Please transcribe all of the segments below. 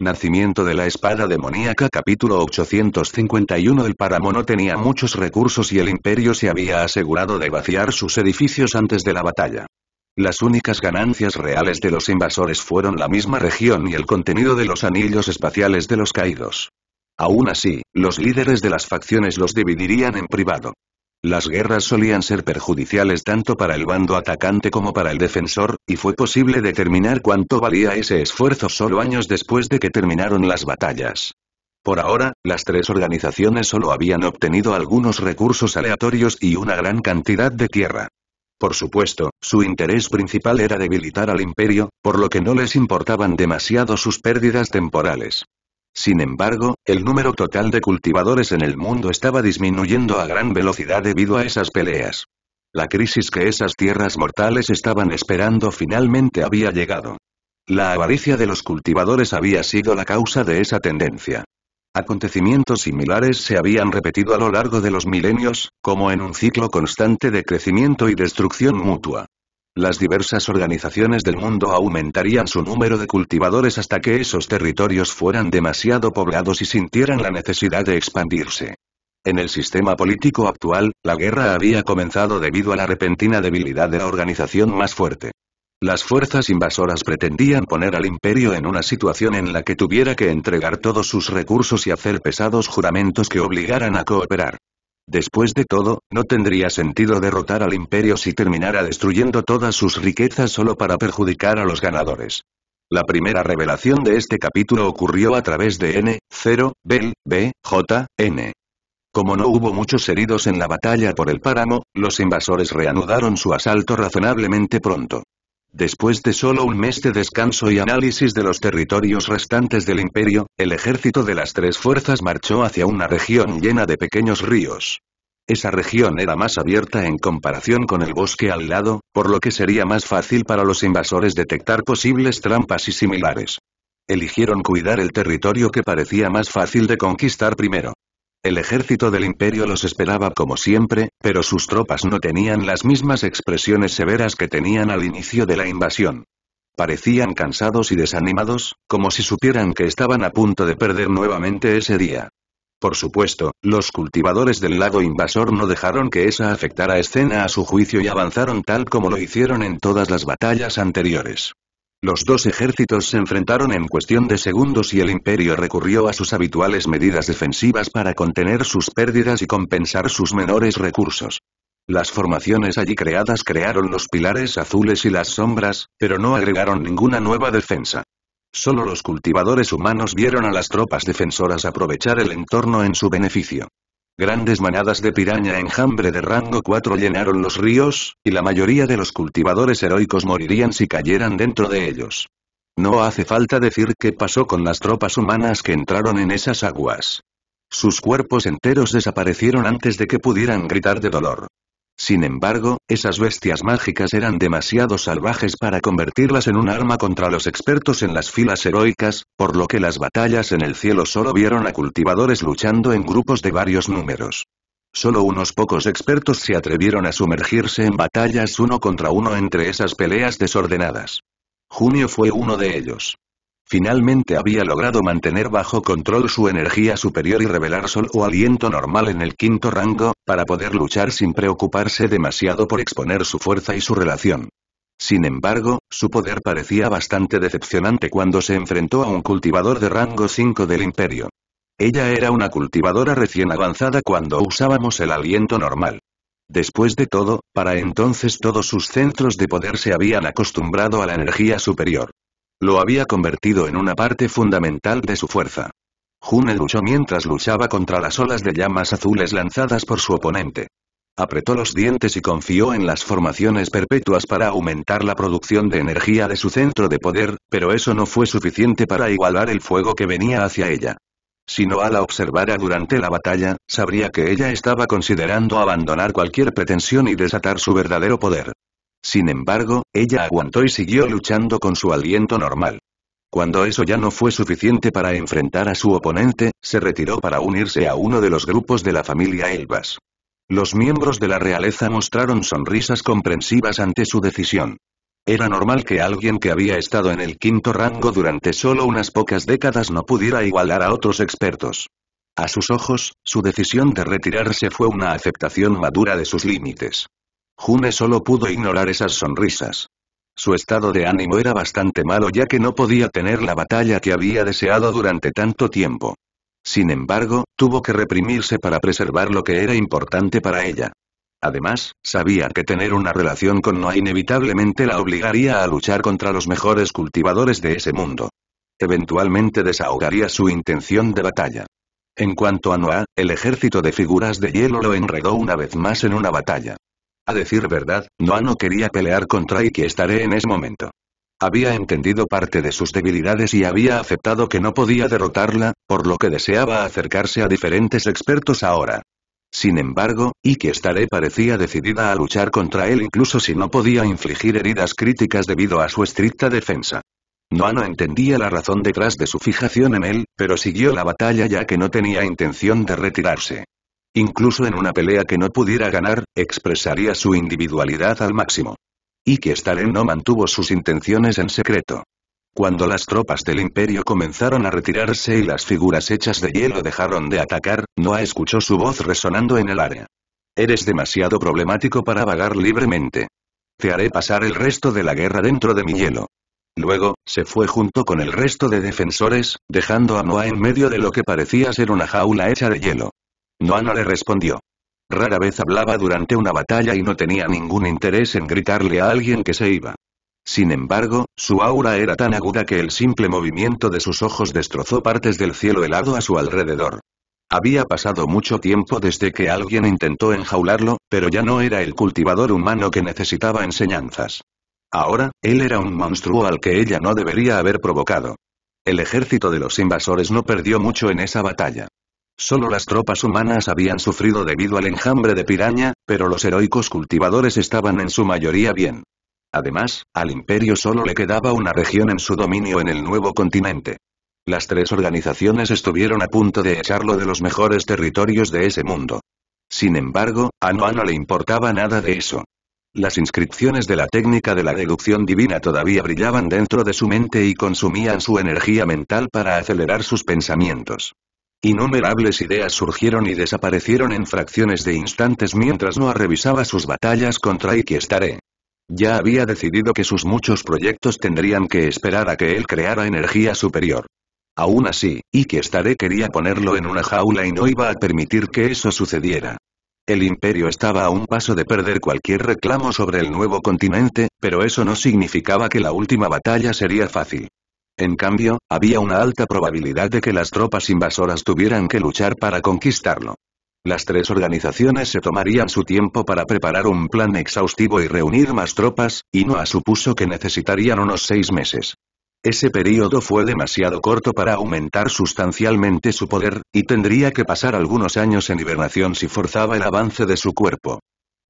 Nacimiento de la espada demoníaca capítulo 851 El páramo no tenía muchos recursos y el imperio se había asegurado de vaciar sus edificios antes de la batalla. Las únicas ganancias reales de los invasores fueron la misma región y el contenido de los anillos espaciales de los caídos. Aún así, los líderes de las facciones los dividirían en privado. Las guerras solían ser perjudiciales tanto para el bando atacante como para el defensor, y fue posible determinar cuánto valía ese esfuerzo solo años después de que terminaron las batallas. Por ahora, las tres organizaciones solo habían obtenido algunos recursos aleatorios y una gran cantidad de tierra. Por supuesto, su interés principal era debilitar al imperio, por lo que no les importaban demasiado sus pérdidas temporales. Sin embargo, el número total de cultivadores en el mundo estaba disminuyendo a gran velocidad debido a esas peleas. La crisis que esas tierras mortales estaban esperando finalmente había llegado. La avaricia de los cultivadores había sido la causa de esa tendencia. Acontecimientos similares se habían repetido a lo largo de los milenios, como en un ciclo constante de crecimiento y destrucción mutua. Las diversas organizaciones del mundo aumentarían su número de cultivadores hasta que esos territorios fueran demasiado poblados y sintieran la necesidad de expandirse. En el sistema político actual, la guerra había comenzado debido a la repentina debilidad de la organización más fuerte. Las fuerzas invasoras pretendían poner al imperio en una situación en la que tuviera que entregar todos sus recursos y hacer pesados juramentos que obligaran a cooperar. Después de todo, no tendría sentido derrotar al imperio si terminara destruyendo todas sus riquezas solo para perjudicar a los ganadores. La primera revelación de este capítulo ocurrió a través de N, 0, B, J, N. Como no hubo muchos heridos en la batalla por el páramo, los invasores reanudaron su asalto razonablemente pronto. Después de solo un mes de descanso y análisis de los territorios restantes del imperio, el ejército de las tres fuerzas marchó hacia una región llena de pequeños ríos. Esa región era más abierta en comparación con el bosque al lado, por lo que sería más fácil para los invasores detectar posibles trampas y similares. Eligieron cuidar el territorio que parecía más fácil de conquistar primero. El ejército del imperio los esperaba como siempre, pero sus tropas no tenían las mismas expresiones severas que tenían al inicio de la invasión. Parecían cansados y desanimados, como si supieran que estaban a punto de perder nuevamente ese día. Por supuesto, los cultivadores del lado invasor no dejaron que esa afectara escena a su juicio y avanzaron tal como lo hicieron en todas las batallas anteriores. Los dos ejércitos se enfrentaron en cuestión de segundos y el imperio recurrió a sus habituales medidas defensivas para contener sus pérdidas y compensar sus menores recursos. Las formaciones allí creadas crearon los pilares azules y las sombras, pero no agregaron ninguna nueva defensa. Solo los cultivadores humanos vieron a las tropas defensoras aprovechar el entorno en su beneficio. Grandes manadas de piraña enjambre de rango 4 llenaron los ríos, y la mayoría de los cultivadores heroicos morirían si cayeran dentro de ellos. No hace falta decir qué pasó con las tropas humanas que entraron en esas aguas. Sus cuerpos enteros desaparecieron antes de que pudieran gritar de dolor. Sin embargo, esas bestias mágicas eran demasiado salvajes para convertirlas en un arma contra los expertos en las filas heroicas, por lo que las batallas en el cielo solo vieron a cultivadores luchando en grupos de varios números. Solo unos pocos expertos se atrevieron a sumergirse en batallas uno contra uno entre esas peleas desordenadas. Junio fue uno de ellos. Finalmente había logrado mantener bajo control su energía superior y revelar sol o aliento normal en el quinto rango, para poder luchar sin preocuparse demasiado por exponer su fuerza y su relación. Sin embargo, su poder parecía bastante decepcionante cuando se enfrentó a un cultivador de rango 5 del imperio. Ella era una cultivadora recién avanzada cuando usábamos el aliento normal. Después de todo, para entonces todos sus centros de poder se habían acostumbrado a la energía superior. Lo había convertido en una parte fundamental de su fuerza. June luchó mientras luchaba contra las olas de llamas azules lanzadas por su oponente. Apretó los dientes y confió en las formaciones perpetuas para aumentar la producción de energía de su centro de poder, pero eso no fue suficiente para igualar el fuego que venía hacia ella. Si Noala la observara durante la batalla, sabría que ella estaba considerando abandonar cualquier pretensión y desatar su verdadero poder. Sin embargo, ella aguantó y siguió luchando con su aliento normal. Cuando eso ya no fue suficiente para enfrentar a su oponente, se retiró para unirse a uno de los grupos de la familia elvas Los miembros de la realeza mostraron sonrisas comprensivas ante su decisión. Era normal que alguien que había estado en el quinto rango durante solo unas pocas décadas no pudiera igualar a otros expertos. A sus ojos, su decisión de retirarse fue una aceptación madura de sus límites. June solo pudo ignorar esas sonrisas. Su estado de ánimo era bastante malo ya que no podía tener la batalla que había deseado durante tanto tiempo. Sin embargo, tuvo que reprimirse para preservar lo que era importante para ella. Además, sabía que tener una relación con Noah inevitablemente la obligaría a luchar contra los mejores cultivadores de ese mundo. Eventualmente desahogaría su intención de batalla. En cuanto a Noah, el ejército de figuras de hielo lo enredó una vez más en una batalla. A decir verdad, Noano quería pelear contra y estaré en ese momento. Había entendido parte de sus debilidades y había aceptado que no podía derrotarla, por lo que deseaba acercarse a diferentes expertos ahora. Sin embargo, Ike Estaré parecía decidida a luchar contra él incluso si no podía infligir heridas críticas debido a su estricta defensa. Noano entendía la razón detrás de su fijación en él, pero siguió la batalla ya que no tenía intención de retirarse. Incluso en una pelea que no pudiera ganar, expresaría su individualidad al máximo. Y que Stalin no mantuvo sus intenciones en secreto. Cuando las tropas del imperio comenzaron a retirarse y las figuras hechas de hielo dejaron de atacar, Noah escuchó su voz resonando en el área. Eres demasiado problemático para vagar libremente. Te haré pasar el resto de la guerra dentro de mi hielo. Luego, se fue junto con el resto de defensores, dejando a Noah en medio de lo que parecía ser una jaula hecha de hielo. Noana le respondió. Rara vez hablaba durante una batalla y no tenía ningún interés en gritarle a alguien que se iba. Sin embargo, su aura era tan aguda que el simple movimiento de sus ojos destrozó partes del cielo helado a su alrededor. Había pasado mucho tiempo desde que alguien intentó enjaularlo, pero ya no era el cultivador humano que necesitaba enseñanzas. Ahora, él era un monstruo al que ella no debería haber provocado. El ejército de los invasores no perdió mucho en esa batalla. Solo las tropas humanas habían sufrido debido al enjambre de piraña, pero los heroicos cultivadores estaban en su mayoría bien. Además, al imperio solo le quedaba una región en su dominio en el nuevo continente. Las tres organizaciones estuvieron a punto de echarlo de los mejores territorios de ese mundo. Sin embargo, a Noa no le importaba nada de eso. Las inscripciones de la técnica de la deducción divina todavía brillaban dentro de su mente y consumían su energía mental para acelerar sus pensamientos. Innumerables ideas surgieron y desaparecieron en fracciones de instantes mientras Noah revisaba sus batallas contra Estaré. Ya había decidido que sus muchos proyectos tendrían que esperar a que él creara energía superior. Aún así, Estaré quería ponerlo en una jaula y no iba a permitir que eso sucediera. El imperio estaba a un paso de perder cualquier reclamo sobre el nuevo continente, pero eso no significaba que la última batalla sería fácil. En cambio, había una alta probabilidad de que las tropas invasoras tuvieran que luchar para conquistarlo. Las tres organizaciones se tomarían su tiempo para preparar un plan exhaustivo y reunir más tropas, y Noah supuso que necesitarían unos seis meses. Ese periodo fue demasiado corto para aumentar sustancialmente su poder, y tendría que pasar algunos años en hibernación si forzaba el avance de su cuerpo.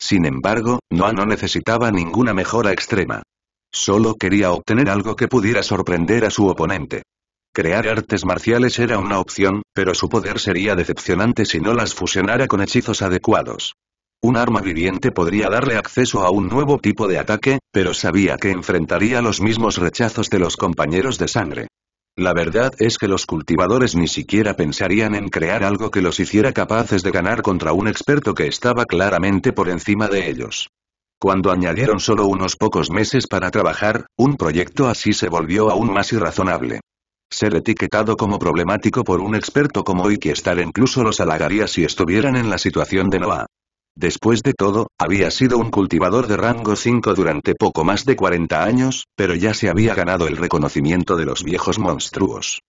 Sin embargo, Noah no necesitaba ninguna mejora extrema. Solo quería obtener algo que pudiera sorprender a su oponente. Crear artes marciales era una opción, pero su poder sería decepcionante si no las fusionara con hechizos adecuados. Un arma viviente podría darle acceso a un nuevo tipo de ataque, pero sabía que enfrentaría los mismos rechazos de los compañeros de sangre. La verdad es que los cultivadores ni siquiera pensarían en crear algo que los hiciera capaces de ganar contra un experto que estaba claramente por encima de ellos. Cuando añadieron solo unos pocos meses para trabajar, un proyecto así se volvió aún más irrazonable. Ser etiquetado como problemático por un experto como estar, incluso los halagaría si estuvieran en la situación de Noah. Después de todo, había sido un cultivador de rango 5 durante poco más de 40 años, pero ya se había ganado el reconocimiento de los viejos monstruos.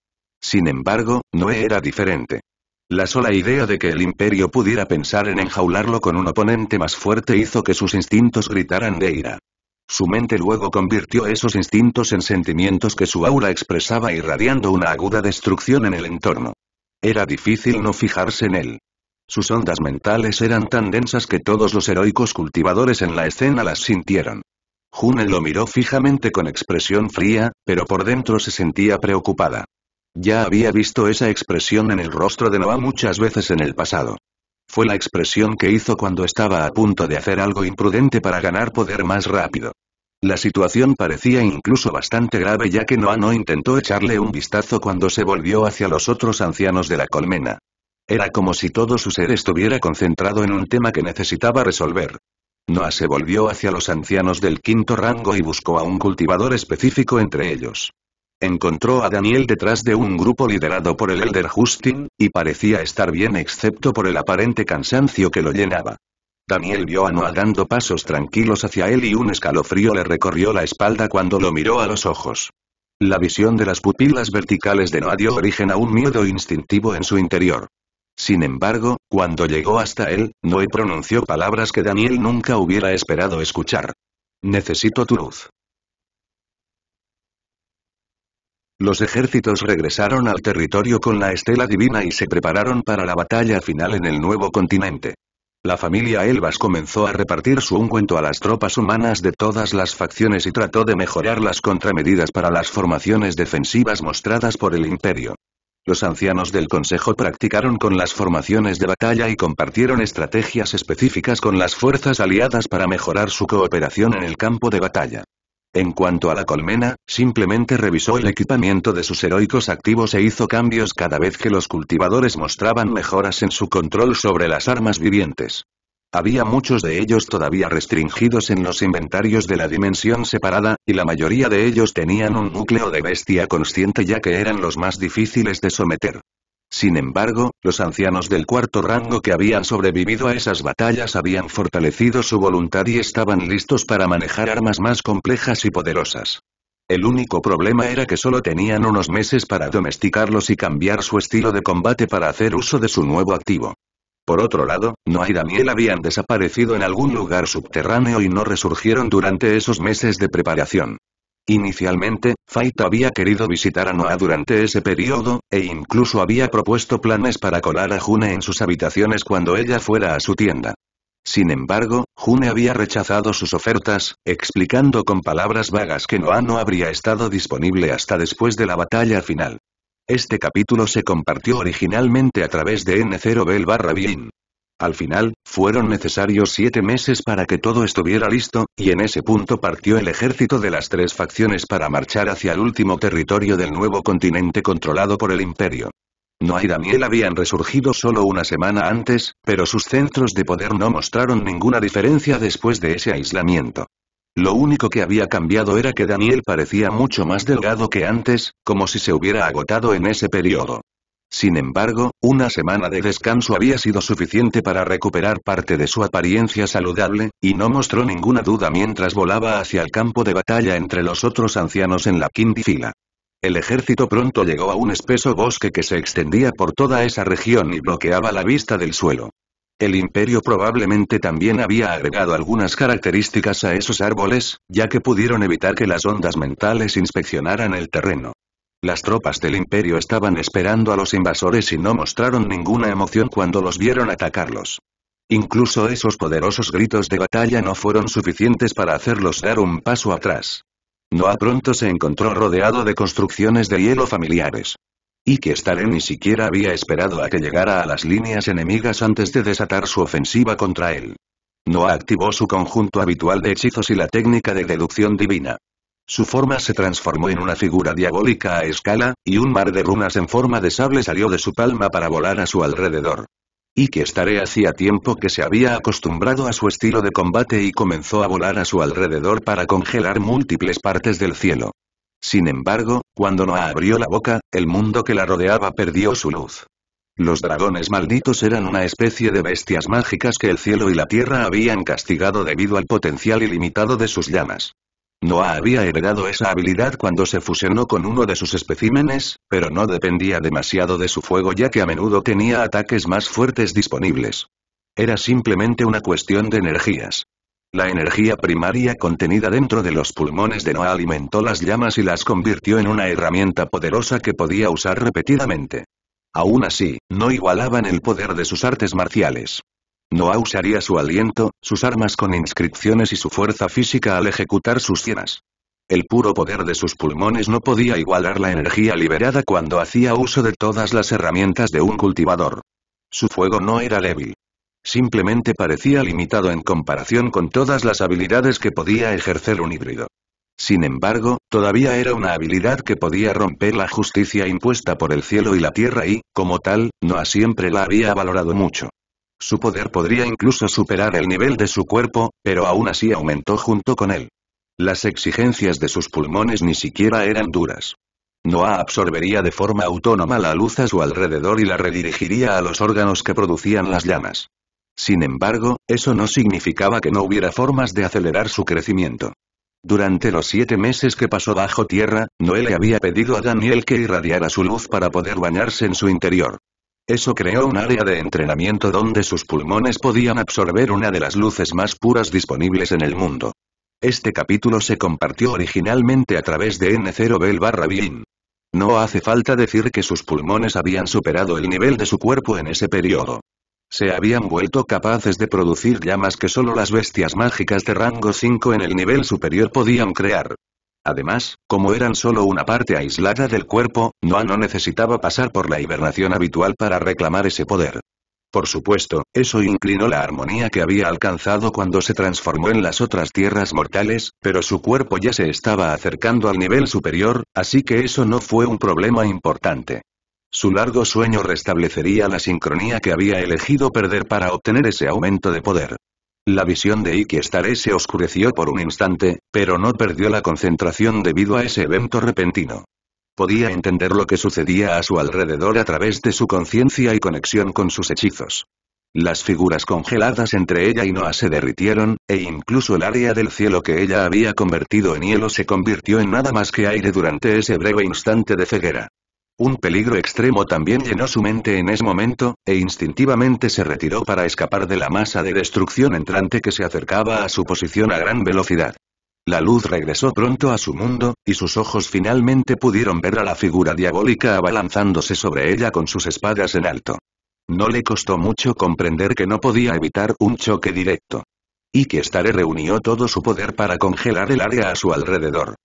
Sin embargo, Noé era diferente. La sola idea de que el imperio pudiera pensar en enjaularlo con un oponente más fuerte hizo que sus instintos gritaran de ira. Su mente luego convirtió esos instintos en sentimientos que su aura expresaba irradiando una aguda destrucción en el entorno. Era difícil no fijarse en él. Sus ondas mentales eran tan densas que todos los heroicos cultivadores en la escena las sintieron. June lo miró fijamente con expresión fría, pero por dentro se sentía preocupada. Ya había visto esa expresión en el rostro de Noah muchas veces en el pasado. Fue la expresión que hizo cuando estaba a punto de hacer algo imprudente para ganar poder más rápido. La situación parecía incluso bastante grave ya que Noah no intentó echarle un vistazo cuando se volvió hacia los otros ancianos de la colmena. Era como si todo su ser estuviera concentrado en un tema que necesitaba resolver. Noah se volvió hacia los ancianos del quinto rango y buscó a un cultivador específico entre ellos. Encontró a Daniel detrás de un grupo liderado por el Elder Justin, y parecía estar bien excepto por el aparente cansancio que lo llenaba. Daniel vio a Noah dando pasos tranquilos hacia él y un escalofrío le recorrió la espalda cuando lo miró a los ojos. La visión de las pupilas verticales de Noah dio origen a un miedo instintivo en su interior. Sin embargo, cuando llegó hasta él, Noah pronunció palabras que Daniel nunca hubiera esperado escuchar. Necesito tu luz. Los ejércitos regresaron al territorio con la estela divina y se prepararon para la batalla final en el nuevo continente. La familia Elvas comenzó a repartir su ungüento a las tropas humanas de todas las facciones y trató de mejorar las contramedidas para las formaciones defensivas mostradas por el imperio. Los ancianos del consejo practicaron con las formaciones de batalla y compartieron estrategias específicas con las fuerzas aliadas para mejorar su cooperación en el campo de batalla. En cuanto a la colmena, simplemente revisó el equipamiento de sus heroicos activos e hizo cambios cada vez que los cultivadores mostraban mejoras en su control sobre las armas vivientes. Había muchos de ellos todavía restringidos en los inventarios de la dimensión separada, y la mayoría de ellos tenían un núcleo de bestia consciente ya que eran los más difíciles de someter. Sin embargo, los ancianos del cuarto rango que habían sobrevivido a esas batallas habían fortalecido su voluntad y estaban listos para manejar armas más complejas y poderosas. El único problema era que solo tenían unos meses para domesticarlos y cambiar su estilo de combate para hacer uso de su nuevo activo. Por otro lado, Noah y Daniel habían desaparecido en algún lugar subterráneo y no resurgieron durante esos meses de preparación. Inicialmente, Faito había querido visitar a Noah durante ese periodo, e incluso había propuesto planes para colar a June en sus habitaciones cuando ella fuera a su tienda. Sin embargo, June había rechazado sus ofertas, explicando con palabras vagas que Noah no habría estado disponible hasta después de la batalla final. Este capítulo se compartió originalmente a través de n 0 bel barra Bien. Al final, fueron necesarios siete meses para que todo estuviera listo, y en ese punto partió el ejército de las tres facciones para marchar hacia el último territorio del nuevo continente controlado por el imperio. No y Daniel habían resurgido solo una semana antes, pero sus centros de poder no mostraron ninguna diferencia después de ese aislamiento. Lo único que había cambiado era que Daniel parecía mucho más delgado que antes, como si se hubiera agotado en ese periodo. Sin embargo, una semana de descanso había sido suficiente para recuperar parte de su apariencia saludable, y no mostró ninguna duda mientras volaba hacia el campo de batalla entre los otros ancianos en la quinta fila. El ejército pronto llegó a un espeso bosque que se extendía por toda esa región y bloqueaba la vista del suelo. El imperio probablemente también había agregado algunas características a esos árboles, ya que pudieron evitar que las ondas mentales inspeccionaran el terreno. Las tropas del imperio estaban esperando a los invasores y no mostraron ninguna emoción cuando los vieron atacarlos. Incluso esos poderosos gritos de batalla no fueron suficientes para hacerlos dar un paso atrás. Noah pronto se encontró rodeado de construcciones de hielo familiares. Y que Stare ni siquiera había esperado a que llegara a las líneas enemigas antes de desatar su ofensiva contra él. Noah activó su conjunto habitual de hechizos y la técnica de deducción divina. Su forma se transformó en una figura diabólica a escala, y un mar de runas en forma de sable salió de su palma para volar a su alrededor. Y que Estaré hacía tiempo que se había acostumbrado a su estilo de combate y comenzó a volar a su alrededor para congelar múltiples partes del cielo. Sin embargo, cuando Noah abrió la boca, el mundo que la rodeaba perdió su luz. Los dragones malditos eran una especie de bestias mágicas que el cielo y la tierra habían castigado debido al potencial ilimitado de sus llamas. Noah había heredado esa habilidad cuando se fusionó con uno de sus especímenes, pero no dependía demasiado de su fuego ya que a menudo tenía ataques más fuertes disponibles. Era simplemente una cuestión de energías. La energía primaria contenida dentro de los pulmones de Noah alimentó las llamas y las convirtió en una herramienta poderosa que podía usar repetidamente. Aún así, no igualaban el poder de sus artes marciales. Noah usaría su aliento, sus armas con inscripciones y su fuerza física al ejecutar sus cienas. El puro poder de sus pulmones no podía igualar la energía liberada cuando hacía uso de todas las herramientas de un cultivador. Su fuego no era débil. Simplemente parecía limitado en comparación con todas las habilidades que podía ejercer un híbrido. Sin embargo, todavía era una habilidad que podía romper la justicia impuesta por el cielo y la tierra y, como tal, Noah siempre la había valorado mucho. Su poder podría incluso superar el nivel de su cuerpo, pero aún así aumentó junto con él. Las exigencias de sus pulmones ni siquiera eran duras. Noah absorbería de forma autónoma la luz a su alrededor y la redirigiría a los órganos que producían las llamas. Sin embargo, eso no significaba que no hubiera formas de acelerar su crecimiento. Durante los siete meses que pasó bajo tierra, Noé le había pedido a Daniel que irradiara su luz para poder bañarse en su interior. Eso creó un área de entrenamiento donde sus pulmones podían absorber una de las luces más puras disponibles en el mundo. Este capítulo se compartió originalmente a través de N0Bel barra No hace falta decir que sus pulmones habían superado el nivel de su cuerpo en ese periodo. Se habían vuelto capaces de producir llamas que solo las bestias mágicas de rango 5 en el nivel superior podían crear. Además, como eran solo una parte aislada del cuerpo, Noah no necesitaba pasar por la hibernación habitual para reclamar ese poder. Por supuesto, eso inclinó la armonía que había alcanzado cuando se transformó en las otras tierras mortales, pero su cuerpo ya se estaba acercando al nivel superior, así que eso no fue un problema importante. Su largo sueño restablecería la sincronía que había elegido perder para obtener ese aumento de poder. La visión de Iki Estaré se oscureció por un instante, pero no perdió la concentración debido a ese evento repentino. Podía entender lo que sucedía a su alrededor a través de su conciencia y conexión con sus hechizos. Las figuras congeladas entre ella y Noah se derritieron, e incluso el área del cielo que ella había convertido en hielo se convirtió en nada más que aire durante ese breve instante de ceguera. Un peligro extremo también llenó su mente en ese momento, e instintivamente se retiró para escapar de la masa de destrucción entrante que se acercaba a su posición a gran velocidad. La luz regresó pronto a su mundo, y sus ojos finalmente pudieron ver a la figura diabólica abalanzándose sobre ella con sus espadas en alto. No le costó mucho comprender que no podía evitar un choque directo. Y que Stare reunió todo su poder para congelar el área a su alrededor.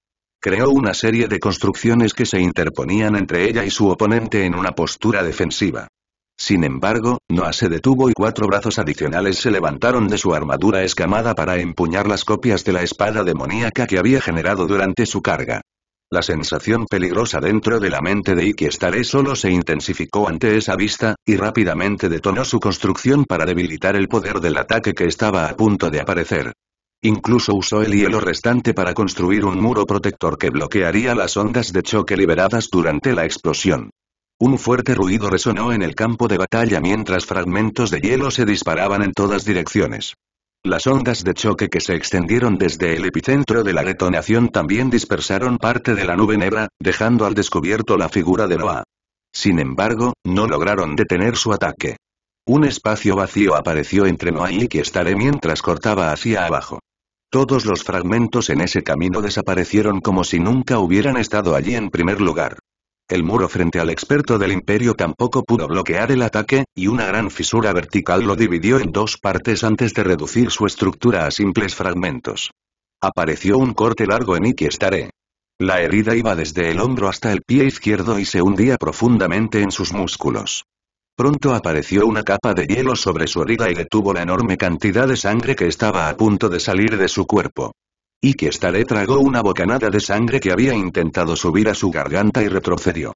Creó una serie de construcciones que se interponían entre ella y su oponente en una postura defensiva. Sin embargo, Noah se detuvo y cuatro brazos adicionales se levantaron de su armadura escamada para empuñar las copias de la espada demoníaca que había generado durante su carga. La sensación peligrosa dentro de la mente de Iki Estaré solo se intensificó ante esa vista, y rápidamente detonó su construcción para debilitar el poder del ataque que estaba a punto de aparecer. Incluso usó el hielo restante para construir un muro protector que bloquearía las ondas de choque liberadas durante la explosión. Un fuerte ruido resonó en el campo de batalla mientras fragmentos de hielo se disparaban en todas direcciones. Las ondas de choque que se extendieron desde el epicentro de la detonación también dispersaron parte de la nube negra, dejando al descubierto la figura de Noah. Sin embargo, no lograron detener su ataque. Un espacio vacío apareció entre Noah y Kiestare mientras cortaba hacia abajo. Todos los fragmentos en ese camino desaparecieron como si nunca hubieran estado allí en primer lugar. El muro frente al experto del imperio tampoco pudo bloquear el ataque, y una gran fisura vertical lo dividió en dos partes antes de reducir su estructura a simples fragmentos. Apareció un corte largo en Iki Staré. La herida iba desde el hombro hasta el pie izquierdo y se hundía profundamente en sus músculos. Pronto apareció una capa de hielo sobre su herida y detuvo la enorme cantidad de sangre que estaba a punto de salir de su cuerpo. Iki le tragó una bocanada de sangre que había intentado subir a su garganta y retrocedió.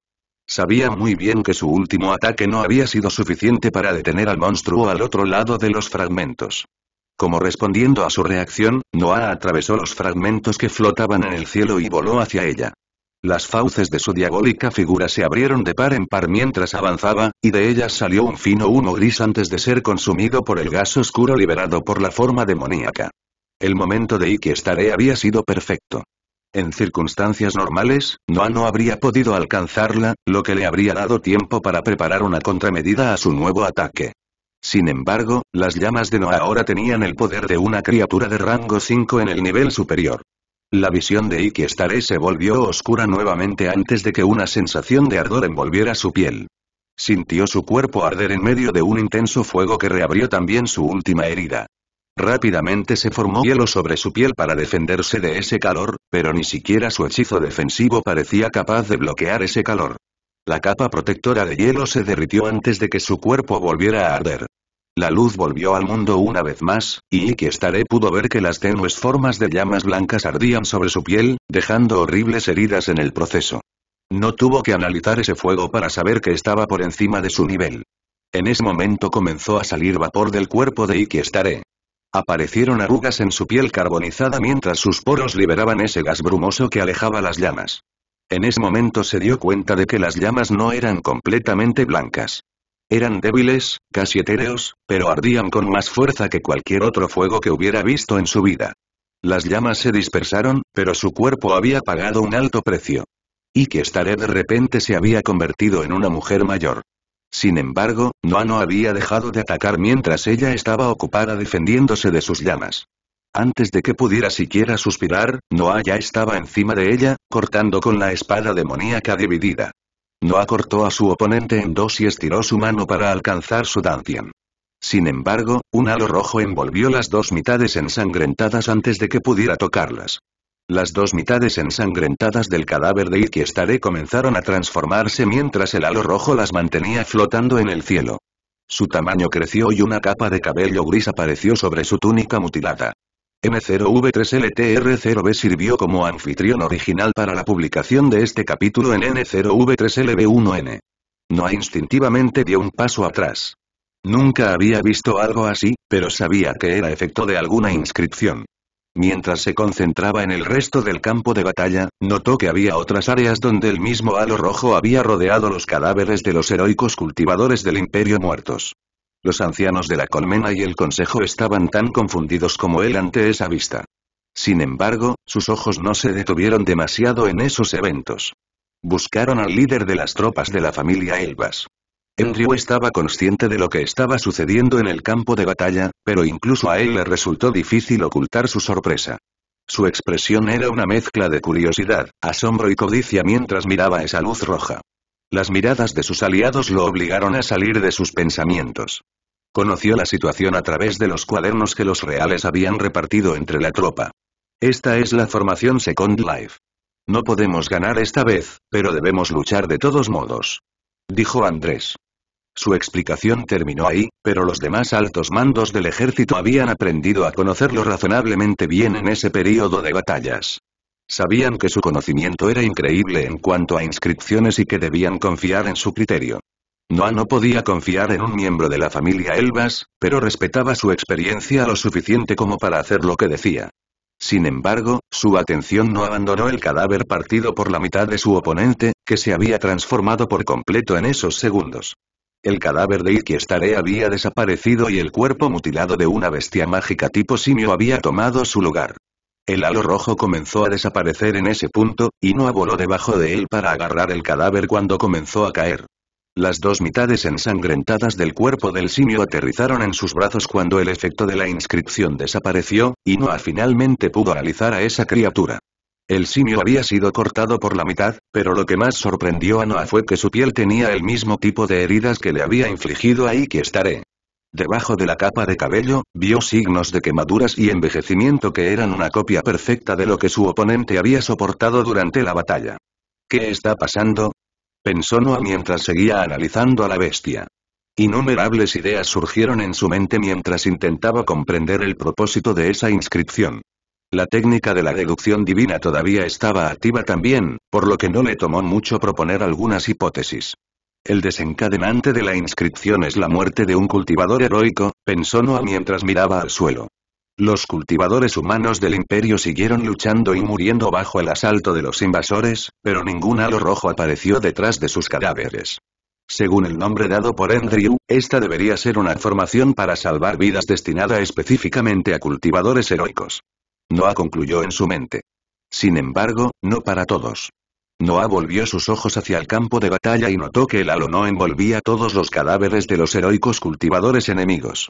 Sabía muy bien que su último ataque no había sido suficiente para detener al monstruo al otro lado de los fragmentos. Como respondiendo a su reacción, Noah atravesó los fragmentos que flotaban en el cielo y voló hacia ella. Las fauces de su diabólica figura se abrieron de par en par mientras avanzaba, y de ellas salió un fino humo gris antes de ser consumido por el gas oscuro liberado por la forma demoníaca. El momento de Iki Estaré había sido perfecto. En circunstancias normales, Noa no habría podido alcanzarla, lo que le habría dado tiempo para preparar una contramedida a su nuevo ataque. Sin embargo, las llamas de Noah ahora tenían el poder de una criatura de rango 5 en el nivel superior. La visión de Staré se volvió oscura nuevamente antes de que una sensación de ardor envolviera su piel. Sintió su cuerpo arder en medio de un intenso fuego que reabrió también su última herida. Rápidamente se formó hielo sobre su piel para defenderse de ese calor, pero ni siquiera su hechizo defensivo parecía capaz de bloquear ese calor. La capa protectora de hielo se derritió antes de que su cuerpo volviera a arder. La luz volvió al mundo una vez más, y Iki Staré pudo ver que las tenues formas de llamas blancas ardían sobre su piel, dejando horribles heridas en el proceso. No tuvo que analizar ese fuego para saber que estaba por encima de su nivel. En ese momento comenzó a salir vapor del cuerpo de Iki Staré. Aparecieron arrugas en su piel carbonizada mientras sus poros liberaban ese gas brumoso que alejaba las llamas. En ese momento se dio cuenta de que las llamas no eran completamente blancas. Eran débiles, casi etéreos, pero ardían con más fuerza que cualquier otro fuego que hubiera visto en su vida. Las llamas se dispersaron, pero su cuerpo había pagado un alto precio. Y que Staré de repente se había convertido en una mujer mayor. Sin embargo, Noa no había dejado de atacar mientras ella estaba ocupada defendiéndose de sus llamas. Antes de que pudiera siquiera suspirar, Noa ya estaba encima de ella, cortando con la espada demoníaca dividida. No acortó a su oponente en dos y estiró su mano para alcanzar su Dantian. Sin embargo, un halo rojo envolvió las dos mitades ensangrentadas antes de que pudiera tocarlas. Las dos mitades ensangrentadas del cadáver de Ikiestare comenzaron a transformarse mientras el halo rojo las mantenía flotando en el cielo. Su tamaño creció y una capa de cabello gris apareció sobre su túnica mutilada n 0 v 3 ltr 0 b sirvió como anfitrión original para la publicación de este capítulo en N0V3LB1N. Noah instintivamente dio un paso atrás. Nunca había visto algo así, pero sabía que era efecto de alguna inscripción. Mientras se concentraba en el resto del campo de batalla, notó que había otras áreas donde el mismo halo rojo había rodeado los cadáveres de los heroicos cultivadores del Imperio muertos. Los ancianos de la colmena y el consejo estaban tan confundidos como él ante esa vista. Sin embargo, sus ojos no se detuvieron demasiado en esos eventos. Buscaron al líder de las tropas de la familia Elvas. Andrew estaba consciente de lo que estaba sucediendo en el campo de batalla, pero incluso a él le resultó difícil ocultar su sorpresa. Su expresión era una mezcla de curiosidad, asombro y codicia mientras miraba esa luz roja. Las miradas de sus aliados lo obligaron a salir de sus pensamientos. Conoció la situación a través de los cuadernos que los reales habían repartido entre la tropa. Esta es la formación Second Life. No podemos ganar esta vez, pero debemos luchar de todos modos. Dijo Andrés. Su explicación terminó ahí, pero los demás altos mandos del ejército habían aprendido a conocerlo razonablemente bien en ese período de batallas. Sabían que su conocimiento era increíble en cuanto a inscripciones y que debían confiar en su criterio. Noah no podía confiar en un miembro de la familia Elvas, pero respetaba su experiencia lo suficiente como para hacer lo que decía. Sin embargo, su atención no abandonó el cadáver partido por la mitad de su oponente, que se había transformado por completo en esos segundos. El cadáver de Estaré había desaparecido y el cuerpo mutilado de una bestia mágica tipo simio había tomado su lugar. El halo rojo comenzó a desaparecer en ese punto, y Noah voló debajo de él para agarrar el cadáver cuando comenzó a caer. Las dos mitades ensangrentadas del cuerpo del simio aterrizaron en sus brazos cuando el efecto de la inscripción desapareció, y Noah finalmente pudo analizar a esa criatura. El simio había sido cortado por la mitad, pero lo que más sorprendió a Noah fue que su piel tenía el mismo tipo de heridas que le había infligido ahí que estaré. Debajo de la capa de cabello, vio signos de quemaduras y envejecimiento que eran una copia perfecta de lo que su oponente había soportado durante la batalla. ¿Qué está pasando? Pensó Noah mientras seguía analizando a la bestia. Innumerables ideas surgieron en su mente mientras intentaba comprender el propósito de esa inscripción. La técnica de la deducción divina todavía estaba activa también, por lo que no le tomó mucho proponer algunas hipótesis. El desencadenante de la inscripción es la muerte de un cultivador heroico, pensó Noah mientras miraba al suelo. Los cultivadores humanos del imperio siguieron luchando y muriendo bajo el asalto de los invasores, pero ningún halo rojo apareció detrás de sus cadáveres. Según el nombre dado por Andrew, esta debería ser una formación para salvar vidas destinada específicamente a cultivadores heroicos. Noah concluyó en su mente. Sin embargo, no para todos. Noah volvió sus ojos hacia el campo de batalla y notó que el halo no envolvía todos los cadáveres de los heroicos cultivadores enemigos.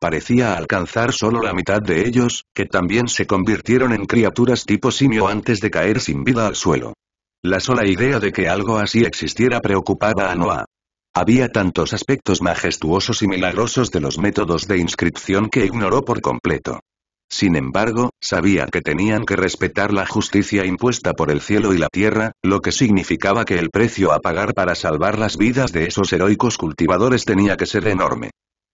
Parecía alcanzar solo la mitad de ellos, que también se convirtieron en criaturas tipo simio antes de caer sin vida al suelo. La sola idea de que algo así existiera preocupaba a Noah. Había tantos aspectos majestuosos y milagrosos de los métodos de inscripción que ignoró por completo. Sin embargo, sabía que tenían que respetar la justicia impuesta por el cielo y la tierra, lo que significaba que el precio a pagar para salvar las vidas de esos heroicos cultivadores tenía que ser enorme.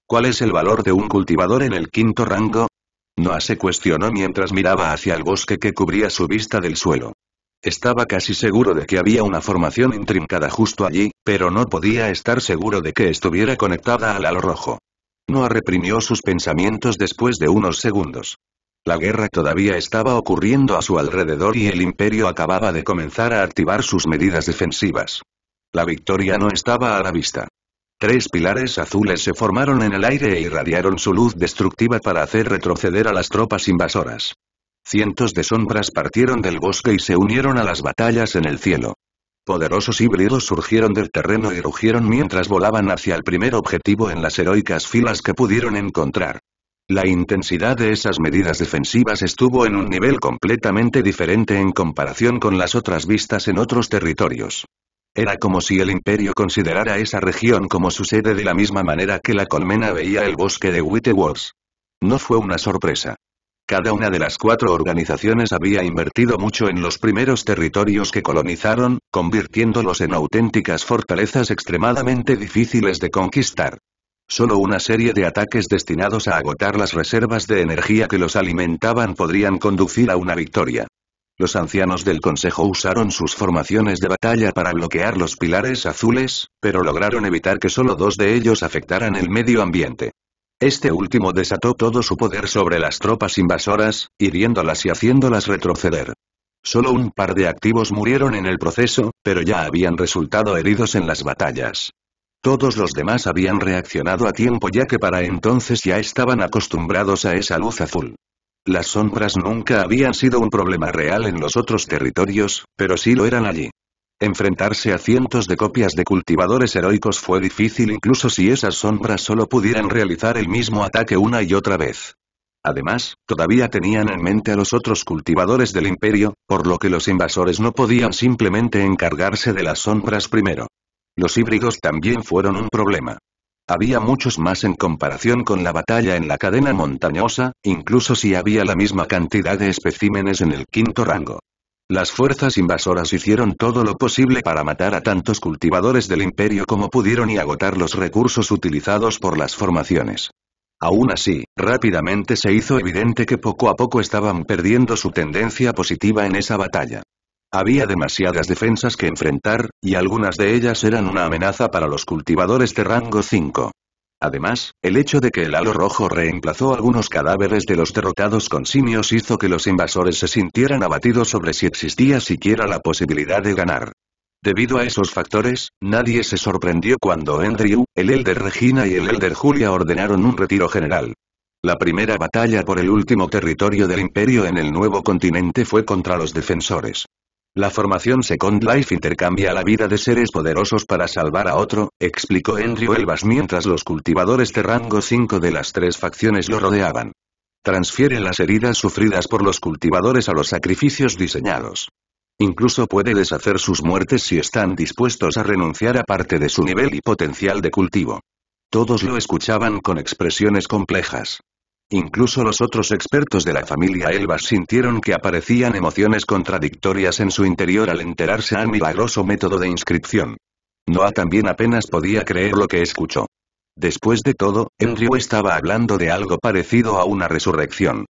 ¿Cuál es el valor de un cultivador en el quinto rango? Noah se cuestionó mientras miraba hacia el bosque que cubría su vista del suelo. Estaba casi seguro de que había una formación intrincada justo allí, pero no podía estar seguro de que estuviera conectada al halo rojo. No reprimió sus pensamientos después de unos segundos. La guerra todavía estaba ocurriendo a su alrededor y el imperio acababa de comenzar a activar sus medidas defensivas. La victoria no estaba a la vista. Tres pilares azules se formaron en el aire e irradiaron su luz destructiva para hacer retroceder a las tropas invasoras. Cientos de sombras partieron del bosque y se unieron a las batallas en el cielo. Poderosos híbridos surgieron del terreno y rugieron mientras volaban hacia el primer objetivo en las heroicas filas que pudieron encontrar. La intensidad de esas medidas defensivas estuvo en un nivel completamente diferente en comparación con las otras vistas en otros territorios. Era como si el imperio considerara esa región como su sede de la misma manera que la colmena veía el bosque de Witteworths. No fue una sorpresa. Cada una de las cuatro organizaciones había invertido mucho en los primeros territorios que colonizaron, convirtiéndolos en auténticas fortalezas extremadamente difíciles de conquistar. Solo una serie de ataques destinados a agotar las reservas de energía que los alimentaban podrían conducir a una victoria. Los ancianos del Consejo usaron sus formaciones de batalla para bloquear los pilares azules, pero lograron evitar que solo dos de ellos afectaran el medio ambiente. Este último desató todo su poder sobre las tropas invasoras, hiriéndolas y haciéndolas retroceder. Solo un par de activos murieron en el proceso, pero ya habían resultado heridos en las batallas. Todos los demás habían reaccionado a tiempo ya que para entonces ya estaban acostumbrados a esa luz azul. Las sombras nunca habían sido un problema real en los otros territorios, pero sí lo eran allí. Enfrentarse a cientos de copias de cultivadores heroicos fue difícil incluso si esas sombras solo pudieran realizar el mismo ataque una y otra vez. Además, todavía tenían en mente a los otros cultivadores del imperio, por lo que los invasores no podían simplemente encargarse de las sombras primero. Los híbridos también fueron un problema. Había muchos más en comparación con la batalla en la cadena montañosa, incluso si había la misma cantidad de especímenes en el quinto rango. Las fuerzas invasoras hicieron todo lo posible para matar a tantos cultivadores del imperio como pudieron y agotar los recursos utilizados por las formaciones. Aún así, rápidamente se hizo evidente que poco a poco estaban perdiendo su tendencia positiva en esa batalla. Había demasiadas defensas que enfrentar, y algunas de ellas eran una amenaza para los cultivadores de rango 5. Además, el hecho de que el halo rojo reemplazó algunos cadáveres de los derrotados con simios hizo que los invasores se sintieran abatidos sobre si existía siquiera la posibilidad de ganar. Debido a esos factores, nadie se sorprendió cuando Andrew, el Elder Regina y el Elder Julia ordenaron un retiro general. La primera batalla por el último territorio del imperio en el nuevo continente fue contra los defensores. La formación Second Life intercambia la vida de seres poderosos para salvar a otro, explicó Henry Elvas mientras los cultivadores de rango 5 de las tres facciones lo rodeaban. Transfiere las heridas sufridas por los cultivadores a los sacrificios diseñados. Incluso puede deshacer sus muertes si están dispuestos a renunciar a parte de su nivel y potencial de cultivo. Todos lo escuchaban con expresiones complejas. Incluso los otros expertos de la familia Elba sintieron que aparecían emociones contradictorias en su interior al enterarse al milagroso método de inscripción. Noah también apenas podía creer lo que escuchó. Después de todo, Andrew estaba hablando de algo parecido a una resurrección.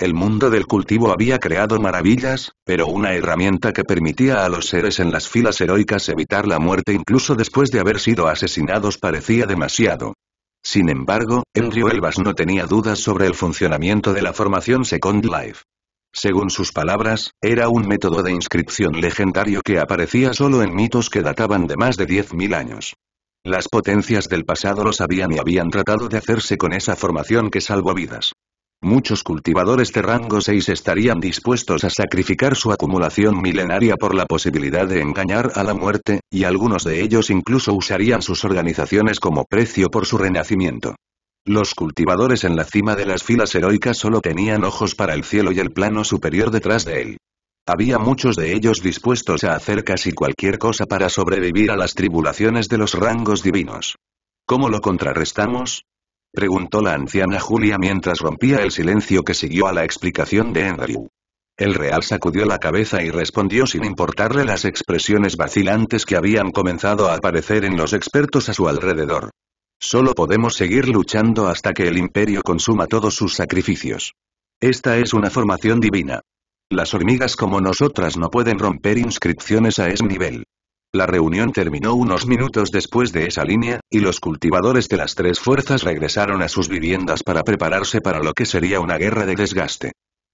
El mundo del cultivo había creado maravillas, pero una herramienta que permitía a los seres en las filas heroicas evitar la muerte incluso después de haber sido asesinados parecía demasiado. Sin embargo, río Elvas no tenía dudas sobre el funcionamiento de la formación Second Life. Según sus palabras, era un método de inscripción legendario que aparecía solo en mitos que databan de más de 10.000 años. Las potencias del pasado lo sabían y habían tratado de hacerse con esa formación que salvó vidas. Muchos cultivadores de rango 6 estarían dispuestos a sacrificar su acumulación milenaria por la posibilidad de engañar a la muerte, y algunos de ellos incluso usarían sus organizaciones como precio por su renacimiento. Los cultivadores en la cima de las filas heroicas solo tenían ojos para el cielo y el plano superior detrás de él. Había muchos de ellos dispuestos a hacer casi cualquier cosa para sobrevivir a las tribulaciones de los rangos divinos. ¿Cómo lo contrarrestamos? preguntó la anciana Julia mientras rompía el silencio que siguió a la explicación de Andrew. El real sacudió la cabeza y respondió sin importarle las expresiones vacilantes que habían comenzado a aparecer en los expertos a su alrededor. Solo podemos seguir luchando hasta que el imperio consuma todos sus sacrificios. Esta es una formación divina. Las hormigas como nosotras no pueden romper inscripciones a ese nivel. La reunión terminó unos minutos después de esa línea, y los cultivadores de las tres fuerzas regresaron a sus viviendas para prepararse para lo que sería una guerra de desgaste.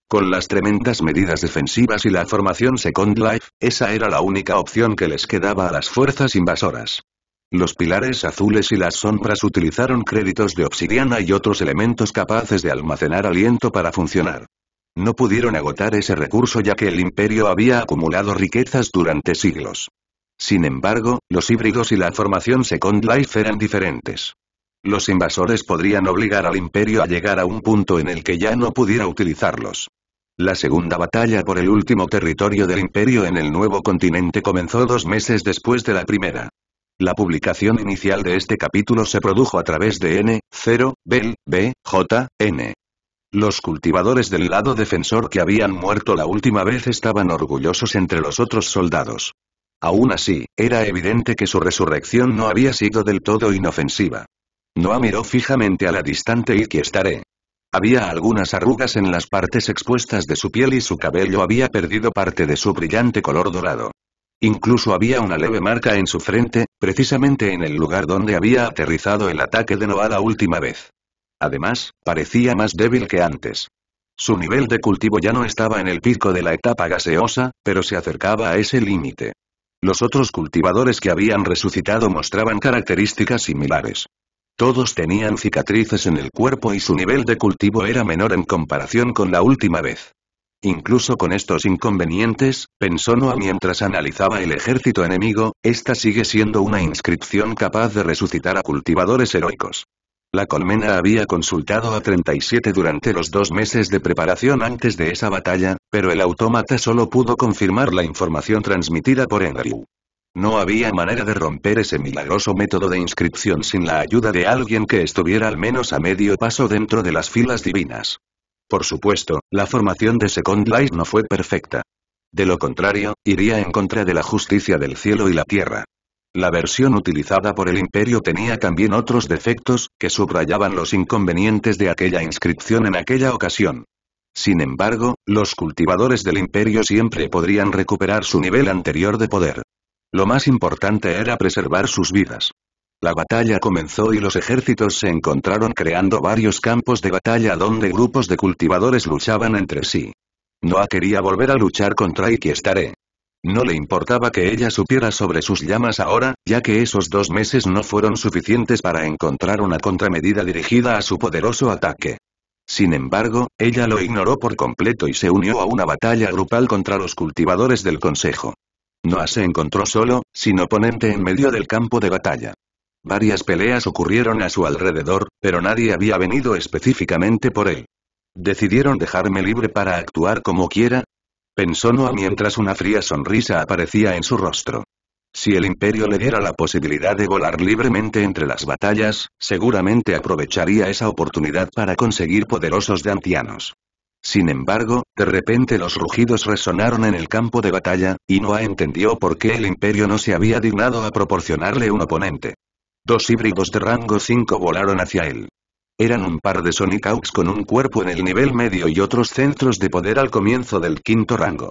Con las tremendas medidas defensivas y la formación Second Life, esa era la única opción que les quedaba a las fuerzas invasoras. Los pilares azules y las sombras utilizaron créditos de obsidiana y otros elementos capaces de almacenar aliento para funcionar. No pudieron agotar ese recurso ya que el imperio había acumulado riquezas durante siglos. Sin embargo, los híbridos y la formación Second Life eran diferentes. Los invasores podrían obligar al imperio a llegar a un punto en el que ya no pudiera utilizarlos. La segunda batalla por el último territorio del imperio en el nuevo continente comenzó dos meses después de la primera. La publicación inicial de este capítulo se produjo a través de N, 0, Bell, B, J, N. Los cultivadores del lado defensor que habían muerto la última vez estaban orgullosos entre los otros soldados. Aún así, era evidente que su resurrección no había sido del todo inofensiva. Noah miró fijamente a la distante estaré. Había algunas arrugas en las partes expuestas de su piel y su cabello había perdido parte de su brillante color dorado. Incluso había una leve marca en su frente, precisamente en el lugar donde había aterrizado el ataque de Noah la última vez. Además, parecía más débil que antes. Su nivel de cultivo ya no estaba en el pico de la etapa gaseosa, pero se acercaba a ese límite. Los otros cultivadores que habían resucitado mostraban características similares. Todos tenían cicatrices en el cuerpo y su nivel de cultivo era menor en comparación con la última vez. Incluso con estos inconvenientes, pensó Noah mientras analizaba el ejército enemigo, esta sigue siendo una inscripción capaz de resucitar a cultivadores heroicos. La colmena había consultado a 37 durante los dos meses de preparación antes de esa batalla, pero el autómata solo pudo confirmar la información transmitida por Andrew. No había manera de romper ese milagroso método de inscripción sin la ayuda de alguien que estuviera al menos a medio paso dentro de las filas divinas. Por supuesto, la formación de Second Life no fue perfecta. De lo contrario, iría en contra de la justicia del cielo y la tierra. La versión utilizada por el imperio tenía también otros defectos, que subrayaban los inconvenientes de aquella inscripción en aquella ocasión. Sin embargo, los cultivadores del imperio siempre podrían recuperar su nivel anterior de poder. Lo más importante era preservar sus vidas. La batalla comenzó y los ejércitos se encontraron creando varios campos de batalla donde grupos de cultivadores luchaban entre sí. Noah quería volver a luchar contra estaré. No le importaba que ella supiera sobre sus llamas ahora, ya que esos dos meses no fueron suficientes para encontrar una contramedida dirigida a su poderoso ataque. Sin embargo, ella lo ignoró por completo y se unió a una batalla grupal contra los cultivadores del Consejo. No se encontró solo, sin oponente en medio del campo de batalla. Varias peleas ocurrieron a su alrededor, pero nadie había venido específicamente por él. Decidieron dejarme libre para actuar como quiera, pensó Noah mientras una fría sonrisa aparecía en su rostro. Si el imperio le diera la posibilidad de volar libremente entre las batallas, seguramente aprovecharía esa oportunidad para conseguir poderosos de Sin embargo, de repente los rugidos resonaron en el campo de batalla, y Noah entendió por qué el imperio no se había dignado a proporcionarle un oponente. Dos híbridos de rango 5 volaron hacia él. Eran un par de Sonic Hawks con un cuerpo en el nivel medio y otros centros de poder al comienzo del quinto rango.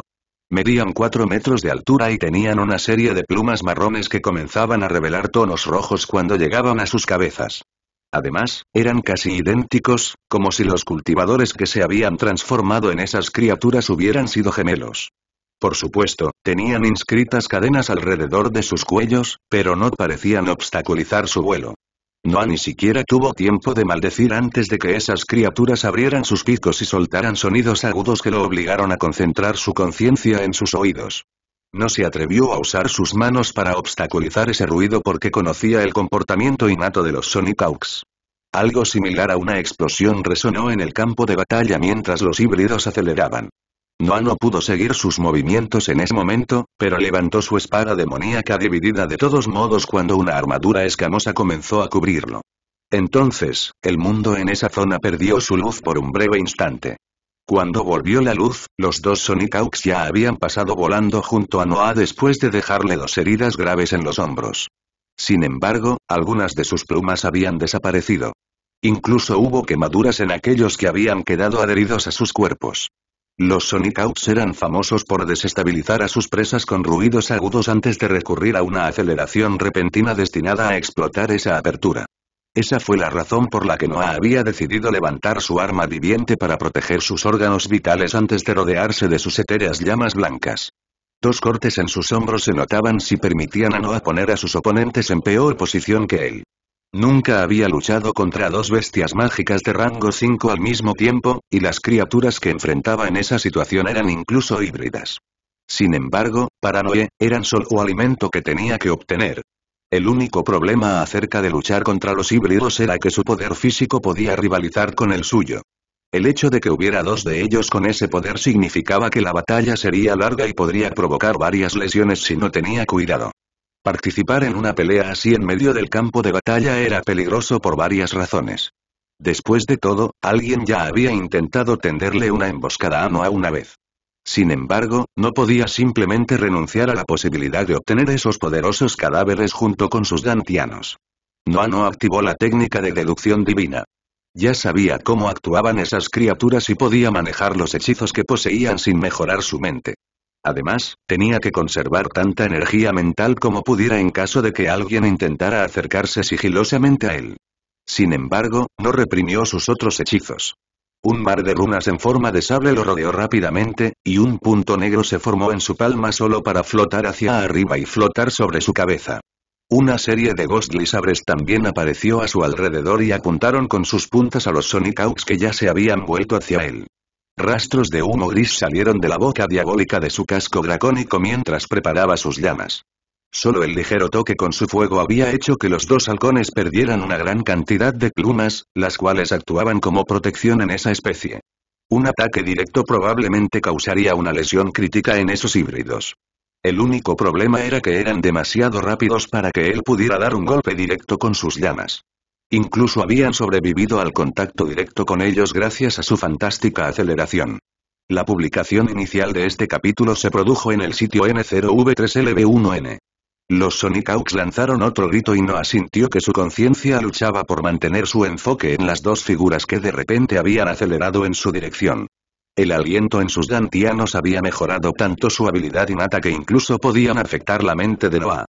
Medían 4 metros de altura y tenían una serie de plumas marrones que comenzaban a revelar tonos rojos cuando llegaban a sus cabezas. Además, eran casi idénticos, como si los cultivadores que se habían transformado en esas criaturas hubieran sido gemelos. Por supuesto, tenían inscritas cadenas alrededor de sus cuellos, pero no parecían obstaculizar su vuelo. Noah ni siquiera tuvo tiempo de maldecir antes de que esas criaturas abrieran sus picos y soltaran sonidos agudos que lo obligaron a concentrar su conciencia en sus oídos. No se atrevió a usar sus manos para obstaculizar ese ruido porque conocía el comportamiento innato de los Sonic Algo similar a una explosión resonó en el campo de batalla mientras los híbridos aceleraban. Noa no pudo seguir sus movimientos en ese momento, pero levantó su espada demoníaca dividida de todos modos cuando una armadura escamosa comenzó a cubrirlo. Entonces, el mundo en esa zona perdió su luz por un breve instante. Cuando volvió la luz, los dos Sonic ya habían pasado volando junto a Noah después de dejarle dos heridas graves en los hombros. Sin embargo, algunas de sus plumas habían desaparecido. Incluso hubo quemaduras en aquellos que habían quedado adheridos a sus cuerpos. Los sonicouts eran famosos por desestabilizar a sus presas con ruidos agudos antes de recurrir a una aceleración repentina destinada a explotar esa apertura. Esa fue la razón por la que Noah había decidido levantar su arma viviente para proteger sus órganos vitales antes de rodearse de sus etéreas llamas blancas. Dos cortes en sus hombros se notaban si permitían a Noah poner a sus oponentes en peor posición que él. Nunca había luchado contra dos bestias mágicas de rango 5 al mismo tiempo, y las criaturas que enfrentaba en esa situación eran incluso híbridas. Sin embargo, para Noé, eran solo alimento que tenía que obtener. El único problema acerca de luchar contra los híbridos era que su poder físico podía rivalizar con el suyo. El hecho de que hubiera dos de ellos con ese poder significaba que la batalla sería larga y podría provocar varias lesiones si no tenía cuidado. Participar en una pelea así en medio del campo de batalla era peligroso por varias razones. Después de todo, alguien ya había intentado tenderle una emboscada a Noa una vez. Sin embargo, no podía simplemente renunciar a la posibilidad de obtener esos poderosos cadáveres junto con sus dantianos. Noa no activó la técnica de deducción divina. Ya sabía cómo actuaban esas criaturas y podía manejar los hechizos que poseían sin mejorar su mente. Además, tenía que conservar tanta energía mental como pudiera en caso de que alguien intentara acercarse sigilosamente a él. Sin embargo, no reprimió sus otros hechizos. Un mar de runas en forma de sable lo rodeó rápidamente, y un punto negro se formó en su palma solo para flotar hacia arriba y flotar sobre su cabeza. Una serie de ghostly sabres también apareció a su alrededor y apuntaron con sus puntas a los Sonic Hawks que ya se habían vuelto hacia él. Rastros de humo gris salieron de la boca diabólica de su casco dracónico mientras preparaba sus llamas. Solo el ligero toque con su fuego había hecho que los dos halcones perdieran una gran cantidad de plumas, las cuales actuaban como protección en esa especie. Un ataque directo probablemente causaría una lesión crítica en esos híbridos. El único problema era que eran demasiado rápidos para que él pudiera dar un golpe directo con sus llamas. Incluso habían sobrevivido al contacto directo con ellos gracias a su fantástica aceleración. La publicación inicial de este capítulo se produjo en el sitio N0V3LB1N. Los Sonic Aux lanzaron otro grito y no asintió que su conciencia luchaba por mantener su enfoque en las dos figuras que de repente habían acelerado en su dirección. El aliento en sus dantianos había mejorado tanto su habilidad innata que incluso podían afectar la mente de Noah.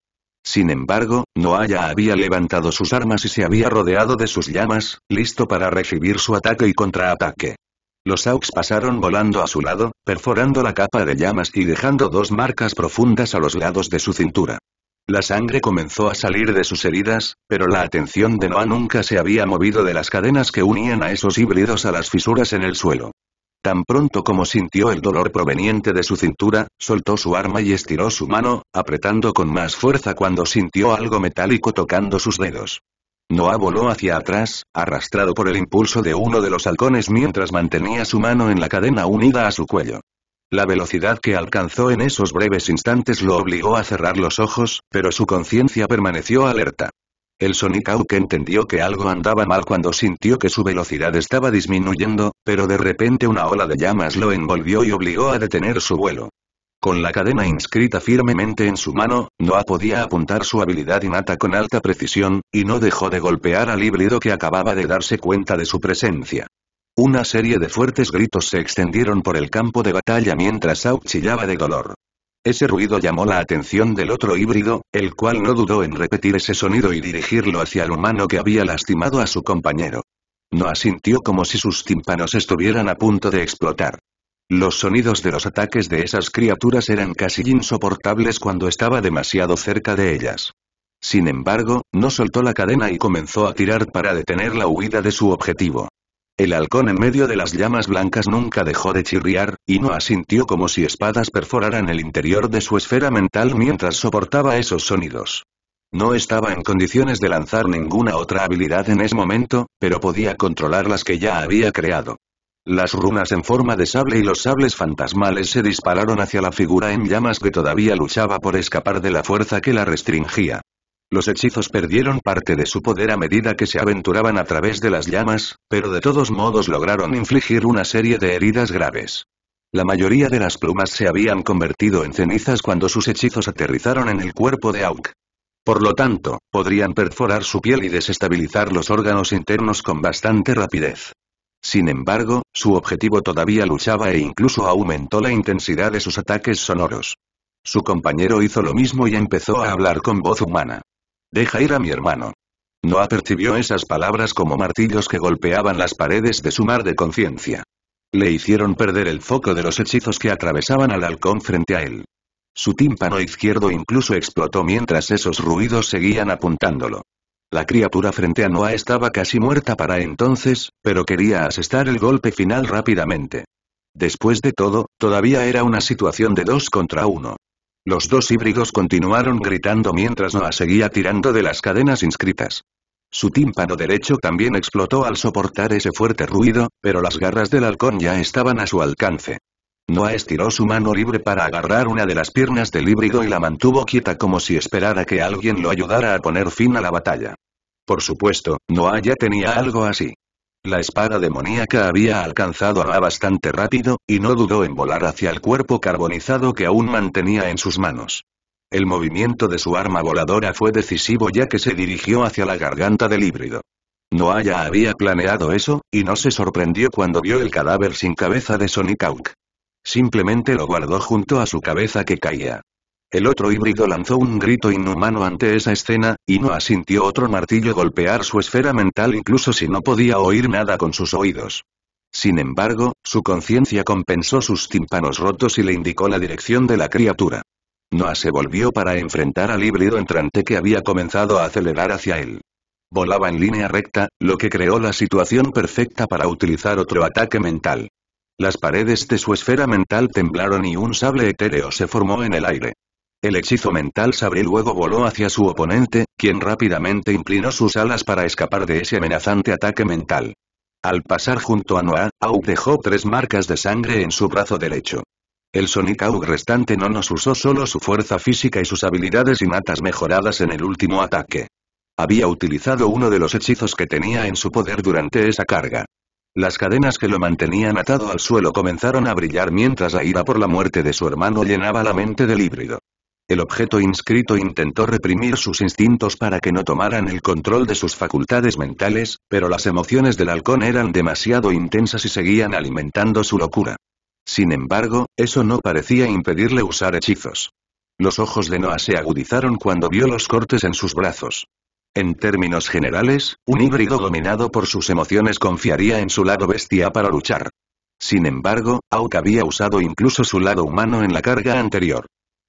Sin embargo, ya había levantado sus armas y se había rodeado de sus llamas, listo para recibir su ataque y contraataque. Los AUX pasaron volando a su lado, perforando la capa de llamas y dejando dos marcas profundas a los lados de su cintura. La sangre comenzó a salir de sus heridas, pero la atención de Noah nunca se había movido de las cadenas que unían a esos híbridos a las fisuras en el suelo. Tan pronto como sintió el dolor proveniente de su cintura, soltó su arma y estiró su mano, apretando con más fuerza cuando sintió algo metálico tocando sus dedos. Noah voló hacia atrás, arrastrado por el impulso de uno de los halcones mientras mantenía su mano en la cadena unida a su cuello. La velocidad que alcanzó en esos breves instantes lo obligó a cerrar los ojos, pero su conciencia permaneció alerta. El Sonic que entendió que algo andaba mal cuando sintió que su velocidad estaba disminuyendo, pero de repente una ola de llamas lo envolvió y obligó a detener su vuelo. Con la cadena inscrita firmemente en su mano, Noah podía apuntar su habilidad innata con alta precisión, y no dejó de golpear al híbrido que acababa de darse cuenta de su presencia. Una serie de fuertes gritos se extendieron por el campo de batalla mientras Au chillaba de dolor. Ese ruido llamó la atención del otro híbrido, el cual no dudó en repetir ese sonido y dirigirlo hacia el humano que había lastimado a su compañero. No asintió como si sus tímpanos estuvieran a punto de explotar. Los sonidos de los ataques de esas criaturas eran casi insoportables cuando estaba demasiado cerca de ellas. Sin embargo, no soltó la cadena y comenzó a tirar para detener la huida de su objetivo. El halcón en medio de las llamas blancas nunca dejó de chirriar, y no asintió como si espadas perforaran el interior de su esfera mental mientras soportaba esos sonidos. No estaba en condiciones de lanzar ninguna otra habilidad en ese momento, pero podía controlar las que ya había creado. Las runas en forma de sable y los sables fantasmales se dispararon hacia la figura en llamas que todavía luchaba por escapar de la fuerza que la restringía. Los hechizos perdieron parte de su poder a medida que se aventuraban a través de las llamas, pero de todos modos lograron infligir una serie de heridas graves. La mayoría de las plumas se habían convertido en cenizas cuando sus hechizos aterrizaron en el cuerpo de Auk. Por lo tanto, podrían perforar su piel y desestabilizar los órganos internos con bastante rapidez. Sin embargo, su objetivo todavía luchaba e incluso aumentó la intensidad de sus ataques sonoros. Su compañero hizo lo mismo y empezó a hablar con voz humana. Deja ir a mi hermano. Noah percibió esas palabras como martillos que golpeaban las paredes de su mar de conciencia. Le hicieron perder el foco de los hechizos que atravesaban al halcón frente a él. Su tímpano izquierdo incluso explotó mientras esos ruidos seguían apuntándolo. La criatura frente a Noah estaba casi muerta para entonces, pero quería asestar el golpe final rápidamente. Después de todo, todavía era una situación de dos contra uno. Los dos híbridos continuaron gritando mientras Noah seguía tirando de las cadenas inscritas. Su tímpano derecho también explotó al soportar ese fuerte ruido, pero las garras del halcón ya estaban a su alcance. Noah estiró su mano libre para agarrar una de las piernas del híbrido y la mantuvo quieta como si esperara que alguien lo ayudara a poner fin a la batalla. Por supuesto, Noah ya tenía algo así. La espada demoníaca había alcanzado a bastante rápido, y no dudó en volar hacia el cuerpo carbonizado que aún mantenía en sus manos. El movimiento de su arma voladora fue decisivo ya que se dirigió hacia la garganta del híbrido. Noaya había planeado eso, y no se sorprendió cuando vio el cadáver sin cabeza de Sonic Hawk. Simplemente lo guardó junto a su cabeza que caía. El otro híbrido lanzó un grito inhumano ante esa escena, y Noah sintió otro martillo golpear su esfera mental incluso si no podía oír nada con sus oídos. Sin embargo, su conciencia compensó sus tímpanos rotos y le indicó la dirección de la criatura. Noah se volvió para enfrentar al híbrido entrante que había comenzado a acelerar hacia él. Volaba en línea recta, lo que creó la situación perfecta para utilizar otro ataque mental. Las paredes de su esfera mental temblaron y un sable etéreo se formó en el aire. El hechizo mental Sabre luego voló hacia su oponente, quien rápidamente inclinó sus alas para escapar de ese amenazante ataque mental. Al pasar junto a Noah, Aug dejó tres marcas de sangre en su brazo derecho. El Sonic Aug restante no nos usó solo su fuerza física y sus habilidades y matas mejoradas en el último ataque. Había utilizado uno de los hechizos que tenía en su poder durante esa carga. Las cadenas que lo mantenían atado al suelo comenzaron a brillar mientras la ira por la muerte de su hermano llenaba la mente del híbrido el objeto inscrito intentó reprimir sus instintos para que no tomaran el control de sus facultades mentales, pero las emociones del halcón eran demasiado intensas y seguían alimentando su locura. Sin embargo, eso no parecía impedirle usar hechizos. Los ojos de Noah se agudizaron cuando vio los cortes en sus brazos. En términos generales, un híbrido dominado por sus emociones confiaría en su lado bestia para luchar. Sin embargo, Auk había usado incluso su lado humano en la carga anterior.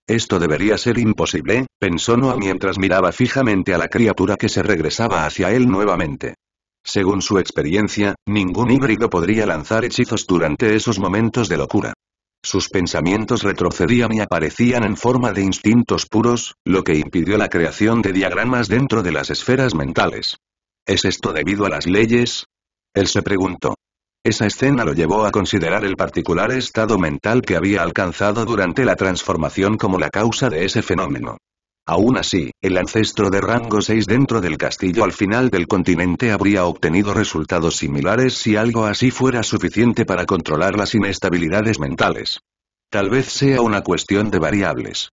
Esto debería ser imposible, pensó Noah mientras miraba fijamente a la criatura que se regresaba hacia él nuevamente. Según su experiencia, ningún híbrido podría lanzar hechizos durante esos momentos de locura. Sus pensamientos retrocedían y aparecían en forma de instintos puros, lo que impidió la creación de diagramas dentro de las esferas mentales. ¿Es esto debido a las leyes? Él se preguntó. Esa escena lo llevó a considerar el particular estado mental que había alcanzado durante la transformación como la causa de ese fenómeno. Aún así, el ancestro de rango 6 dentro del castillo al final del continente habría obtenido resultados similares si algo así fuera suficiente para controlar las inestabilidades mentales. Tal vez sea una cuestión de variables.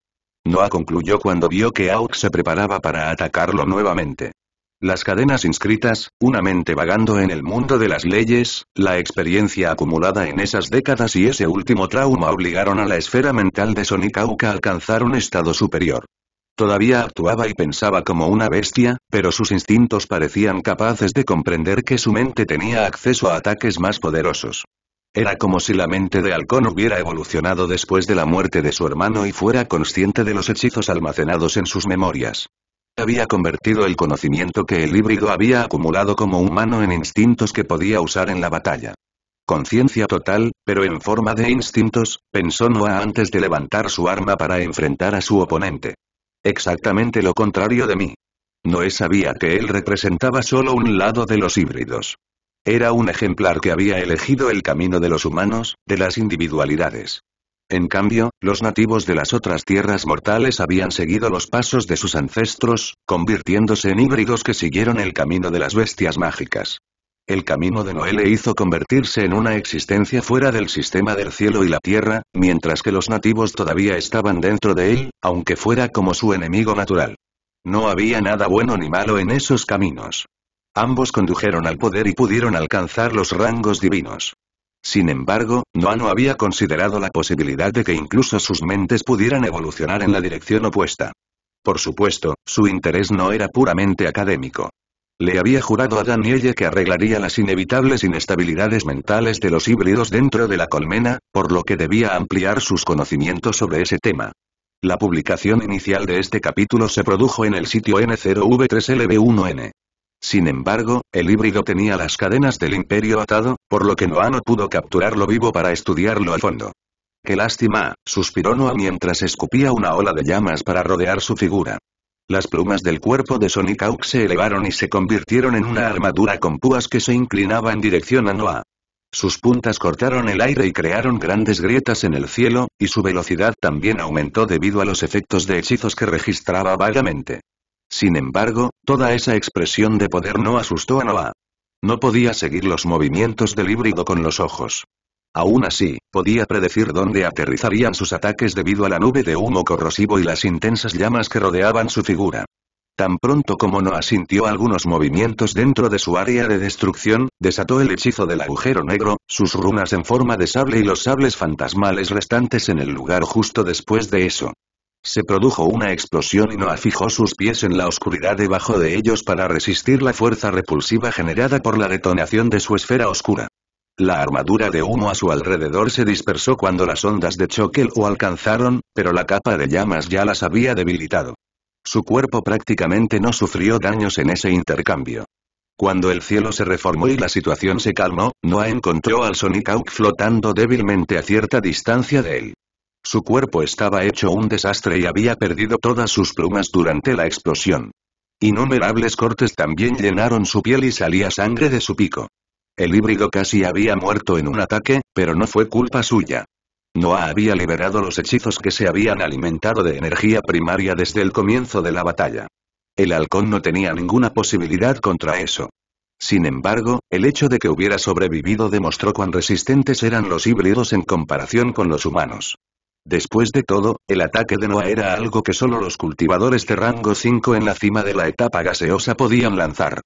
Noah concluyó cuando vio que Auk se preparaba para atacarlo nuevamente. Las cadenas inscritas, una mente vagando en el mundo de las leyes, la experiencia acumulada en esas décadas y ese último trauma obligaron a la esfera mental de Sonicauca a alcanzar un estado superior. Todavía actuaba y pensaba como una bestia, pero sus instintos parecían capaces de comprender que su mente tenía acceso a ataques más poderosos. Era como si la mente de Halcón hubiera evolucionado después de la muerte de su hermano y fuera consciente de los hechizos almacenados en sus memorias había convertido el conocimiento que el híbrido había acumulado como humano en instintos que podía usar en la batalla. Conciencia total, pero en forma de instintos, pensó Noah antes de levantar su arma para enfrentar a su oponente. Exactamente lo contrario de mí. Noé sabía que él representaba solo un lado de los híbridos. Era un ejemplar que había elegido el camino de los humanos, de las individualidades. En cambio, los nativos de las otras tierras mortales habían seguido los pasos de sus ancestros, convirtiéndose en híbridos que siguieron el camino de las bestias mágicas. El camino de Noé le hizo convertirse en una existencia fuera del sistema del cielo y la tierra, mientras que los nativos todavía estaban dentro de él, aunque fuera como su enemigo natural. No había nada bueno ni malo en esos caminos. Ambos condujeron al poder y pudieron alcanzar los rangos divinos. Sin embargo, Noano había considerado la posibilidad de que incluso sus mentes pudieran evolucionar en la dirección opuesta. Por supuesto, su interés no era puramente académico. Le había jurado a Danielle que arreglaría las inevitables inestabilidades mentales de los híbridos dentro de la colmena, por lo que debía ampliar sus conocimientos sobre ese tema. La publicación inicial de este capítulo se produjo en el sitio N0V3LB1N. Sin embargo, el híbrido tenía las cadenas del imperio atado, por lo que no pudo capturarlo vivo para estudiarlo a fondo. ¡Qué lástima! suspiró Noa mientras escupía una ola de llamas para rodear su figura. Las plumas del cuerpo de Sonic Hawk se elevaron y se convirtieron en una armadura con púas que se inclinaba en dirección a Noa. Sus puntas cortaron el aire y crearon grandes grietas en el cielo, y su velocidad también aumentó debido a los efectos de hechizos que registraba vagamente. Sin embargo, toda esa expresión de poder no asustó a Noah. No podía seguir los movimientos del híbrido con los ojos. Aún así, podía predecir dónde aterrizarían sus ataques debido a la nube de humo corrosivo y las intensas llamas que rodeaban su figura. Tan pronto como Noah sintió algunos movimientos dentro de su área de destrucción, desató el hechizo del agujero negro, sus runas en forma de sable y los sables fantasmales restantes en el lugar justo después de eso. Se produjo una explosión y Noah fijó sus pies en la oscuridad debajo de ellos para resistir la fuerza repulsiva generada por la detonación de su esfera oscura. La armadura de humo a su alrededor se dispersó cuando las ondas de choque lo alcanzaron, pero la capa de llamas ya las había debilitado. Su cuerpo prácticamente no sufrió daños en ese intercambio. Cuando el cielo se reformó y la situación se calmó, Noah encontró al Sonic Hawk flotando débilmente a cierta distancia de él. Su cuerpo estaba hecho un desastre y había perdido todas sus plumas durante la explosión. Innumerables cortes también llenaron su piel y salía sangre de su pico. El híbrido casi había muerto en un ataque, pero no fue culpa suya. Noah había liberado los hechizos que se habían alimentado de energía primaria desde el comienzo de la batalla. El halcón no tenía ninguna posibilidad contra eso. Sin embargo, el hecho de que hubiera sobrevivido demostró cuán resistentes eran los híbridos en comparación con los humanos. Después de todo, el ataque de Noah era algo que solo los cultivadores de rango 5 en la cima de la etapa gaseosa podían lanzar.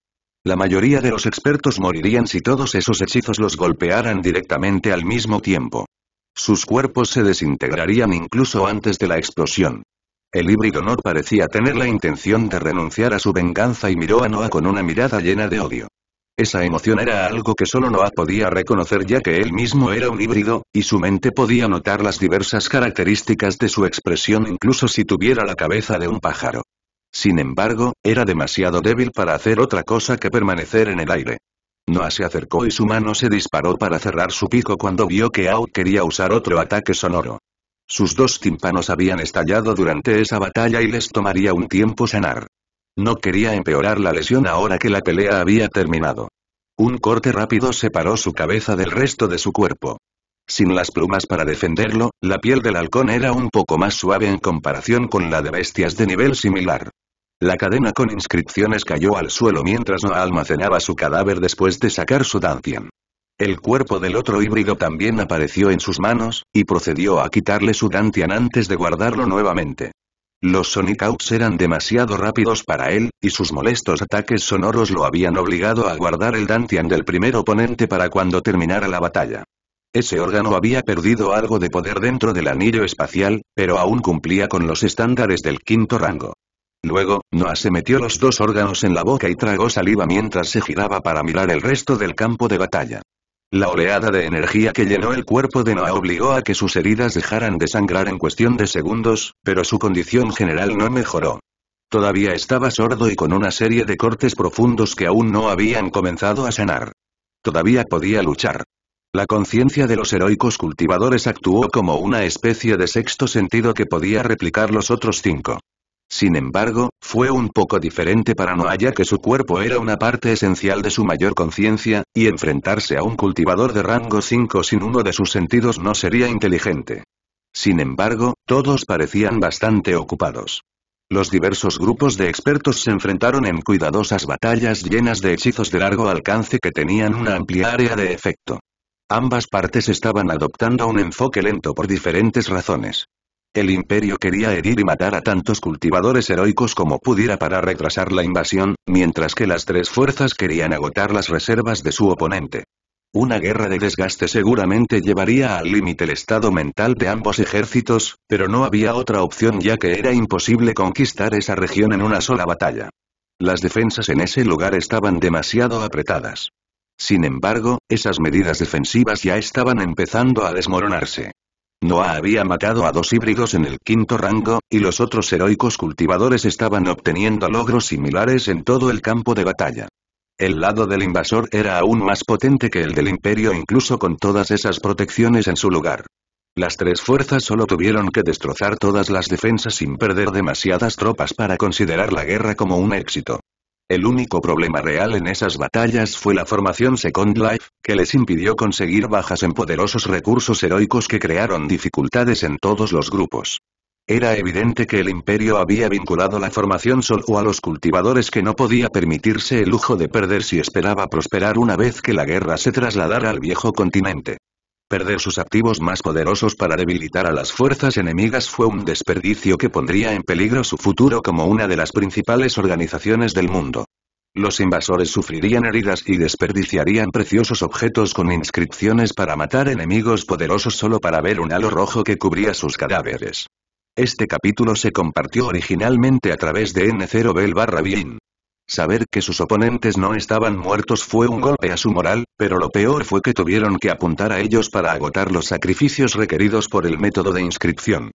La mayoría de los expertos morirían si todos esos hechizos los golpearan directamente al mismo tiempo. Sus cuerpos se desintegrarían incluso antes de la explosión. El híbrido Nor parecía tener la intención de renunciar a su venganza y miró a Noah con una mirada llena de odio. Esa emoción era algo que solo Noah podía reconocer ya que él mismo era un híbrido, y su mente podía notar las diversas características de su expresión incluso si tuviera la cabeza de un pájaro. Sin embargo, era demasiado débil para hacer otra cosa que permanecer en el aire. Noah se acercó y su mano se disparó para cerrar su pico cuando vio que Ao quería usar otro ataque sonoro. Sus dos tímpanos habían estallado durante esa batalla y les tomaría un tiempo sanar. No quería empeorar la lesión ahora que la pelea había terminado. Un corte rápido separó su cabeza del resto de su cuerpo. Sin las plumas para defenderlo, la piel del halcón era un poco más suave en comparación con la de bestias de nivel similar. La cadena con inscripciones cayó al suelo mientras no almacenaba su cadáver después de sacar su dantian. El cuerpo del otro híbrido también apareció en sus manos, y procedió a quitarle su dantian antes de guardarlo nuevamente. Los Sonicouts eran demasiado rápidos para él, y sus molestos ataques sonoros lo habían obligado a guardar el Dantian del primer oponente para cuando terminara la batalla. Ese órgano había perdido algo de poder dentro del anillo espacial, pero aún cumplía con los estándares del quinto rango. Luego, Noah se metió los dos órganos en la boca y tragó saliva mientras se giraba para mirar el resto del campo de batalla. La oleada de energía que llenó el cuerpo de Noah obligó a que sus heridas dejaran de sangrar en cuestión de segundos, pero su condición general no mejoró. Todavía estaba sordo y con una serie de cortes profundos que aún no habían comenzado a sanar. Todavía podía luchar. La conciencia de los heroicos cultivadores actuó como una especie de sexto sentido que podía replicar los otros cinco. Sin embargo, fue un poco diferente para Noah ya que su cuerpo era una parte esencial de su mayor conciencia, y enfrentarse a un cultivador de rango 5 sin uno de sus sentidos no sería inteligente. Sin embargo, todos parecían bastante ocupados. Los diversos grupos de expertos se enfrentaron en cuidadosas batallas llenas de hechizos de largo alcance que tenían una amplia área de efecto. Ambas partes estaban adoptando un enfoque lento por diferentes razones. El imperio quería herir y matar a tantos cultivadores heroicos como pudiera para retrasar la invasión, mientras que las tres fuerzas querían agotar las reservas de su oponente. Una guerra de desgaste seguramente llevaría al límite el estado mental de ambos ejércitos, pero no había otra opción ya que era imposible conquistar esa región en una sola batalla. Las defensas en ese lugar estaban demasiado apretadas. Sin embargo, esas medidas defensivas ya estaban empezando a desmoronarse. Noah había matado a dos híbridos en el quinto rango, y los otros heroicos cultivadores estaban obteniendo logros similares en todo el campo de batalla. El lado del invasor era aún más potente que el del imperio incluso con todas esas protecciones en su lugar. Las tres fuerzas solo tuvieron que destrozar todas las defensas sin perder demasiadas tropas para considerar la guerra como un éxito. El único problema real en esas batallas fue la formación Second Life, que les impidió conseguir bajas en poderosos recursos heroicos que crearon dificultades en todos los grupos. Era evidente que el imperio había vinculado la formación o a los cultivadores que no podía permitirse el lujo de perder si esperaba prosperar una vez que la guerra se trasladara al viejo continente. Perder sus activos más poderosos para debilitar a las fuerzas enemigas fue un desperdicio que pondría en peligro su futuro como una de las principales organizaciones del mundo. Los invasores sufrirían heridas y desperdiciarían preciosos objetos con inscripciones para matar enemigos poderosos solo para ver un halo rojo que cubría sus cadáveres. Este capítulo se compartió originalmente a través de n 0 bel barra Saber que sus oponentes no estaban muertos fue un golpe a su moral, pero lo peor fue que tuvieron que apuntar a ellos para agotar los sacrificios requeridos por el método de inscripción.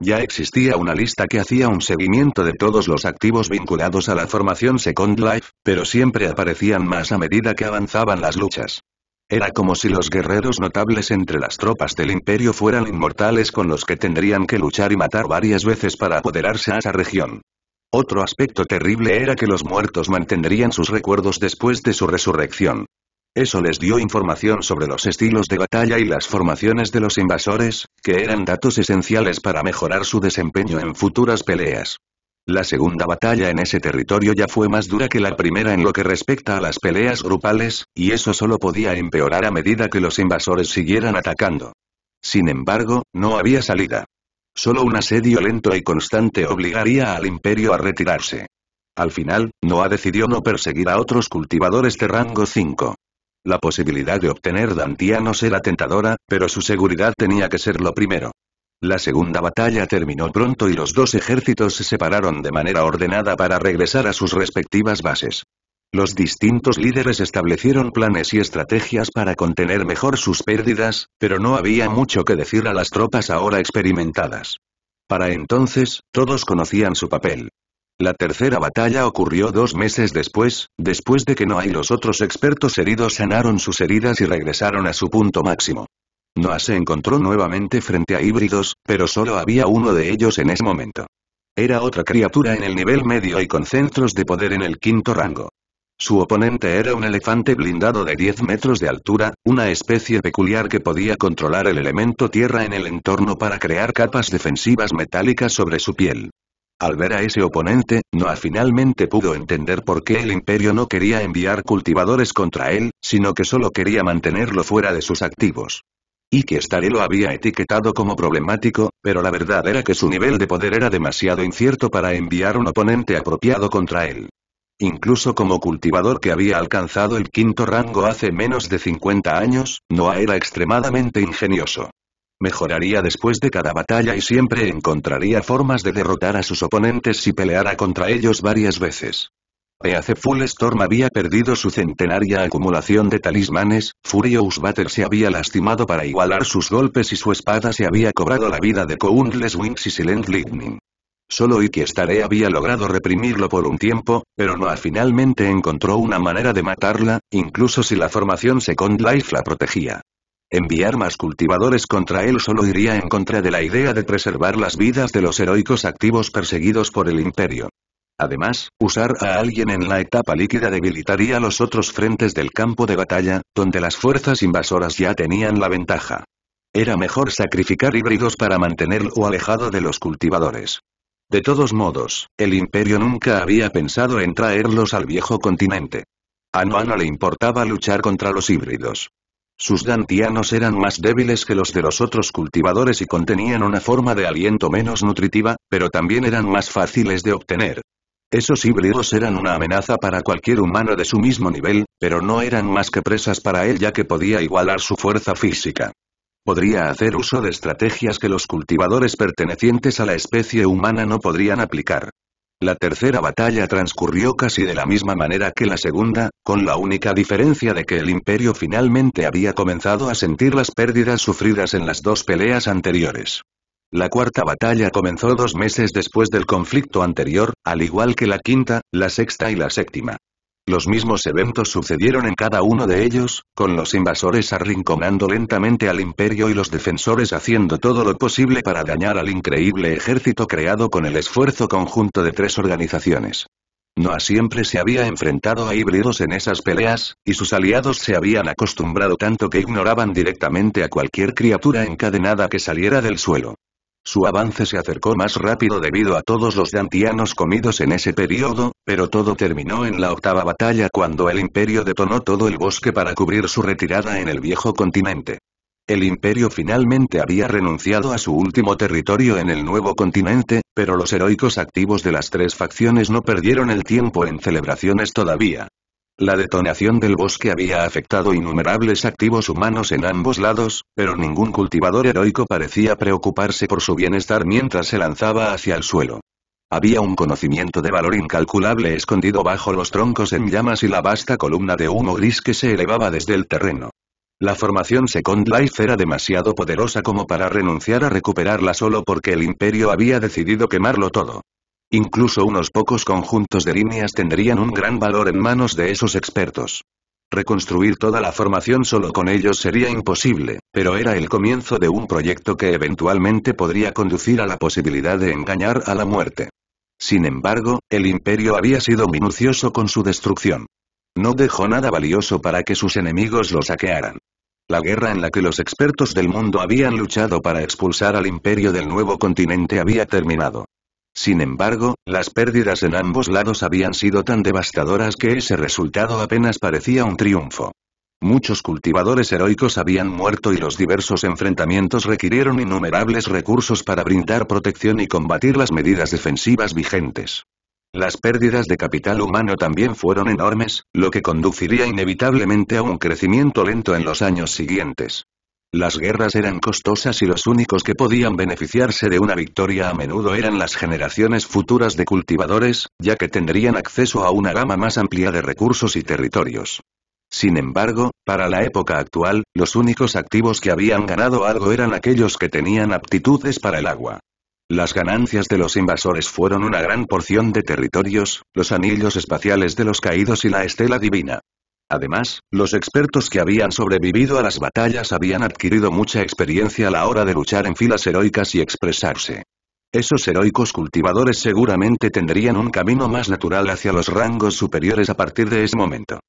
Ya existía una lista que hacía un seguimiento de todos los activos vinculados a la formación Second Life, pero siempre aparecían más a medida que avanzaban las luchas. Era como si los guerreros notables entre las tropas del imperio fueran inmortales con los que tendrían que luchar y matar varias veces para apoderarse a esa región. Otro aspecto terrible era que los muertos mantendrían sus recuerdos después de su resurrección. Eso les dio información sobre los estilos de batalla y las formaciones de los invasores, que eran datos esenciales para mejorar su desempeño en futuras peleas. La segunda batalla en ese territorio ya fue más dura que la primera en lo que respecta a las peleas grupales, y eso solo podía empeorar a medida que los invasores siguieran atacando. Sin embargo, no había salida. Solo un asedio lento y constante obligaría al imperio a retirarse. Al final, Noah decidió no perseguir a otros cultivadores de rango 5. La posibilidad de obtener no será tentadora, pero su seguridad tenía que ser lo primero. La segunda batalla terminó pronto y los dos ejércitos se separaron de manera ordenada para regresar a sus respectivas bases. Los distintos líderes establecieron planes y estrategias para contener mejor sus pérdidas, pero no había mucho que decir a las tropas ahora experimentadas. Para entonces, todos conocían su papel. La tercera batalla ocurrió dos meses después, después de que Noah y los otros expertos heridos sanaron sus heridas y regresaron a su punto máximo. Noah se encontró nuevamente frente a híbridos, pero solo había uno de ellos en ese momento. Era otra criatura en el nivel medio y con centros de poder en el quinto rango. Su oponente era un elefante blindado de 10 metros de altura, una especie peculiar que podía controlar el elemento tierra en el entorno para crear capas defensivas metálicas sobre su piel. Al ver a ese oponente, Noah finalmente pudo entender por qué el imperio no quería enviar cultivadores contra él, sino que solo quería mantenerlo fuera de sus activos. Y que Staré lo había etiquetado como problemático, pero la verdad era que su nivel de poder era demasiado incierto para enviar un oponente apropiado contra él. Incluso como cultivador que había alcanzado el quinto rango hace menos de 50 años, Noah era extremadamente ingenioso. Mejoraría después de cada batalla y siempre encontraría formas de derrotar a sus oponentes si peleara contra ellos varias veces. PAC Full Storm había perdido su centenaria acumulación de talismanes, Furious Butter se había lastimado para igualar sus golpes y su espada se había cobrado la vida de Countless Wings y Silent Lightning. Solo Estaré había logrado reprimirlo por un tiempo, pero Noah finalmente encontró una manera de matarla, incluso si la formación Second Life la protegía. Enviar más cultivadores contra él solo iría en contra de la idea de preservar las vidas de los heroicos activos perseguidos por el imperio. Además, usar a alguien en la etapa líquida debilitaría los otros frentes del campo de batalla, donde las fuerzas invasoras ya tenían la ventaja. Era mejor sacrificar híbridos para mantenerlo alejado de los cultivadores. De todos modos, el imperio nunca había pensado en traerlos al viejo continente. A Noana le importaba luchar contra los híbridos. Sus dantianos eran más débiles que los de los otros cultivadores y contenían una forma de aliento menos nutritiva, pero también eran más fáciles de obtener. Esos híbridos eran una amenaza para cualquier humano de su mismo nivel, pero no eran más que presas para él ya que podía igualar su fuerza física. Podría hacer uso de estrategias que los cultivadores pertenecientes a la especie humana no podrían aplicar. La tercera batalla transcurrió casi de la misma manera que la segunda, con la única diferencia de que el imperio finalmente había comenzado a sentir las pérdidas sufridas en las dos peleas anteriores. La cuarta batalla comenzó dos meses después del conflicto anterior, al igual que la quinta, la sexta y la séptima. Los mismos eventos sucedieron en cada uno de ellos, con los invasores arrinconando lentamente al imperio y los defensores haciendo todo lo posible para dañar al increíble ejército creado con el esfuerzo conjunto de tres organizaciones. Noah siempre se había enfrentado a híbridos en esas peleas, y sus aliados se habían acostumbrado tanto que ignoraban directamente a cualquier criatura encadenada que saliera del suelo. Su avance se acercó más rápido debido a todos los dantianos comidos en ese periodo, pero todo terminó en la octava batalla cuando el imperio detonó todo el bosque para cubrir su retirada en el viejo continente. El imperio finalmente había renunciado a su último territorio en el nuevo continente, pero los heroicos activos de las tres facciones no perdieron el tiempo en celebraciones todavía. La detonación del bosque había afectado innumerables activos humanos en ambos lados, pero ningún cultivador heroico parecía preocuparse por su bienestar mientras se lanzaba hacia el suelo. Había un conocimiento de valor incalculable escondido bajo los troncos en llamas y la vasta columna de humo gris que se elevaba desde el terreno. La formación Second Life era demasiado poderosa como para renunciar a recuperarla solo porque el imperio había decidido quemarlo todo. Incluso unos pocos conjuntos de líneas tendrían un gran valor en manos de esos expertos. Reconstruir toda la formación solo con ellos sería imposible, pero era el comienzo de un proyecto que eventualmente podría conducir a la posibilidad de engañar a la muerte. Sin embargo, el imperio había sido minucioso con su destrucción. No dejó nada valioso para que sus enemigos lo saquearan. La guerra en la que los expertos del mundo habían luchado para expulsar al imperio del nuevo continente había terminado. Sin embargo, las pérdidas en ambos lados habían sido tan devastadoras que ese resultado apenas parecía un triunfo. Muchos cultivadores heroicos habían muerto y los diversos enfrentamientos requirieron innumerables recursos para brindar protección y combatir las medidas defensivas vigentes. Las pérdidas de capital humano también fueron enormes, lo que conduciría inevitablemente a un crecimiento lento en los años siguientes. Las guerras eran costosas y los únicos que podían beneficiarse de una victoria a menudo eran las generaciones futuras de cultivadores, ya que tendrían acceso a una gama más amplia de recursos y territorios. Sin embargo, para la época actual, los únicos activos que habían ganado algo eran aquellos que tenían aptitudes para el agua. Las ganancias de los invasores fueron una gran porción de territorios, los anillos espaciales de los caídos y la estela divina. Además, los expertos que habían sobrevivido a las batallas habían adquirido mucha experiencia a la hora de luchar en filas heroicas y expresarse. Esos heroicos cultivadores seguramente tendrían un camino más natural hacia los rangos superiores a partir de ese momento.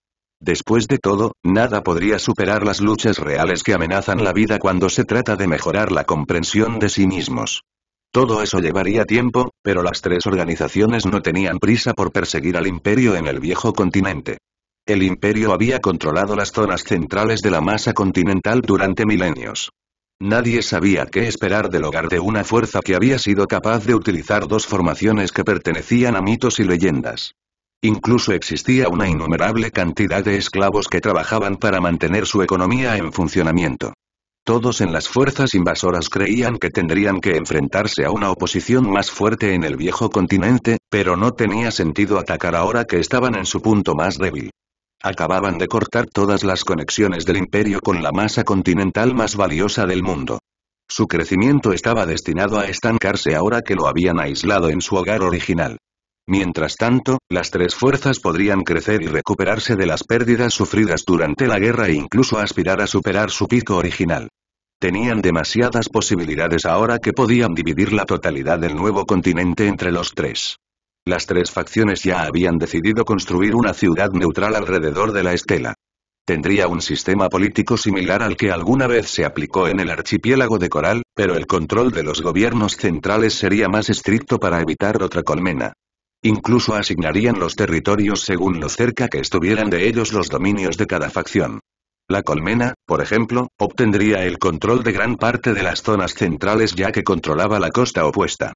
Después de todo, nada podría superar las luchas reales que amenazan la vida cuando se trata de mejorar la comprensión de sí mismos. Todo eso llevaría tiempo, pero las tres organizaciones no tenían prisa por perseguir al imperio en el viejo continente. El imperio había controlado las zonas centrales de la masa continental durante milenios. Nadie sabía qué esperar del hogar de una fuerza que había sido capaz de utilizar dos formaciones que pertenecían a mitos y leyendas. Incluso existía una innumerable cantidad de esclavos que trabajaban para mantener su economía en funcionamiento. Todos en las fuerzas invasoras creían que tendrían que enfrentarse a una oposición más fuerte en el viejo continente, pero no tenía sentido atacar ahora que estaban en su punto más débil. Acababan de cortar todas las conexiones del imperio con la masa continental más valiosa del mundo. Su crecimiento estaba destinado a estancarse ahora que lo habían aislado en su hogar original. Mientras tanto, las tres fuerzas podrían crecer y recuperarse de las pérdidas sufridas durante la guerra e incluso aspirar a superar su pico original. Tenían demasiadas posibilidades ahora que podían dividir la totalidad del nuevo continente entre los tres. Las tres facciones ya habían decidido construir una ciudad neutral alrededor de la estela. Tendría un sistema político similar al que alguna vez se aplicó en el archipiélago de Coral, pero el control de los gobiernos centrales sería más estricto para evitar otra colmena. Incluso asignarían los territorios según lo cerca que estuvieran de ellos los dominios de cada facción. La colmena, por ejemplo, obtendría el control de gran parte de las zonas centrales ya que controlaba la costa opuesta.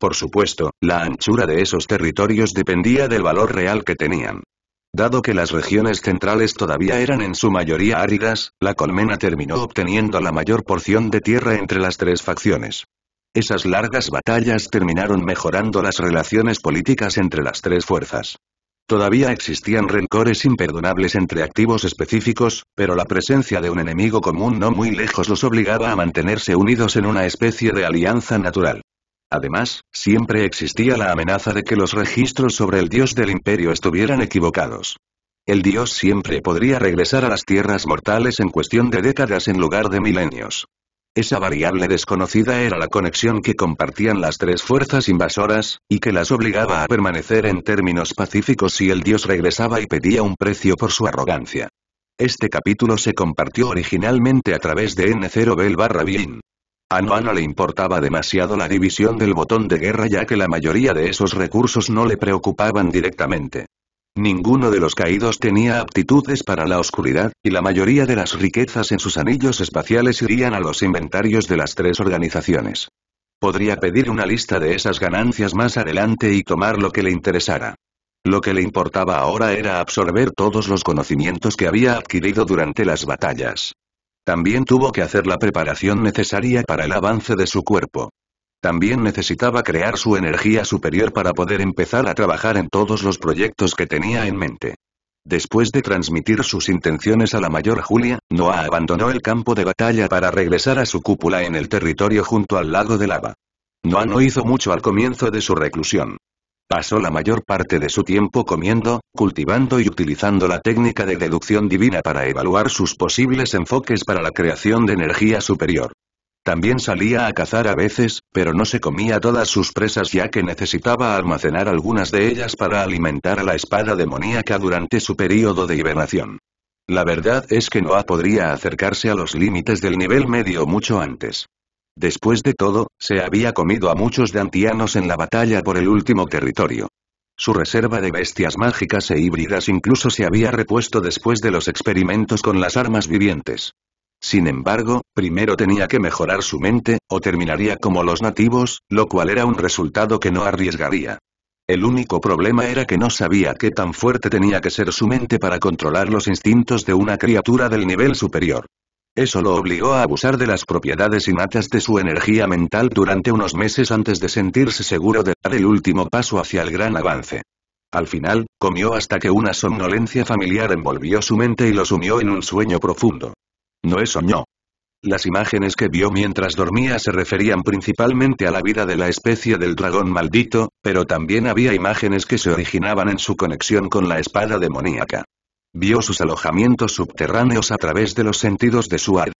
Por supuesto, la anchura de esos territorios dependía del valor real que tenían. Dado que las regiones centrales todavía eran en su mayoría áridas, la colmena terminó obteniendo la mayor porción de tierra entre las tres facciones. Esas largas batallas terminaron mejorando las relaciones políticas entre las tres fuerzas. Todavía existían rencores imperdonables entre activos específicos, pero la presencia de un enemigo común no muy lejos los obligaba a mantenerse unidos en una especie de alianza natural. Además, siempre existía la amenaza de que los registros sobre el dios del imperio estuvieran equivocados. El dios siempre podría regresar a las tierras mortales en cuestión de décadas en lugar de milenios. Esa variable desconocida era la conexión que compartían las tres fuerzas invasoras, y que las obligaba a permanecer en términos pacíficos si el dios regresaba y pedía un precio por su arrogancia. Este capítulo se compartió originalmente a través de N0Bel barra a no le importaba demasiado la división del botón de guerra ya que la mayoría de esos recursos no le preocupaban directamente. Ninguno de los caídos tenía aptitudes para la oscuridad, y la mayoría de las riquezas en sus anillos espaciales irían a los inventarios de las tres organizaciones. Podría pedir una lista de esas ganancias más adelante y tomar lo que le interesara. Lo que le importaba ahora era absorber todos los conocimientos que había adquirido durante las batallas. También tuvo que hacer la preparación necesaria para el avance de su cuerpo. También necesitaba crear su energía superior para poder empezar a trabajar en todos los proyectos que tenía en mente. Después de transmitir sus intenciones a la mayor Julia, Noah abandonó el campo de batalla para regresar a su cúpula en el territorio junto al lago de lava. Noah no hizo mucho al comienzo de su reclusión. Pasó la mayor parte de su tiempo comiendo, cultivando y utilizando la técnica de deducción divina para evaluar sus posibles enfoques para la creación de energía superior. También salía a cazar a veces, pero no se comía todas sus presas ya que necesitaba almacenar algunas de ellas para alimentar a la espada demoníaca durante su período de hibernación. La verdad es que Noah podría acercarse a los límites del nivel medio mucho antes. Después de todo, se había comido a muchos dantianos en la batalla por el último territorio. Su reserva de bestias mágicas e híbridas incluso se había repuesto después de los experimentos con las armas vivientes. Sin embargo, primero tenía que mejorar su mente, o terminaría como los nativos, lo cual era un resultado que no arriesgaría. El único problema era que no sabía qué tan fuerte tenía que ser su mente para controlar los instintos de una criatura del nivel superior. Eso lo obligó a abusar de las propiedades innatas de su energía mental durante unos meses antes de sentirse seguro de dar el último paso hacia el gran avance. Al final, comió hasta que una somnolencia familiar envolvió su mente y lo sumió en un sueño profundo. No es soñó. Las imágenes que vio mientras dormía se referían principalmente a la vida de la especie del dragón maldito, pero también había imágenes que se originaban en su conexión con la espada demoníaca. Vio sus alojamientos subterráneos a través de los sentidos de su ar.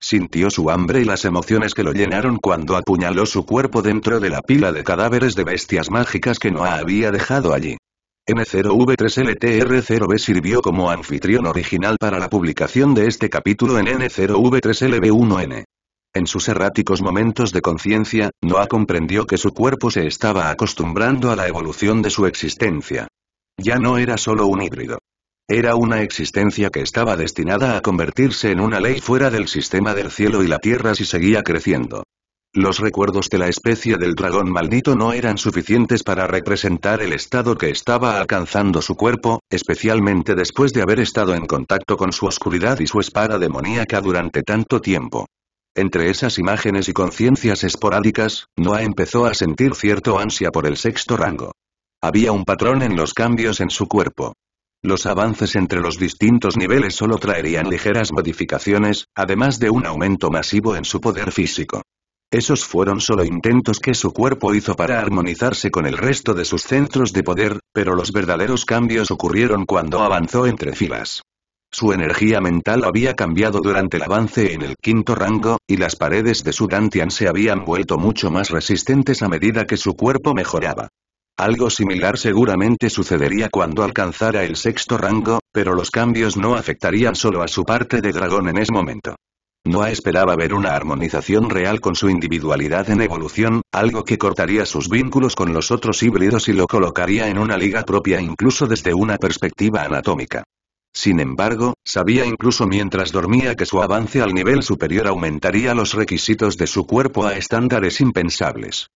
Sintió su hambre y las emociones que lo llenaron cuando apuñaló su cuerpo dentro de la pila de cadáveres de bestias mágicas que Noah había dejado allí. N0V3LTR0B sirvió como anfitrión original para la publicación de este capítulo en N0V3LB1N. En sus erráticos momentos de conciencia, Noah comprendió que su cuerpo se estaba acostumbrando a la evolución de su existencia. Ya no era solo un híbrido. Era una existencia que estaba destinada a convertirse en una ley fuera del sistema del cielo y la tierra si seguía creciendo. Los recuerdos de la especie del dragón maldito no eran suficientes para representar el estado que estaba alcanzando su cuerpo, especialmente después de haber estado en contacto con su oscuridad y su espada demoníaca durante tanto tiempo. Entre esas imágenes y conciencias esporádicas, Noah empezó a sentir cierto ansia por el sexto rango. Había un patrón en los cambios en su cuerpo. Los avances entre los distintos niveles solo traerían ligeras modificaciones, además de un aumento masivo en su poder físico. Esos fueron solo intentos que su cuerpo hizo para armonizarse con el resto de sus centros de poder, pero los verdaderos cambios ocurrieron cuando avanzó entre filas. Su energía mental había cambiado durante el avance en el quinto rango, y las paredes de su Dantian se habían vuelto mucho más resistentes a medida que su cuerpo mejoraba. Algo similar seguramente sucedería cuando alcanzara el sexto rango, pero los cambios no afectarían solo a su parte de dragón en ese momento. Noah esperaba ver una armonización real con su individualidad en evolución, algo que cortaría sus vínculos con los otros híbridos y lo colocaría en una liga propia incluso desde una perspectiva anatómica. Sin embargo, sabía incluso mientras dormía que su avance al nivel superior aumentaría los requisitos de su cuerpo a estándares impensables.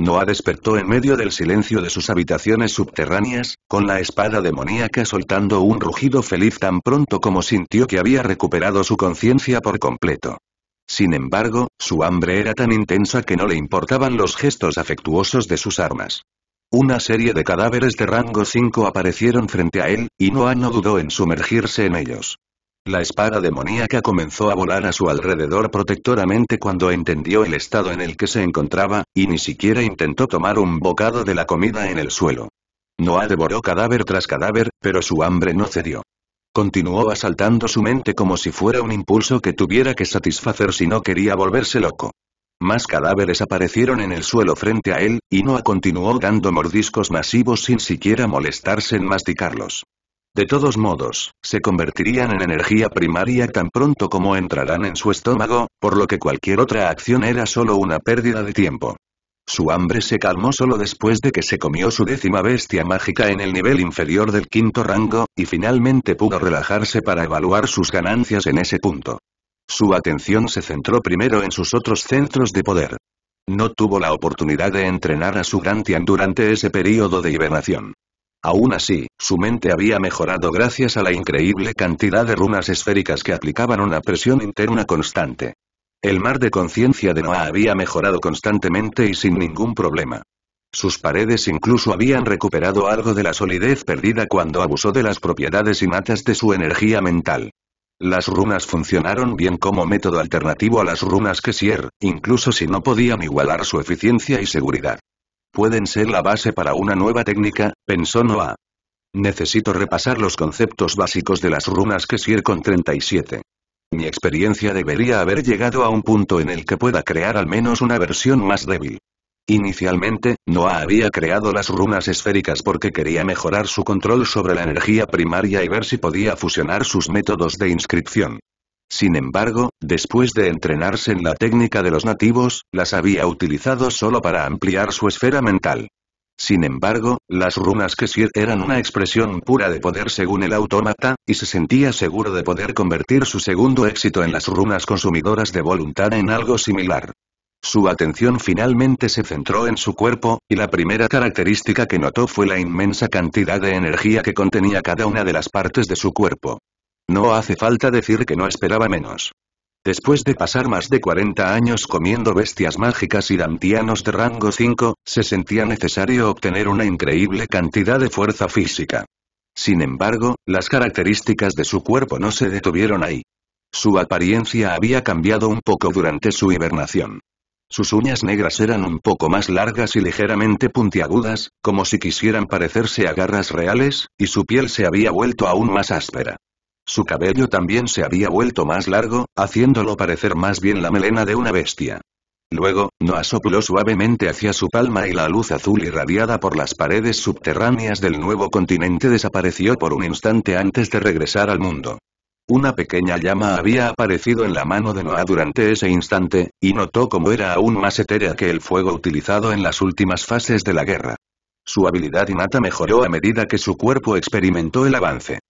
Noah despertó en medio del silencio de sus habitaciones subterráneas, con la espada demoníaca soltando un rugido feliz tan pronto como sintió que había recuperado su conciencia por completo. Sin embargo, su hambre era tan intensa que no le importaban los gestos afectuosos de sus armas. Una serie de cadáveres de rango 5 aparecieron frente a él, y Noah no dudó en sumergirse en ellos. La espada demoníaca comenzó a volar a su alrededor protectoramente cuando entendió el estado en el que se encontraba, y ni siquiera intentó tomar un bocado de la comida en el suelo. Noah devoró cadáver tras cadáver, pero su hambre no cedió. Continuó asaltando su mente como si fuera un impulso que tuviera que satisfacer si no quería volverse loco. Más cadáveres aparecieron en el suelo frente a él, y Noah continuó dando mordiscos masivos sin siquiera molestarse en masticarlos. De todos modos, se convertirían en energía primaria tan pronto como entrarán en su estómago, por lo que cualquier otra acción era solo una pérdida de tiempo. Su hambre se calmó solo después de que se comió su décima bestia mágica en el nivel inferior del quinto rango, y finalmente pudo relajarse para evaluar sus ganancias en ese punto. Su atención se centró primero en sus otros centros de poder. No tuvo la oportunidad de entrenar a su Grantian durante ese período de hibernación. Aún así, su mente había mejorado gracias a la increíble cantidad de runas esféricas que aplicaban una presión interna constante. El mar de conciencia de Noah había mejorado constantemente y sin ningún problema. Sus paredes incluso habían recuperado algo de la solidez perdida cuando abusó de las propiedades innatas de su energía mental. Las runas funcionaron bien como método alternativo a las runas que incluso si no podían igualar su eficiencia y seguridad. Pueden ser la base para una nueva técnica, pensó Noah. Necesito repasar los conceptos básicos de las runas que sirven con 37. Mi experiencia debería haber llegado a un punto en el que pueda crear al menos una versión más débil. Inicialmente, Noah había creado las runas esféricas porque quería mejorar su control sobre la energía primaria y ver si podía fusionar sus métodos de inscripción. Sin embargo, después de entrenarse en la técnica de los nativos, las había utilizado solo para ampliar su esfera mental. Sin embargo, las runas que Kesir eran una expresión pura de poder según el autómata, y se sentía seguro de poder convertir su segundo éxito en las runas consumidoras de voluntad en algo similar. Su atención finalmente se centró en su cuerpo, y la primera característica que notó fue la inmensa cantidad de energía que contenía cada una de las partes de su cuerpo. No hace falta decir que no esperaba menos. Después de pasar más de 40 años comiendo bestias mágicas y dantianos de rango 5, se sentía necesario obtener una increíble cantidad de fuerza física. Sin embargo, las características de su cuerpo no se detuvieron ahí. Su apariencia había cambiado un poco durante su hibernación. Sus uñas negras eran un poco más largas y ligeramente puntiagudas, como si quisieran parecerse a garras reales, y su piel se había vuelto aún más áspera. Su cabello también se había vuelto más largo, haciéndolo parecer más bien la melena de una bestia. Luego, Noah sopló suavemente hacia su palma y la luz azul irradiada por las paredes subterráneas del nuevo continente desapareció por un instante antes de regresar al mundo. Una pequeña llama había aparecido en la mano de Noah durante ese instante, y notó cómo era aún más etérea que el fuego utilizado en las últimas fases de la guerra. Su habilidad innata mejoró a medida que su cuerpo experimentó el avance.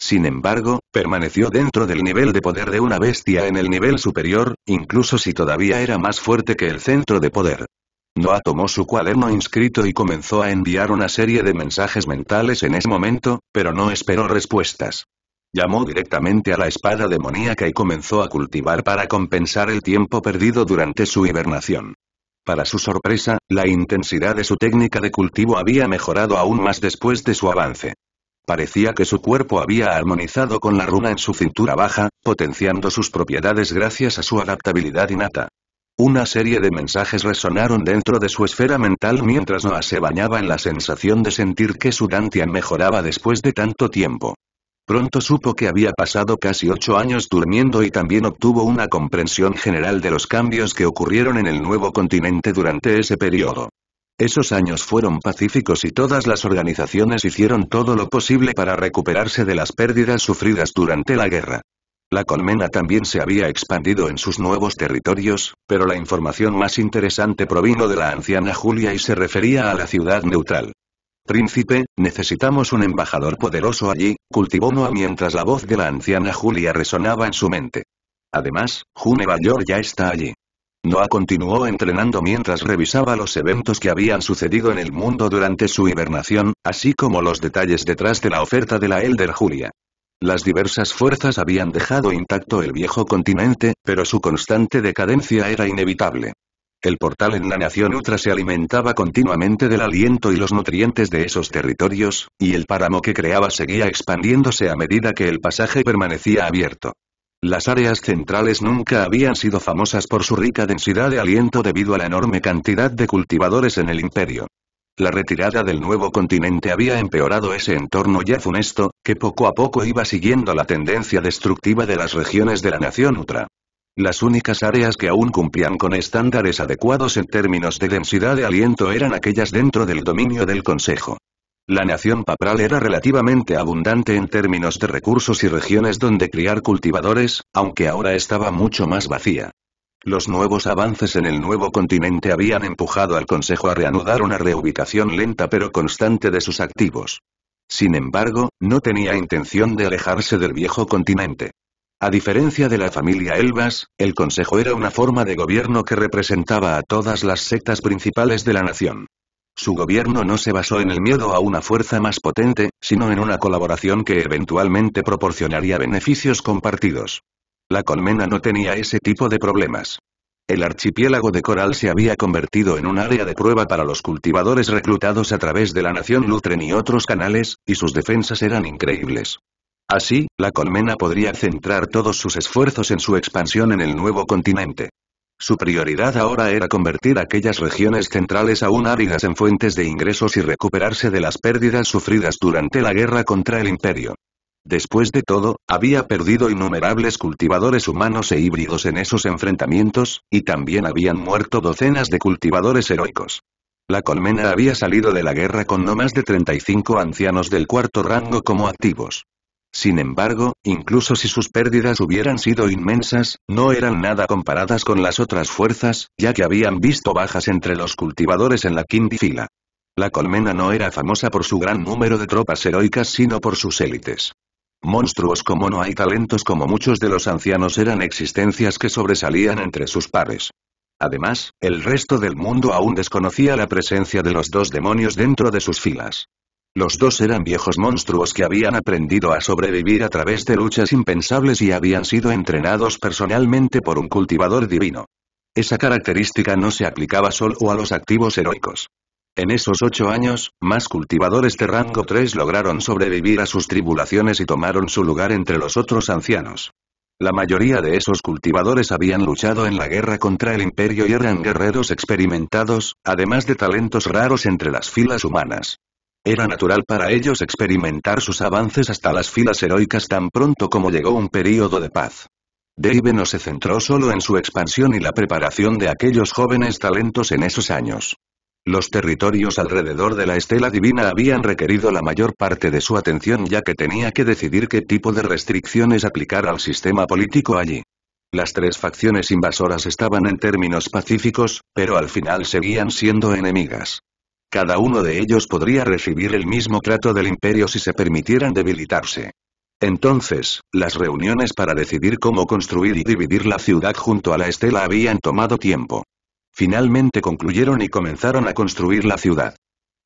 Sin embargo, permaneció dentro del nivel de poder de una bestia en el nivel superior, incluso si todavía era más fuerte que el centro de poder. Noah tomó su cuaderno inscrito y comenzó a enviar una serie de mensajes mentales en ese momento, pero no esperó respuestas. Llamó directamente a la espada demoníaca y comenzó a cultivar para compensar el tiempo perdido durante su hibernación. Para su sorpresa, la intensidad de su técnica de cultivo había mejorado aún más después de su avance. Parecía que su cuerpo había armonizado con la runa en su cintura baja, potenciando sus propiedades gracias a su adaptabilidad innata. Una serie de mensajes resonaron dentro de su esfera mental mientras Noah se bañaba en la sensación de sentir que su Dantian mejoraba después de tanto tiempo. Pronto supo que había pasado casi ocho años durmiendo y también obtuvo una comprensión general de los cambios que ocurrieron en el nuevo continente durante ese periodo. Esos años fueron pacíficos y todas las organizaciones hicieron todo lo posible para recuperarse de las pérdidas sufridas durante la guerra. La colmena también se había expandido en sus nuevos territorios, pero la información más interesante provino de la anciana Julia y se refería a la ciudad neutral. Príncipe, necesitamos un embajador poderoso allí, cultivó Noa mientras la voz de la anciana Julia resonaba en su mente. Además, Junevalor ya está allí. Noah continuó entrenando mientras revisaba los eventos que habían sucedido en el mundo durante su hibernación, así como los detalles detrás de la oferta de la Elder Julia. Las diversas fuerzas habían dejado intacto el viejo continente, pero su constante decadencia era inevitable. El portal en la nación Ultra se alimentaba continuamente del aliento y los nutrientes de esos territorios, y el páramo que creaba seguía expandiéndose a medida que el pasaje permanecía abierto. Las áreas centrales nunca habían sido famosas por su rica densidad de aliento debido a la enorme cantidad de cultivadores en el imperio. La retirada del nuevo continente había empeorado ese entorno ya funesto, que poco a poco iba siguiendo la tendencia destructiva de las regiones de la nación Utra. Las únicas áreas que aún cumplían con estándares adecuados en términos de densidad de aliento eran aquellas dentro del dominio del Consejo. La nación papral era relativamente abundante en términos de recursos y regiones donde criar cultivadores, aunque ahora estaba mucho más vacía. Los nuevos avances en el nuevo continente habían empujado al Consejo a reanudar una reubicación lenta pero constante de sus activos. Sin embargo, no tenía intención de alejarse del viejo continente. A diferencia de la familia Elvas, el Consejo era una forma de gobierno que representaba a todas las sectas principales de la nación. Su gobierno no se basó en el miedo a una fuerza más potente, sino en una colaboración que eventualmente proporcionaría beneficios compartidos. La colmena no tenía ese tipo de problemas. El archipiélago de Coral se había convertido en un área de prueba para los cultivadores reclutados a través de la nación Lutren y otros canales, y sus defensas eran increíbles. Así, la colmena podría centrar todos sus esfuerzos en su expansión en el nuevo continente. Su prioridad ahora era convertir aquellas regiones centrales aún áridas en fuentes de ingresos y recuperarse de las pérdidas sufridas durante la guerra contra el imperio. Después de todo, había perdido innumerables cultivadores humanos e híbridos en esos enfrentamientos, y también habían muerto docenas de cultivadores heroicos. La colmena había salido de la guerra con no más de 35 ancianos del cuarto rango como activos. Sin embargo, incluso si sus pérdidas hubieran sido inmensas, no eran nada comparadas con las otras fuerzas, ya que habían visto bajas entre los cultivadores en la fila. La colmena no era famosa por su gran número de tropas heroicas sino por sus élites. Monstruos como no hay talentos como muchos de los ancianos eran existencias que sobresalían entre sus pares. Además, el resto del mundo aún desconocía la presencia de los dos demonios dentro de sus filas. Los dos eran viejos monstruos que habían aprendido a sobrevivir a través de luchas impensables y habían sido entrenados personalmente por un cultivador divino. Esa característica no se aplicaba solo a los activos heroicos. En esos ocho años, más cultivadores de rango 3 lograron sobrevivir a sus tribulaciones y tomaron su lugar entre los otros ancianos. La mayoría de esos cultivadores habían luchado en la guerra contra el imperio y eran guerreros experimentados, además de talentos raros entre las filas humanas. Era natural para ellos experimentar sus avances hasta las filas heroicas tan pronto como llegó un período de paz. Dave no se centró solo en su expansión y la preparación de aquellos jóvenes talentos en esos años. Los territorios alrededor de la estela divina habían requerido la mayor parte de su atención ya que tenía que decidir qué tipo de restricciones aplicar al sistema político allí. Las tres facciones invasoras estaban en términos pacíficos, pero al final seguían siendo enemigas. Cada uno de ellos podría recibir el mismo trato del imperio si se permitieran debilitarse. Entonces, las reuniones para decidir cómo construir y dividir la ciudad junto a la estela habían tomado tiempo. Finalmente concluyeron y comenzaron a construir la ciudad.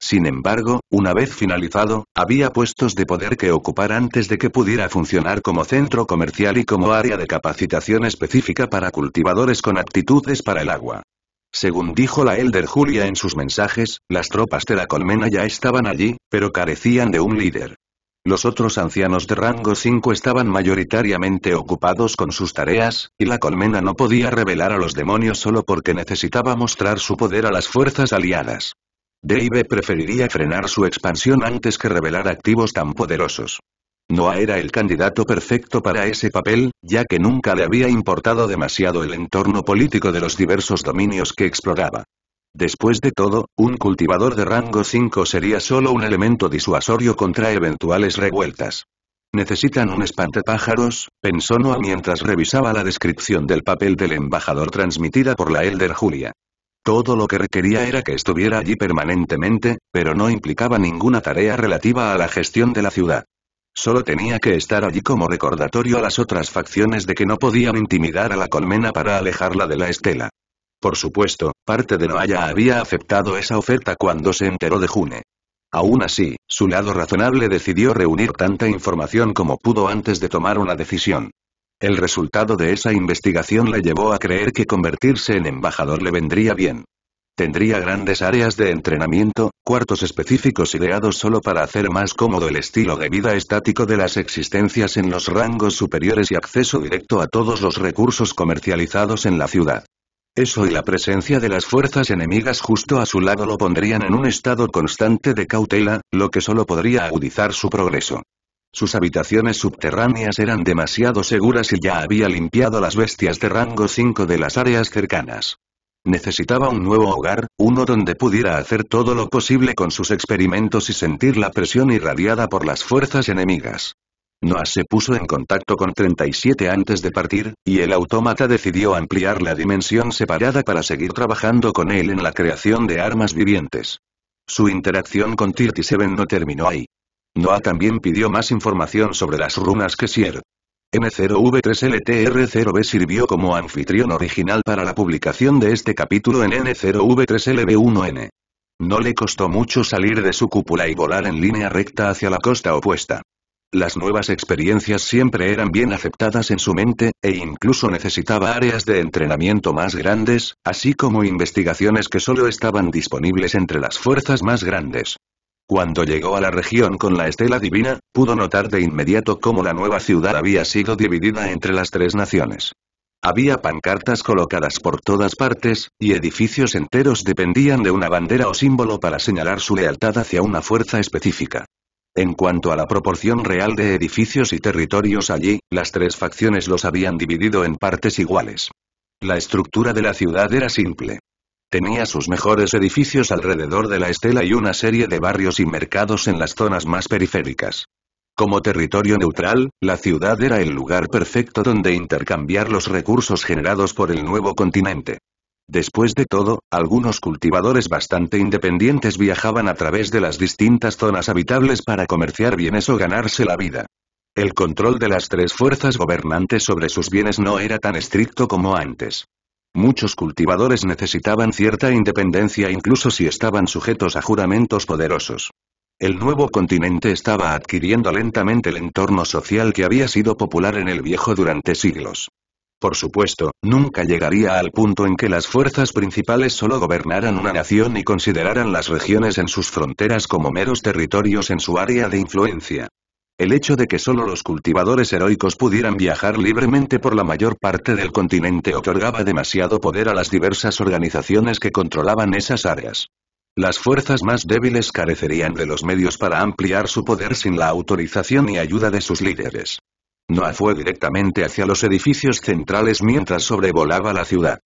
Sin embargo, una vez finalizado, había puestos de poder que ocupar antes de que pudiera funcionar como centro comercial y como área de capacitación específica para cultivadores con aptitudes para el agua. Según dijo la Elder Julia en sus mensajes, las tropas de la colmena ya estaban allí, pero carecían de un líder. Los otros ancianos de rango 5 estaban mayoritariamente ocupados con sus tareas, y la colmena no podía revelar a los demonios solo porque necesitaba mostrar su poder a las fuerzas aliadas. Dave preferiría frenar su expansión antes que revelar activos tan poderosos. Noah era el candidato perfecto para ese papel, ya que nunca le había importado demasiado el entorno político de los diversos dominios que exploraba. Después de todo, un cultivador de rango 5 sería solo un elemento disuasorio contra eventuales revueltas. Necesitan un pájaros, pensó Noah mientras revisaba la descripción del papel del embajador transmitida por la Elder Julia. Todo lo que requería era que estuviera allí permanentemente, pero no implicaba ninguna tarea relativa a la gestión de la ciudad. Solo tenía que estar allí como recordatorio a las otras facciones de que no podían intimidar a la colmena para alejarla de la estela. Por supuesto, parte de Noaya había aceptado esa oferta cuando se enteró de June. Aún así, su lado razonable decidió reunir tanta información como pudo antes de tomar una decisión. El resultado de esa investigación le llevó a creer que convertirse en embajador le vendría bien. Tendría grandes áreas de entrenamiento, cuartos específicos ideados solo para hacer más cómodo el estilo de vida estático de las existencias en los rangos superiores y acceso directo a todos los recursos comercializados en la ciudad. Eso y la presencia de las fuerzas enemigas justo a su lado lo pondrían en un estado constante de cautela, lo que solo podría agudizar su progreso. Sus habitaciones subterráneas eran demasiado seguras y ya había limpiado las bestias de rango 5 de las áreas cercanas. Necesitaba un nuevo hogar, uno donde pudiera hacer todo lo posible con sus experimentos y sentir la presión irradiada por las fuerzas enemigas. Noah se puso en contacto con 37 antes de partir, y el autómata decidió ampliar la dimensión separada para seguir trabajando con él en la creación de armas vivientes. Su interacción con Tirty Seven no terminó ahí. Noah también pidió más información sobre las runas que Sier n 0 v 3 ltr 0 b sirvió como anfitrión original para la publicación de este capítulo en N0V3LB1N. No le costó mucho salir de su cúpula y volar en línea recta hacia la costa opuesta. Las nuevas experiencias siempre eran bien aceptadas en su mente, e incluso necesitaba áreas de entrenamiento más grandes, así como investigaciones que solo estaban disponibles entre las fuerzas más grandes. Cuando llegó a la región con la estela divina, pudo notar de inmediato cómo la nueva ciudad había sido dividida entre las tres naciones. Había pancartas colocadas por todas partes, y edificios enteros dependían de una bandera o símbolo para señalar su lealtad hacia una fuerza específica. En cuanto a la proporción real de edificios y territorios allí, las tres facciones los habían dividido en partes iguales. La estructura de la ciudad era simple. Tenía sus mejores edificios alrededor de la estela y una serie de barrios y mercados en las zonas más periféricas. Como territorio neutral, la ciudad era el lugar perfecto donde intercambiar los recursos generados por el nuevo continente. Después de todo, algunos cultivadores bastante independientes viajaban a través de las distintas zonas habitables para comerciar bienes o ganarse la vida. El control de las tres fuerzas gobernantes sobre sus bienes no era tan estricto como antes. Muchos cultivadores necesitaban cierta independencia incluso si estaban sujetos a juramentos poderosos. El nuevo continente estaba adquiriendo lentamente el entorno social que había sido popular en el viejo durante siglos. Por supuesto, nunca llegaría al punto en que las fuerzas principales solo gobernaran una nación y consideraran las regiones en sus fronteras como meros territorios en su área de influencia. El hecho de que solo los cultivadores heroicos pudieran viajar libremente por la mayor parte del continente otorgaba demasiado poder a las diversas organizaciones que controlaban esas áreas. Las fuerzas más débiles carecerían de los medios para ampliar su poder sin la autorización y ayuda de sus líderes. Noah fue directamente hacia los edificios centrales mientras sobrevolaba la ciudad.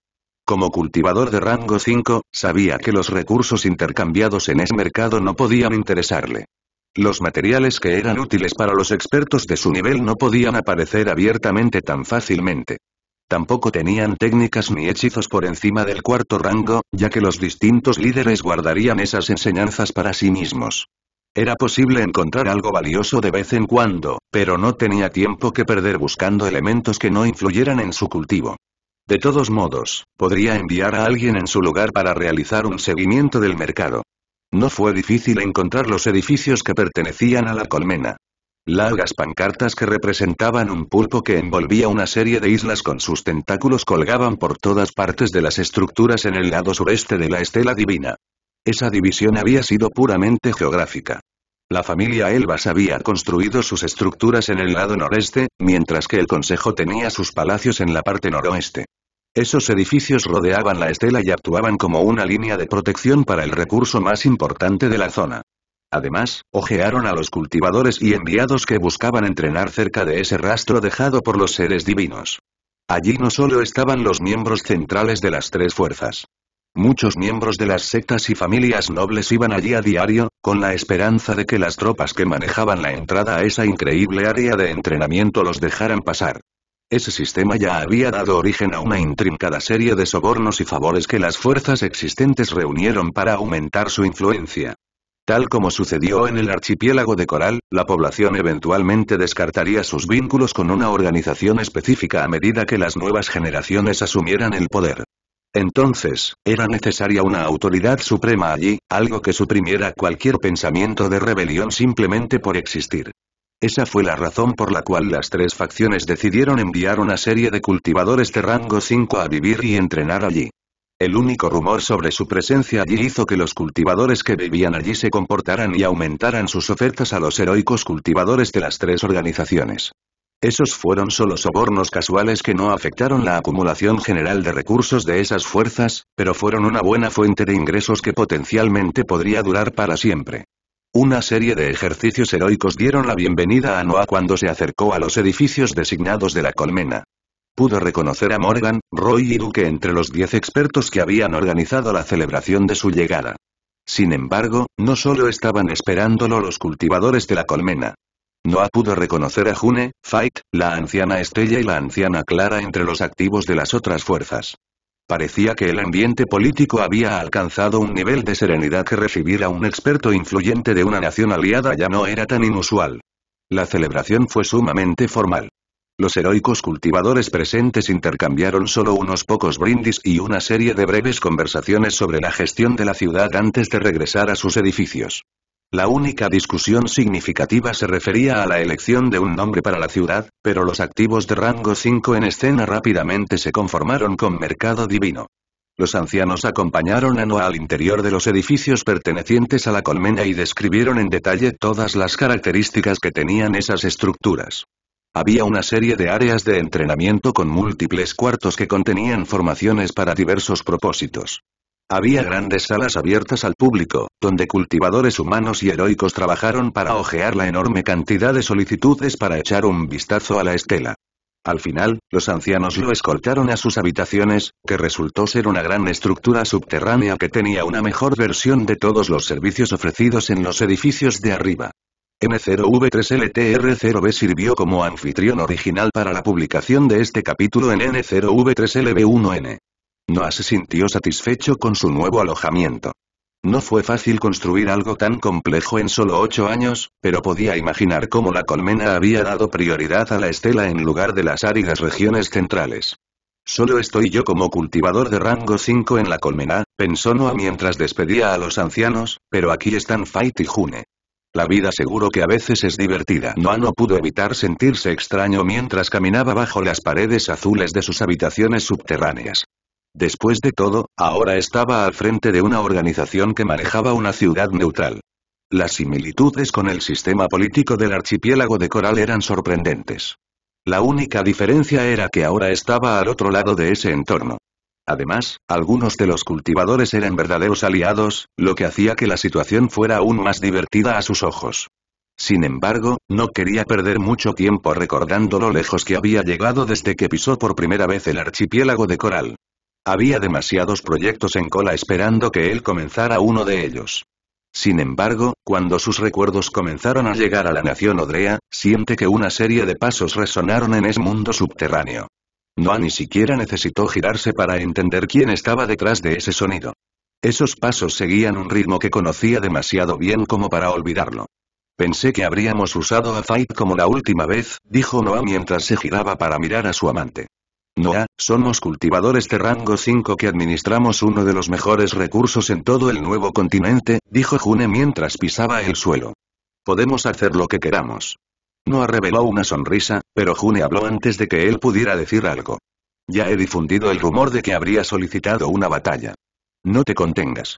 Como cultivador de rango 5, sabía que los recursos intercambiados en ese mercado no podían interesarle. Los materiales que eran útiles para los expertos de su nivel no podían aparecer abiertamente tan fácilmente. Tampoco tenían técnicas ni hechizos por encima del cuarto rango, ya que los distintos líderes guardarían esas enseñanzas para sí mismos. Era posible encontrar algo valioso de vez en cuando, pero no tenía tiempo que perder buscando elementos que no influyeran en su cultivo. De todos modos, podría enviar a alguien en su lugar para realizar un seguimiento del mercado. No fue difícil encontrar los edificios que pertenecían a la colmena. Largas pancartas que representaban un pulpo que envolvía una serie de islas con sus tentáculos colgaban por todas partes de las estructuras en el lado sureste de la estela divina. Esa división había sido puramente geográfica. La familia Elvas había construido sus estructuras en el lado noreste, mientras que el consejo tenía sus palacios en la parte noroeste. Esos edificios rodeaban la estela y actuaban como una línea de protección para el recurso más importante de la zona. Además, ojearon a los cultivadores y enviados que buscaban entrenar cerca de ese rastro dejado por los seres divinos. Allí no solo estaban los miembros centrales de las tres fuerzas. Muchos miembros de las sectas y familias nobles iban allí a diario, con la esperanza de que las tropas que manejaban la entrada a esa increíble área de entrenamiento los dejaran pasar. Ese sistema ya había dado origen a una intrincada serie de sobornos y favores que las fuerzas existentes reunieron para aumentar su influencia. Tal como sucedió en el archipiélago de Coral, la población eventualmente descartaría sus vínculos con una organización específica a medida que las nuevas generaciones asumieran el poder. Entonces, era necesaria una autoridad suprema allí, algo que suprimiera cualquier pensamiento de rebelión simplemente por existir. Esa fue la razón por la cual las tres facciones decidieron enviar una serie de cultivadores de rango 5 a vivir y entrenar allí. El único rumor sobre su presencia allí hizo que los cultivadores que vivían allí se comportaran y aumentaran sus ofertas a los heroicos cultivadores de las tres organizaciones. Esos fueron solo sobornos casuales que no afectaron la acumulación general de recursos de esas fuerzas, pero fueron una buena fuente de ingresos que potencialmente podría durar para siempre. Una serie de ejercicios heroicos dieron la bienvenida a Noah cuando se acercó a los edificios designados de la colmena. Pudo reconocer a Morgan, Roy y Duque entre los diez expertos que habían organizado la celebración de su llegada. Sin embargo, no solo estaban esperándolo los cultivadores de la colmena, Noah pudo reconocer a June, Fight, la anciana Estrella y la anciana Clara entre los activos de las otras fuerzas. Parecía que el ambiente político había alcanzado un nivel de serenidad que recibir a un experto influyente de una nación aliada ya no era tan inusual. La celebración fue sumamente formal. Los heroicos cultivadores presentes intercambiaron solo unos pocos brindis y una serie de breves conversaciones sobre la gestión de la ciudad antes de regresar a sus edificios. La única discusión significativa se refería a la elección de un nombre para la ciudad, pero los activos de rango 5 en escena rápidamente se conformaron con Mercado Divino. Los ancianos acompañaron a Noah al interior de los edificios pertenecientes a la colmena y describieron en detalle todas las características que tenían esas estructuras. Había una serie de áreas de entrenamiento con múltiples cuartos que contenían formaciones para diversos propósitos. Había grandes salas abiertas al público, donde cultivadores humanos y heroicos trabajaron para ojear la enorme cantidad de solicitudes para echar un vistazo a la estela. Al final, los ancianos lo escoltaron a sus habitaciones, que resultó ser una gran estructura subterránea que tenía una mejor versión de todos los servicios ofrecidos en los edificios de arriba. N0V3LTR0B sirvió como anfitrión original para la publicación de este capítulo en N0V3LB1N. Noah se sintió satisfecho con su nuevo alojamiento. No fue fácil construir algo tan complejo en solo ocho años, pero podía imaginar cómo la colmena había dado prioridad a la estela en lugar de las áridas regiones centrales. Solo estoy yo como cultivador de rango 5 en la colmena, pensó Noah mientras despedía a los ancianos, pero aquí están Fight y June. La vida seguro que a veces es divertida. Noah no pudo evitar sentirse extraño mientras caminaba bajo las paredes azules de sus habitaciones subterráneas. Después de todo, ahora estaba al frente de una organización que manejaba una ciudad neutral. Las similitudes con el sistema político del archipiélago de Coral eran sorprendentes. La única diferencia era que ahora estaba al otro lado de ese entorno. Además, algunos de los cultivadores eran verdaderos aliados, lo que hacía que la situación fuera aún más divertida a sus ojos. Sin embargo, no quería perder mucho tiempo recordando lo lejos que había llegado desde que pisó por primera vez el archipiélago de Coral. Había demasiados proyectos en cola esperando que él comenzara uno de ellos. Sin embargo, cuando sus recuerdos comenzaron a llegar a la nación Odrea, siente que una serie de pasos resonaron en ese mundo subterráneo. Noah ni siquiera necesitó girarse para entender quién estaba detrás de ese sonido. Esos pasos seguían un ritmo que conocía demasiado bien como para olvidarlo. Pensé que habríamos usado a Fight como la última vez, dijo Noah mientras se giraba para mirar a su amante. Noah, somos cultivadores de rango 5 que administramos uno de los mejores recursos en todo el nuevo continente, dijo June mientras pisaba el suelo. Podemos hacer lo que queramos. Noah reveló una sonrisa, pero June habló antes de que él pudiera decir algo. Ya he difundido el rumor de que habría solicitado una batalla. No te contengas.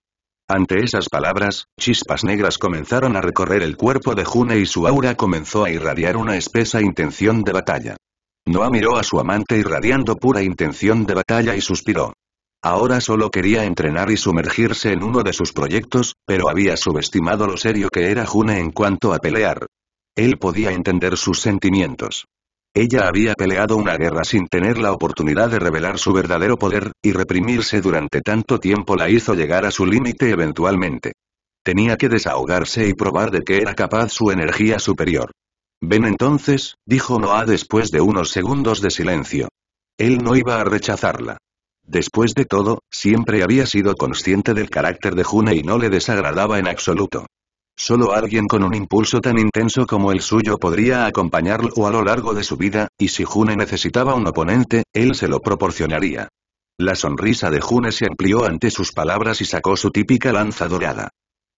Ante esas palabras, chispas negras comenzaron a recorrer el cuerpo de June y su aura comenzó a irradiar una espesa intención de batalla. Noa miró a su amante irradiando pura intención de batalla y suspiró. Ahora solo quería entrenar y sumergirse en uno de sus proyectos, pero había subestimado lo serio que era June en cuanto a pelear. Él podía entender sus sentimientos. Ella había peleado una guerra sin tener la oportunidad de revelar su verdadero poder, y reprimirse durante tanto tiempo la hizo llegar a su límite eventualmente. Tenía que desahogarse y probar de qué era capaz su energía superior. Ven entonces, dijo Noah después de unos segundos de silencio. Él no iba a rechazarla. Después de todo, siempre había sido consciente del carácter de June y no le desagradaba en absoluto. Solo alguien con un impulso tan intenso como el suyo podría acompañarlo a lo largo de su vida, y si June necesitaba un oponente, él se lo proporcionaría. La sonrisa de June se amplió ante sus palabras y sacó su típica lanza dorada.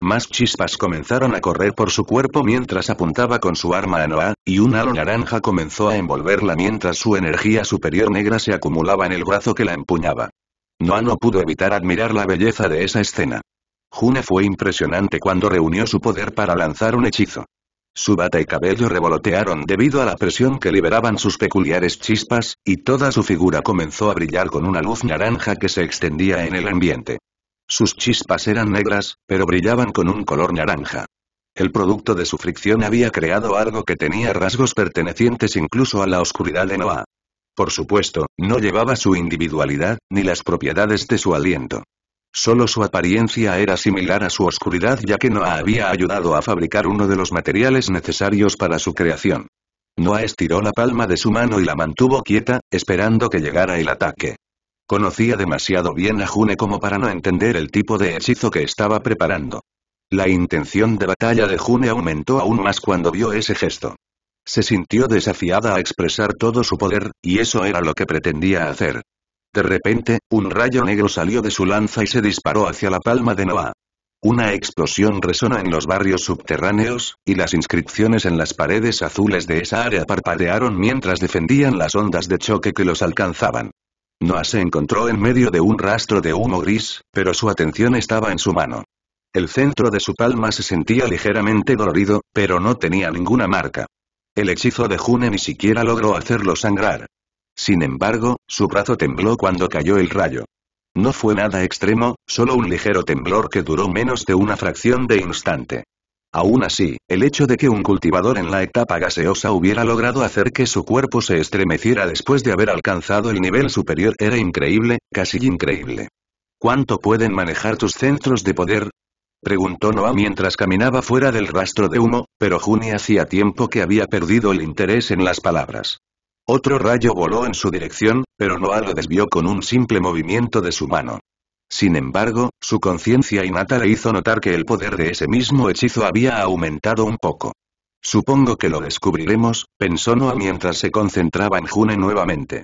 Más chispas comenzaron a correr por su cuerpo mientras apuntaba con su arma a Noah, y un halo naranja comenzó a envolverla mientras su energía superior negra se acumulaba en el brazo que la empuñaba. Noah no pudo evitar admirar la belleza de esa escena. june fue impresionante cuando reunió su poder para lanzar un hechizo. Su bata y cabello revolotearon debido a la presión que liberaban sus peculiares chispas, y toda su figura comenzó a brillar con una luz naranja que se extendía en el ambiente. Sus chispas eran negras, pero brillaban con un color naranja. El producto de su fricción había creado algo que tenía rasgos pertenecientes incluso a la oscuridad de Noah. Por supuesto, no llevaba su individualidad, ni las propiedades de su aliento. Solo su apariencia era similar a su oscuridad ya que Noah había ayudado a fabricar uno de los materiales necesarios para su creación. Noah estiró la palma de su mano y la mantuvo quieta, esperando que llegara el ataque. Conocía demasiado bien a June como para no entender el tipo de hechizo que estaba preparando. La intención de batalla de June aumentó aún más cuando vio ese gesto. Se sintió desafiada a expresar todo su poder, y eso era lo que pretendía hacer. De repente, un rayo negro salió de su lanza y se disparó hacia la palma de Noah. Una explosión resonó en los barrios subterráneos, y las inscripciones en las paredes azules de esa área parpadearon mientras defendían las ondas de choque que los alcanzaban. Noah se encontró en medio de un rastro de humo gris, pero su atención estaba en su mano. El centro de su palma se sentía ligeramente dolorido, pero no tenía ninguna marca. El hechizo de June ni siquiera logró hacerlo sangrar. Sin embargo, su brazo tembló cuando cayó el rayo. No fue nada extremo, solo un ligero temblor que duró menos de una fracción de instante. Aún así, el hecho de que un cultivador en la etapa gaseosa hubiera logrado hacer que su cuerpo se estremeciera después de haber alcanzado el nivel superior era increíble, casi increíble. ¿Cuánto pueden manejar tus centros de poder? Preguntó Noah mientras caminaba fuera del rastro de humo, pero Juni hacía tiempo que había perdido el interés en las palabras. Otro rayo voló en su dirección, pero Noah lo desvió con un simple movimiento de su mano. Sin embargo, su conciencia innata le hizo notar que el poder de ese mismo hechizo había aumentado un poco. Supongo que lo descubriremos, pensó Noah mientras se concentraba en June nuevamente.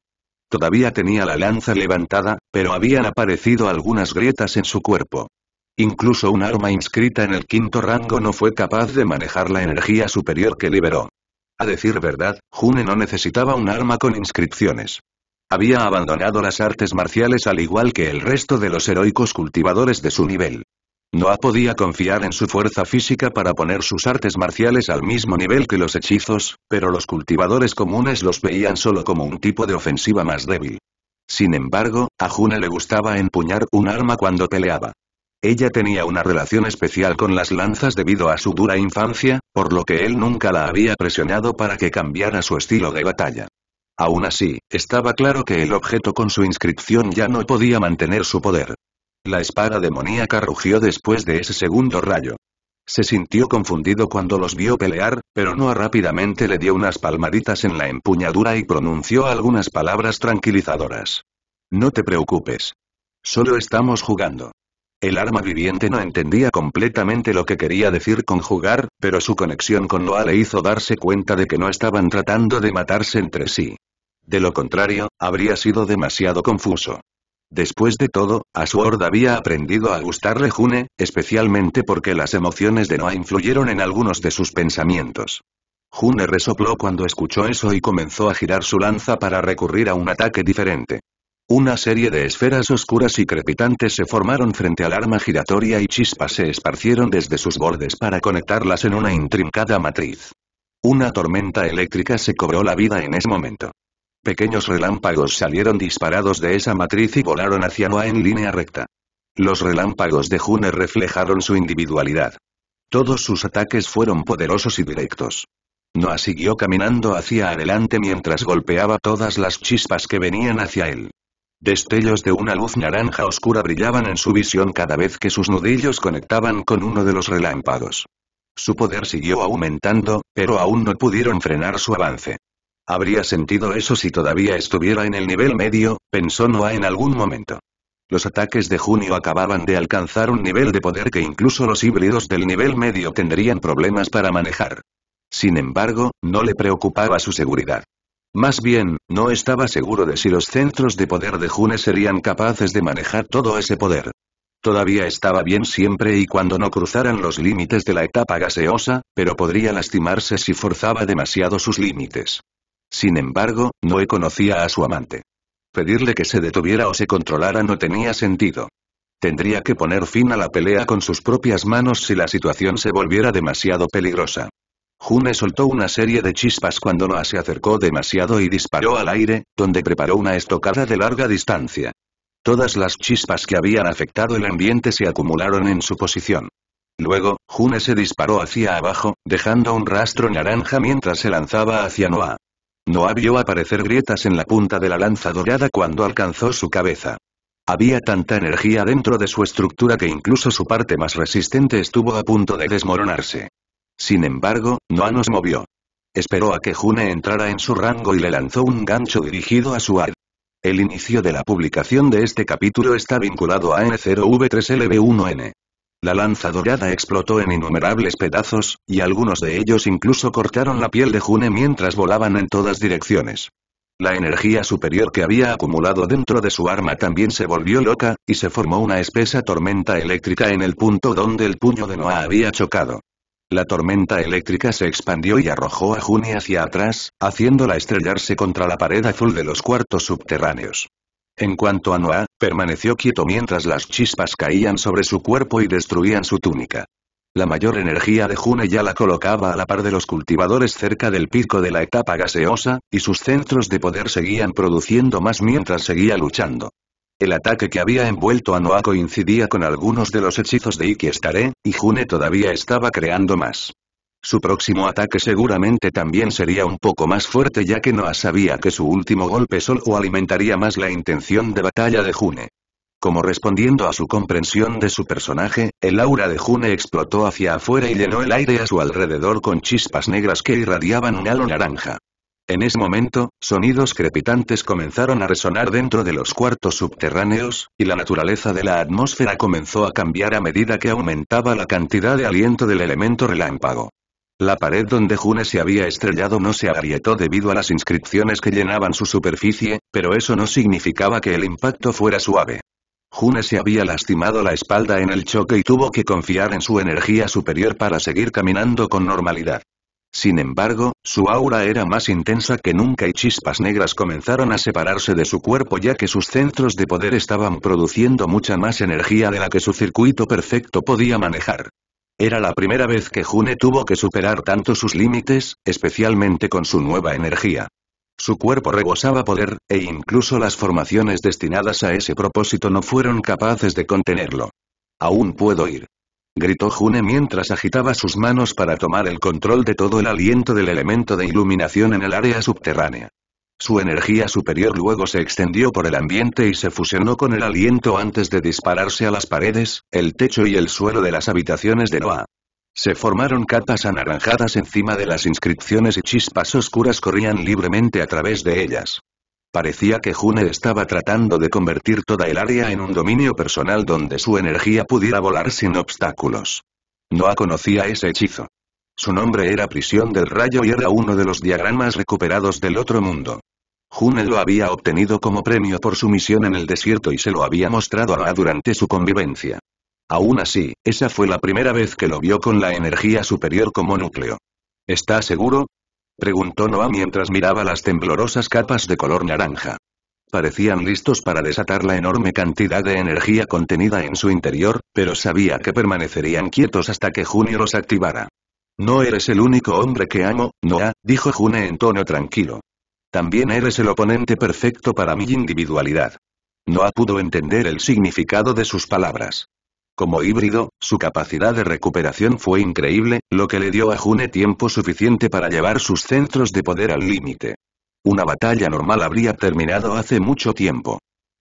Todavía tenía la lanza levantada, pero habían aparecido algunas grietas en su cuerpo. Incluso un arma inscrita en el quinto rango no fue capaz de manejar la energía superior que liberó. A decir verdad, June no necesitaba un arma con inscripciones. Había abandonado las artes marciales al igual que el resto de los heroicos cultivadores de su nivel. Noah podía confiar en su fuerza física para poner sus artes marciales al mismo nivel que los hechizos, pero los cultivadores comunes los veían solo como un tipo de ofensiva más débil. Sin embargo, a Juna le gustaba empuñar un arma cuando peleaba. Ella tenía una relación especial con las lanzas debido a su dura infancia, por lo que él nunca la había presionado para que cambiara su estilo de batalla. Aún así, estaba claro que el objeto con su inscripción ya no podía mantener su poder. La espada demoníaca rugió después de ese segundo rayo. Se sintió confundido cuando los vio pelear, pero Noah rápidamente le dio unas palmaditas en la empuñadura y pronunció algunas palabras tranquilizadoras. No te preocupes. Solo estamos jugando. El arma viviente no entendía completamente lo que quería decir con jugar, pero su conexión con Noah le hizo darse cuenta de que no estaban tratando de matarse entre sí. De lo contrario, habría sido demasiado confuso. Después de todo, a Sword había aprendido a gustarle June, especialmente porque las emociones de Noah influyeron en algunos de sus pensamientos. June resopló cuando escuchó eso y comenzó a girar su lanza para recurrir a un ataque diferente. Una serie de esferas oscuras y crepitantes se formaron frente al arma giratoria y chispas se esparcieron desde sus bordes para conectarlas en una intrincada matriz. Una tormenta eléctrica se cobró la vida en ese momento. Pequeños relámpagos salieron disparados de esa matriz y volaron hacia Noah en línea recta. Los relámpagos de June reflejaron su individualidad. Todos sus ataques fueron poderosos y directos. Noah siguió caminando hacia adelante mientras golpeaba todas las chispas que venían hacia él. Destellos de una luz naranja oscura brillaban en su visión cada vez que sus nudillos conectaban con uno de los relámpagos. Su poder siguió aumentando, pero aún no pudieron frenar su avance. Habría sentido eso si todavía estuviera en el nivel medio, pensó Noah en algún momento. Los ataques de junio acababan de alcanzar un nivel de poder que incluso los híbridos del nivel medio tendrían problemas para manejar. Sin embargo, no le preocupaba su seguridad. Más bien, no estaba seguro de si los centros de poder de June serían capaces de manejar todo ese poder. Todavía estaba bien siempre y cuando no cruzaran los límites de la etapa gaseosa, pero podría lastimarse si forzaba demasiado sus límites. Sin embargo, Noé conocía a su amante. Pedirle que se detuviera o se controlara no tenía sentido. Tendría que poner fin a la pelea con sus propias manos si la situación se volviera demasiado peligrosa. June soltó una serie de chispas cuando Noah se acercó demasiado y disparó al aire, donde preparó una estocada de larga distancia. Todas las chispas que habían afectado el ambiente se acumularon en su posición. Luego, June se disparó hacia abajo, dejando un rastro naranja mientras se lanzaba hacia Noah. Noah vio aparecer grietas en la punta de la lanza dorada cuando alcanzó su cabeza. Había tanta energía dentro de su estructura que incluso su parte más resistente estuvo a punto de desmoronarse. Sin embargo, no nos movió. Esperó a que June entrara en su rango y le lanzó un gancho dirigido a su ar. El inicio de la publicación de este capítulo está vinculado a N0V3LB1N. La lanza dorada explotó en innumerables pedazos, y algunos de ellos incluso cortaron la piel de June mientras volaban en todas direcciones. La energía superior que había acumulado dentro de su arma también se volvió loca, y se formó una espesa tormenta eléctrica en el punto donde el puño de Noah había chocado. La tormenta eléctrica se expandió y arrojó a Juni hacia atrás, haciéndola estrellarse contra la pared azul de los cuartos subterráneos. En cuanto a Noah, permaneció quieto mientras las chispas caían sobre su cuerpo y destruían su túnica. La mayor energía de June ya la colocaba a la par de los cultivadores cerca del pico de la etapa gaseosa, y sus centros de poder seguían produciendo más mientras seguía luchando. El ataque que había envuelto a Noa coincidía con algunos de los hechizos de Staré, y June todavía estaba creando más. Su próximo ataque seguramente también sería un poco más fuerte ya que Noah sabía que su último golpe solo alimentaría más la intención de batalla de June. Como respondiendo a su comprensión de su personaje, el aura de June explotó hacia afuera y llenó el aire a su alrededor con chispas negras que irradiaban un halo naranja. En ese momento, sonidos crepitantes comenzaron a resonar dentro de los cuartos subterráneos, y la naturaleza de la atmósfera comenzó a cambiar a medida que aumentaba la cantidad de aliento del elemento relámpago. La pared donde June se había estrellado no se agrietó debido a las inscripciones que llenaban su superficie, pero eso no significaba que el impacto fuera suave. June se había lastimado la espalda en el choque y tuvo que confiar en su energía superior para seguir caminando con normalidad. Sin embargo, su aura era más intensa que nunca y chispas negras comenzaron a separarse de su cuerpo ya que sus centros de poder estaban produciendo mucha más energía de la que su circuito perfecto podía manejar. Era la primera vez que June tuvo que superar tanto sus límites, especialmente con su nueva energía. Su cuerpo rebosaba poder, e incluso las formaciones destinadas a ese propósito no fueron capaces de contenerlo. Aún puedo ir gritó June mientras agitaba sus manos para tomar el control de todo el aliento del elemento de iluminación en el área subterránea. Su energía superior luego se extendió por el ambiente y se fusionó con el aliento antes de dispararse a las paredes, el techo y el suelo de las habitaciones de Noah. Se formaron capas anaranjadas encima de las inscripciones y chispas oscuras corrían libremente a través de ellas. Parecía que June estaba tratando de convertir toda el área en un dominio personal donde su energía pudiera volar sin obstáculos. Noah conocía ese hechizo. Su nombre era Prisión del Rayo y era uno de los diagramas recuperados del otro mundo. June lo había obtenido como premio por su misión en el desierto y se lo había mostrado a Noah durante su convivencia. Aún así, esa fue la primera vez que lo vio con la energía superior como núcleo. ¿Está seguro? Preguntó Noah mientras miraba las temblorosas capas de color naranja. Parecían listos para desatar la enorme cantidad de energía contenida en su interior, pero sabía que permanecerían quietos hasta que Junio los activara. No eres el único hombre que amo, Noah, dijo June en tono tranquilo. También eres el oponente perfecto para mi individualidad. Noah pudo entender el significado de sus palabras. Como híbrido, su capacidad de recuperación fue increíble, lo que le dio a June tiempo suficiente para llevar sus centros de poder al límite. Una batalla normal habría terminado hace mucho tiempo.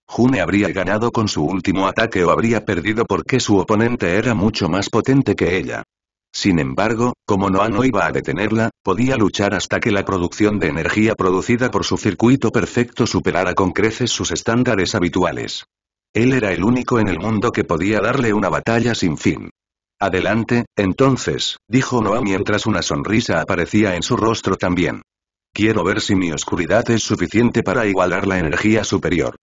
June habría ganado con su último ataque o habría perdido porque su oponente era mucho más potente que ella. Sin embargo, como Noah no iba a detenerla, podía luchar hasta que la producción de energía producida por su circuito perfecto superara con creces sus estándares habituales. Él era el único en el mundo que podía darle una batalla sin fin. Adelante, entonces, dijo Noah mientras una sonrisa aparecía en su rostro también. Quiero ver si mi oscuridad es suficiente para igualar la energía superior.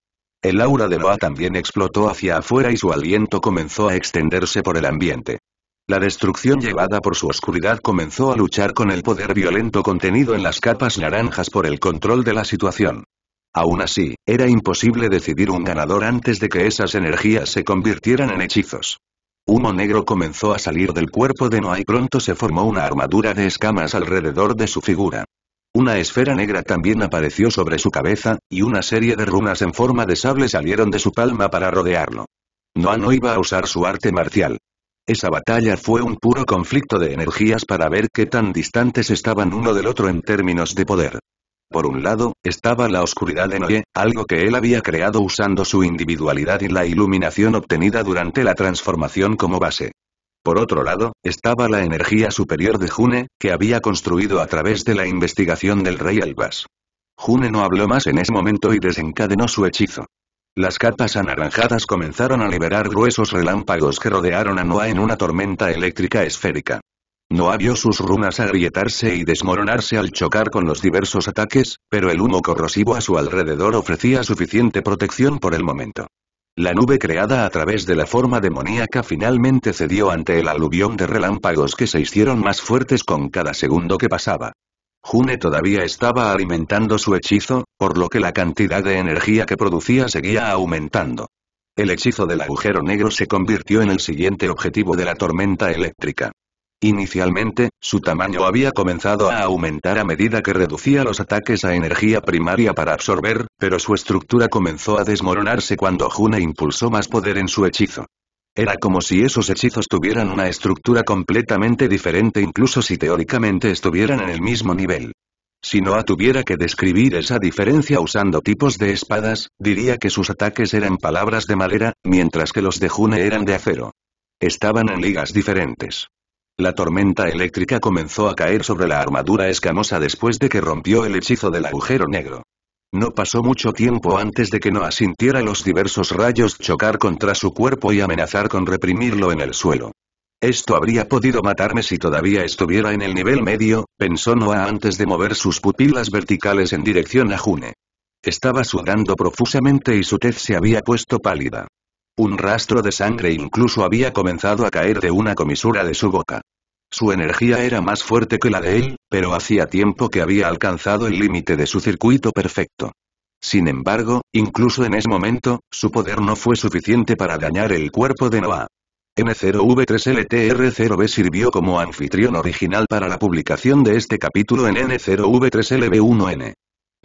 El aura de Noah también explotó hacia afuera y su aliento comenzó a extenderse por el ambiente. La destrucción llevada por su oscuridad comenzó a luchar con el poder violento contenido en las capas naranjas por el control de la situación. Aún así, era imposible decidir un ganador antes de que esas energías se convirtieran en hechizos. Humo negro comenzó a salir del cuerpo de Noah y pronto se formó una armadura de escamas alrededor de su figura. Una esfera negra también apareció sobre su cabeza, y una serie de runas en forma de sable salieron de su palma para rodearlo. Noah no iba a usar su arte marcial. Esa batalla fue un puro conflicto de energías para ver qué tan distantes estaban uno del otro en términos de poder. Por un lado, estaba la oscuridad de Noé, algo que él había creado usando su individualidad y la iluminación obtenida durante la transformación como base. Por otro lado, estaba la energía superior de June, que había construido a través de la investigación del rey Albas. June no habló más en ese momento y desencadenó su hechizo. Las capas anaranjadas comenzaron a liberar gruesos relámpagos que rodearon a Noé en una tormenta eléctrica esférica. No vio sus runas agrietarse y desmoronarse al chocar con los diversos ataques, pero el humo corrosivo a su alrededor ofrecía suficiente protección por el momento. La nube creada a través de la forma demoníaca finalmente cedió ante el aluvión de relámpagos que se hicieron más fuertes con cada segundo que pasaba. June todavía estaba alimentando su hechizo, por lo que la cantidad de energía que producía seguía aumentando. El hechizo del agujero negro se convirtió en el siguiente objetivo de la tormenta eléctrica. Inicialmente, su tamaño había comenzado a aumentar a medida que reducía los ataques a energía primaria para absorber, pero su estructura comenzó a desmoronarse cuando June impulsó más poder en su hechizo. Era como si esos hechizos tuvieran una estructura completamente diferente incluso si teóricamente estuvieran en el mismo nivel. Si Noah tuviera que describir esa diferencia usando tipos de espadas, diría que sus ataques eran palabras de madera, mientras que los de June eran de acero. Estaban en ligas diferentes. La tormenta eléctrica comenzó a caer sobre la armadura escamosa después de que rompió el hechizo del agujero negro. No pasó mucho tiempo antes de que Noah sintiera los diversos rayos chocar contra su cuerpo y amenazar con reprimirlo en el suelo. Esto habría podido matarme si todavía estuviera en el nivel medio, pensó Noah antes de mover sus pupilas verticales en dirección a June. Estaba sudando profusamente y su tez se había puesto pálida. Un rastro de sangre incluso había comenzado a caer de una comisura de su boca. Su energía era más fuerte que la de él, pero hacía tiempo que había alcanzado el límite de su circuito perfecto. Sin embargo, incluso en ese momento, su poder no fue suficiente para dañar el cuerpo de Noah. N0V3LTR0B sirvió como anfitrión original para la publicación de este capítulo en N0V3LB1N.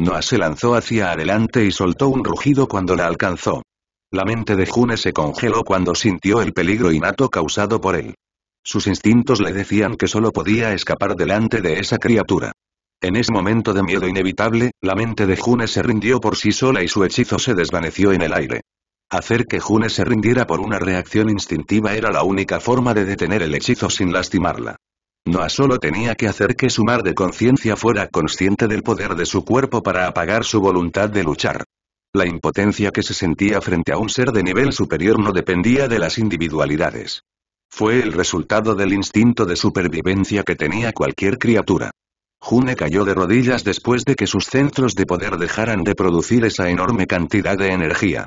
Noah se lanzó hacia adelante y soltó un rugido cuando la alcanzó. La mente de June se congeló cuando sintió el peligro innato causado por él. Sus instintos le decían que solo podía escapar delante de esa criatura. En ese momento de miedo inevitable, la mente de June se rindió por sí sola y su hechizo se desvaneció en el aire. Hacer que June se rindiera por una reacción instintiva era la única forma de detener el hechizo sin lastimarla. Noa solo tenía que hacer que su mar de conciencia fuera consciente del poder de su cuerpo para apagar su voluntad de luchar. La impotencia que se sentía frente a un ser de nivel superior no dependía de las individualidades. Fue el resultado del instinto de supervivencia que tenía cualquier criatura. June cayó de rodillas después de que sus centros de poder dejaran de producir esa enorme cantidad de energía.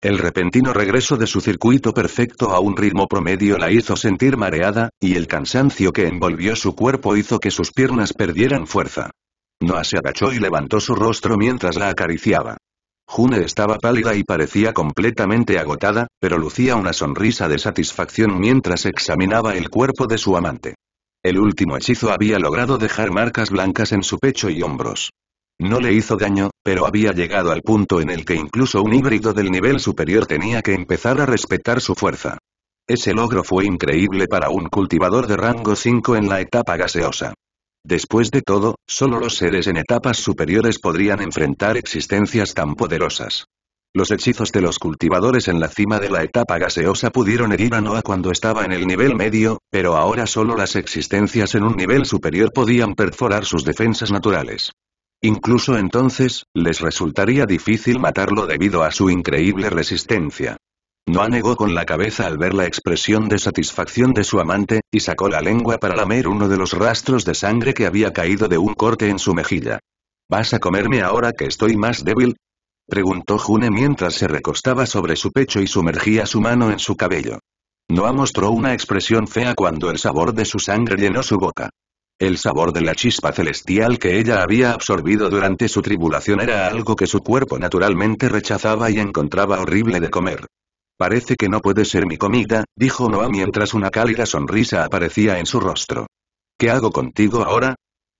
El repentino regreso de su circuito perfecto a un ritmo promedio la hizo sentir mareada, y el cansancio que envolvió su cuerpo hizo que sus piernas perdieran fuerza. Noah se agachó y levantó su rostro mientras la acariciaba. June estaba pálida y parecía completamente agotada, pero lucía una sonrisa de satisfacción mientras examinaba el cuerpo de su amante. El último hechizo había logrado dejar marcas blancas en su pecho y hombros. No le hizo daño, pero había llegado al punto en el que incluso un híbrido del nivel superior tenía que empezar a respetar su fuerza. Ese logro fue increíble para un cultivador de rango 5 en la etapa gaseosa. Después de todo, solo los seres en etapas superiores podrían enfrentar existencias tan poderosas. Los hechizos de los cultivadores en la cima de la etapa gaseosa pudieron herir a Noah cuando estaba en el nivel medio, pero ahora solo las existencias en un nivel superior podían perforar sus defensas naturales. Incluso entonces, les resultaría difícil matarlo debido a su increíble resistencia. Noa negó con la cabeza al ver la expresión de satisfacción de su amante, y sacó la lengua para lamer uno de los rastros de sangre que había caído de un corte en su mejilla. ¿Vas a comerme ahora que estoy más débil? Preguntó June mientras se recostaba sobre su pecho y sumergía su mano en su cabello. Noa mostró una expresión fea cuando el sabor de su sangre llenó su boca. El sabor de la chispa celestial que ella había absorbido durante su tribulación era algo que su cuerpo naturalmente rechazaba y encontraba horrible de comer. Parece que no puede ser mi comida, dijo Noah mientras una cálida sonrisa aparecía en su rostro. ¿Qué hago contigo ahora?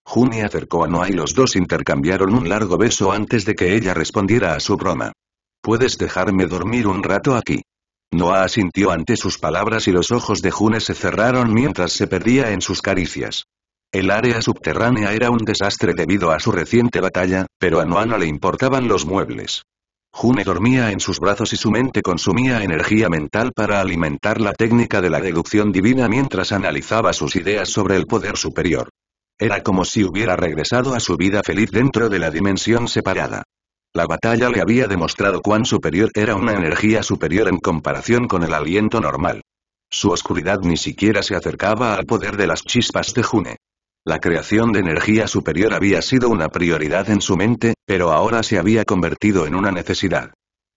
Juni acercó a Noah y los dos intercambiaron un largo beso antes de que ella respondiera a su broma. ¿Puedes dejarme dormir un rato aquí? Noah asintió ante sus palabras y los ojos de June se cerraron mientras se perdía en sus caricias. El área subterránea era un desastre debido a su reciente batalla, pero a Noah no le importaban los muebles. June dormía en sus brazos y su mente consumía energía mental para alimentar la técnica de la deducción divina mientras analizaba sus ideas sobre el poder superior. Era como si hubiera regresado a su vida feliz dentro de la dimensión separada. La batalla le había demostrado cuán superior era una energía superior en comparación con el aliento normal. Su oscuridad ni siquiera se acercaba al poder de las chispas de June. La creación de energía superior había sido una prioridad en su mente, pero ahora se había convertido en una necesidad.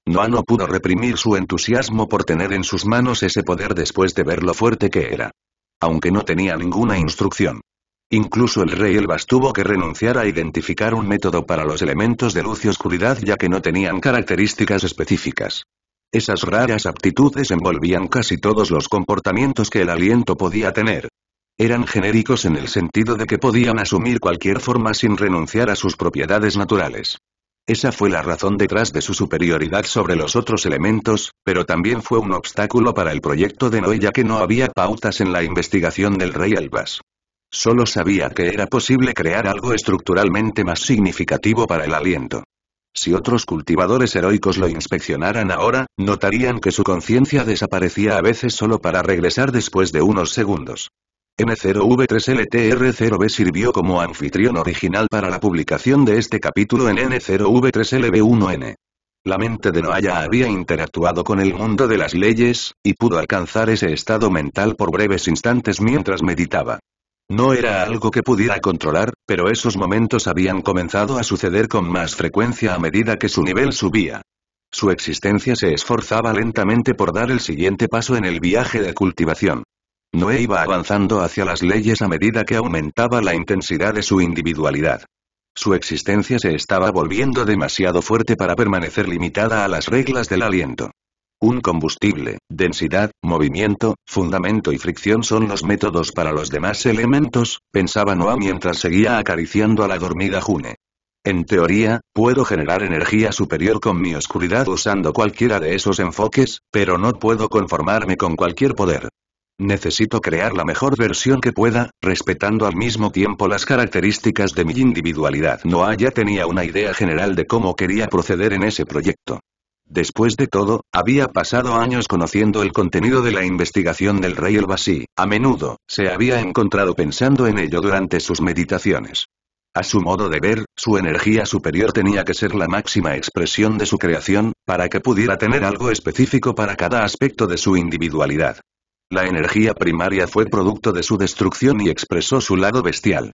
Noah no pudo reprimir su entusiasmo por tener en sus manos ese poder después de ver lo fuerte que era. Aunque no tenía ninguna instrucción. Incluso el rey Elvas tuvo que renunciar a identificar un método para los elementos de luz y oscuridad ya que no tenían características específicas. Esas raras aptitudes envolvían casi todos los comportamientos que el aliento podía tener. Eran genéricos en el sentido de que podían asumir cualquier forma sin renunciar a sus propiedades naturales. Esa fue la razón detrás de su superioridad sobre los otros elementos, pero también fue un obstáculo para el proyecto de Noé ya que no había pautas en la investigación del rey Albas. Solo sabía que era posible crear algo estructuralmente más significativo para el aliento. Si otros cultivadores heroicos lo inspeccionaran ahora, notarían que su conciencia desaparecía a veces solo para regresar después de unos segundos. N0V3LTR0B sirvió como anfitrión original para la publicación de este capítulo en N0V3LB1N. La mente de Noaya había interactuado con el mundo de las leyes, y pudo alcanzar ese estado mental por breves instantes mientras meditaba. No era algo que pudiera controlar, pero esos momentos habían comenzado a suceder con más frecuencia a medida que su nivel subía. Su existencia se esforzaba lentamente por dar el siguiente paso en el viaje de cultivación. Noé e iba avanzando hacia las leyes a medida que aumentaba la intensidad de su individualidad. Su existencia se estaba volviendo demasiado fuerte para permanecer limitada a las reglas del aliento. Un combustible, densidad, movimiento, fundamento y fricción son los métodos para los demás elementos, pensaba Noé mientras seguía acariciando a la dormida June. En teoría, puedo generar energía superior con mi oscuridad usando cualquiera de esos enfoques, pero no puedo conformarme con cualquier poder. Necesito crear la mejor versión que pueda, respetando al mismo tiempo las características de mi individualidad. Noah ya tenía una idea general de cómo quería proceder en ese proyecto. Después de todo, había pasado años conociendo el contenido de la investigación del rey Elbasí, a menudo, se había encontrado pensando en ello durante sus meditaciones. A su modo de ver, su energía superior tenía que ser la máxima expresión de su creación, para que pudiera tener algo específico para cada aspecto de su individualidad. La energía primaria fue producto de su destrucción y expresó su lado bestial.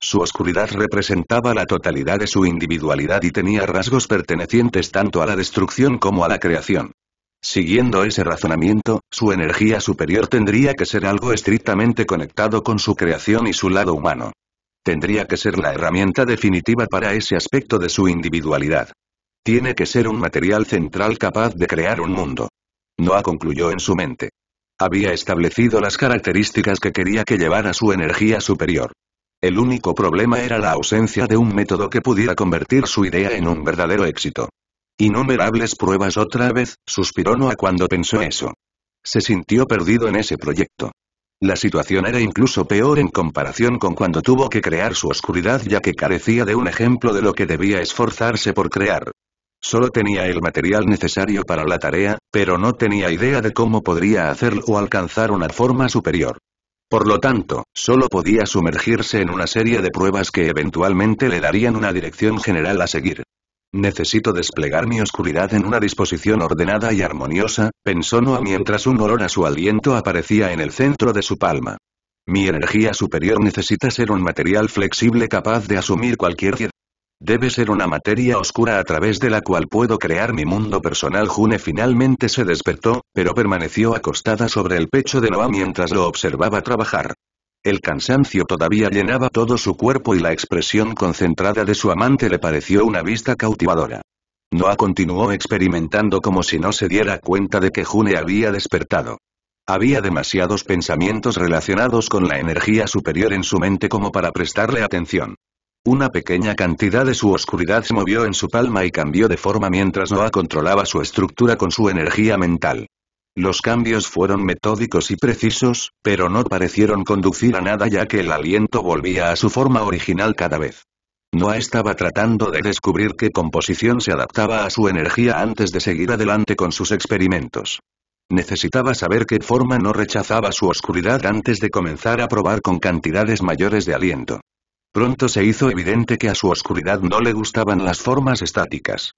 Su oscuridad representaba la totalidad de su individualidad y tenía rasgos pertenecientes tanto a la destrucción como a la creación. Siguiendo ese razonamiento, su energía superior tendría que ser algo estrictamente conectado con su creación y su lado humano. Tendría que ser la herramienta definitiva para ese aspecto de su individualidad. Tiene que ser un material central capaz de crear un mundo. Noah concluyó en su mente. Había establecido las características que quería que llevara su energía superior. El único problema era la ausencia de un método que pudiera convertir su idea en un verdadero éxito. Innumerables pruebas otra vez, suspiró Noah cuando pensó eso. Se sintió perdido en ese proyecto. La situación era incluso peor en comparación con cuando tuvo que crear su oscuridad ya que carecía de un ejemplo de lo que debía esforzarse por crear. Solo tenía el material necesario para la tarea, pero no tenía idea de cómo podría hacerlo o alcanzar una forma superior. Por lo tanto, solo podía sumergirse en una serie de pruebas que eventualmente le darían una dirección general a seguir. Necesito desplegar mi oscuridad en una disposición ordenada y armoniosa, pensó Noah mientras un olor a su aliento aparecía en el centro de su palma. Mi energía superior necesita ser un material flexible capaz de asumir cualquier Debe ser una materia oscura a través de la cual puedo crear mi mundo personal. June finalmente se despertó, pero permaneció acostada sobre el pecho de Noah mientras lo observaba trabajar. El cansancio todavía llenaba todo su cuerpo y la expresión concentrada de su amante le pareció una vista cautivadora. Noah continuó experimentando como si no se diera cuenta de que June había despertado. Había demasiados pensamientos relacionados con la energía superior en su mente como para prestarle atención. Una pequeña cantidad de su oscuridad se movió en su palma y cambió de forma mientras Noah controlaba su estructura con su energía mental. Los cambios fueron metódicos y precisos, pero no parecieron conducir a nada ya que el aliento volvía a su forma original cada vez. Noah estaba tratando de descubrir qué composición se adaptaba a su energía antes de seguir adelante con sus experimentos. Necesitaba saber qué forma no rechazaba su oscuridad antes de comenzar a probar con cantidades mayores de aliento. Pronto se hizo evidente que a su oscuridad no le gustaban las formas estáticas.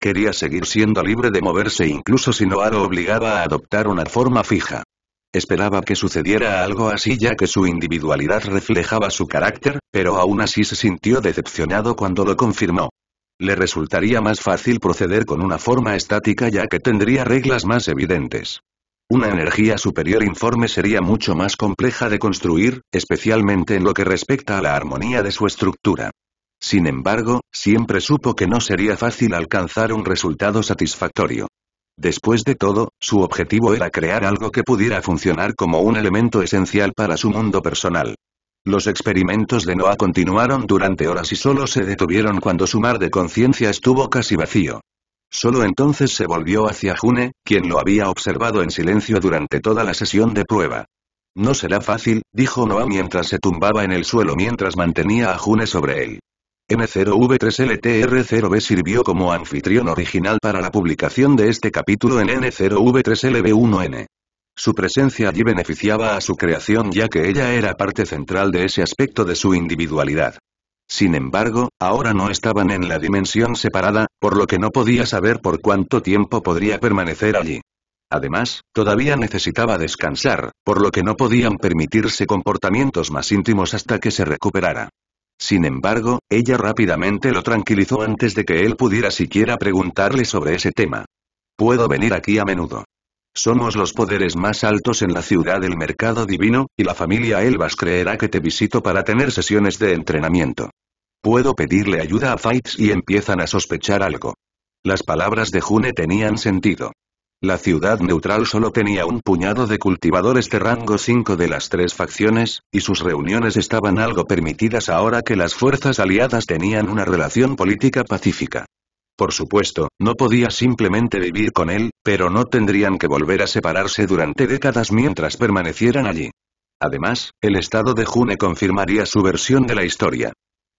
Quería seguir siendo libre de moverse incluso si Noaro obligaba a adoptar una forma fija. Esperaba que sucediera algo así ya que su individualidad reflejaba su carácter, pero aún así se sintió decepcionado cuando lo confirmó. Le resultaría más fácil proceder con una forma estática ya que tendría reglas más evidentes. Una energía superior informe sería mucho más compleja de construir, especialmente en lo que respecta a la armonía de su estructura. Sin embargo, siempre supo que no sería fácil alcanzar un resultado satisfactorio. Después de todo, su objetivo era crear algo que pudiera funcionar como un elemento esencial para su mundo personal. Los experimentos de Noah continuaron durante horas y solo se detuvieron cuando su mar de conciencia estuvo casi vacío. Solo entonces se volvió hacia June, quien lo había observado en silencio durante toda la sesión de prueba. No será fácil, dijo Noah mientras se tumbaba en el suelo mientras mantenía a June sobre él. N0V3LTR0B sirvió como anfitrión original para la publicación de este capítulo en N0V3LB1N. Su presencia allí beneficiaba a su creación ya que ella era parte central de ese aspecto de su individualidad. Sin embargo, ahora no estaban en la dimensión separada, por lo que no podía saber por cuánto tiempo podría permanecer allí. Además, todavía necesitaba descansar, por lo que no podían permitirse comportamientos más íntimos hasta que se recuperara. Sin embargo, ella rápidamente lo tranquilizó antes de que él pudiera siquiera preguntarle sobre ese tema. Puedo venir aquí a menudo. Somos los poderes más altos en la ciudad del mercado divino, y la familia Elvas creerá que te visito para tener sesiones de entrenamiento. Puedo pedirle ayuda a Fights y empiezan a sospechar algo. Las palabras de June tenían sentido. La ciudad neutral solo tenía un puñado de cultivadores de rango 5 de las tres facciones, y sus reuniones estaban algo permitidas ahora que las fuerzas aliadas tenían una relación política pacífica. Por supuesto, no podía simplemente vivir con él, pero no tendrían que volver a separarse durante décadas mientras permanecieran allí. Además, el estado de June confirmaría su versión de la historia.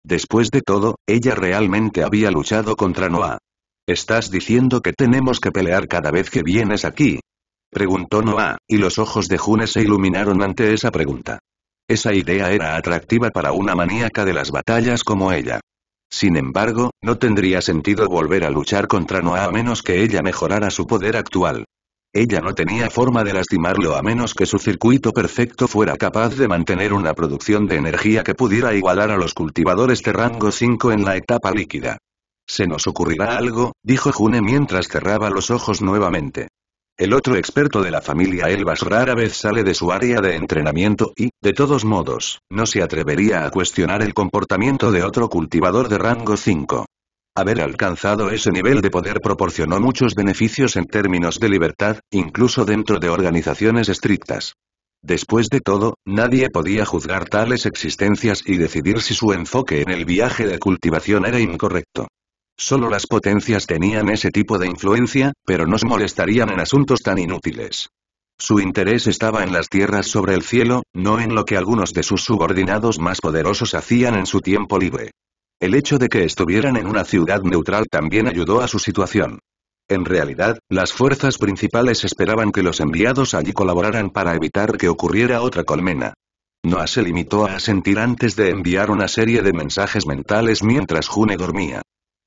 Después de todo, ella realmente había luchado contra Noah. ¿Estás diciendo que tenemos que pelear cada vez que vienes aquí? Preguntó Noah, y los ojos de June se iluminaron ante esa pregunta. Esa idea era atractiva para una maníaca de las batallas como ella. Sin embargo, no tendría sentido volver a luchar contra Noah a menos que ella mejorara su poder actual. Ella no tenía forma de lastimarlo a menos que su circuito perfecto fuera capaz de mantener una producción de energía que pudiera igualar a los cultivadores de rango 5 en la etapa líquida. Se nos ocurrirá algo, dijo June mientras cerraba los ojos nuevamente. El otro experto de la familia Elvas rara vez sale de su área de entrenamiento y, de todos modos, no se atrevería a cuestionar el comportamiento de otro cultivador de rango 5. Haber alcanzado ese nivel de poder proporcionó muchos beneficios en términos de libertad, incluso dentro de organizaciones estrictas. Después de todo, nadie podía juzgar tales existencias y decidir si su enfoque en el viaje de cultivación era incorrecto. Solo las potencias tenían ese tipo de influencia, pero no se molestarían en asuntos tan inútiles. Su interés estaba en las tierras sobre el cielo, no en lo que algunos de sus subordinados más poderosos hacían en su tiempo libre. El hecho de que estuvieran en una ciudad neutral también ayudó a su situación. En realidad, las fuerzas principales esperaban que los enviados allí colaboraran para evitar que ocurriera otra colmena. Noah se limitó a asentir antes de enviar una serie de mensajes mentales mientras June dormía.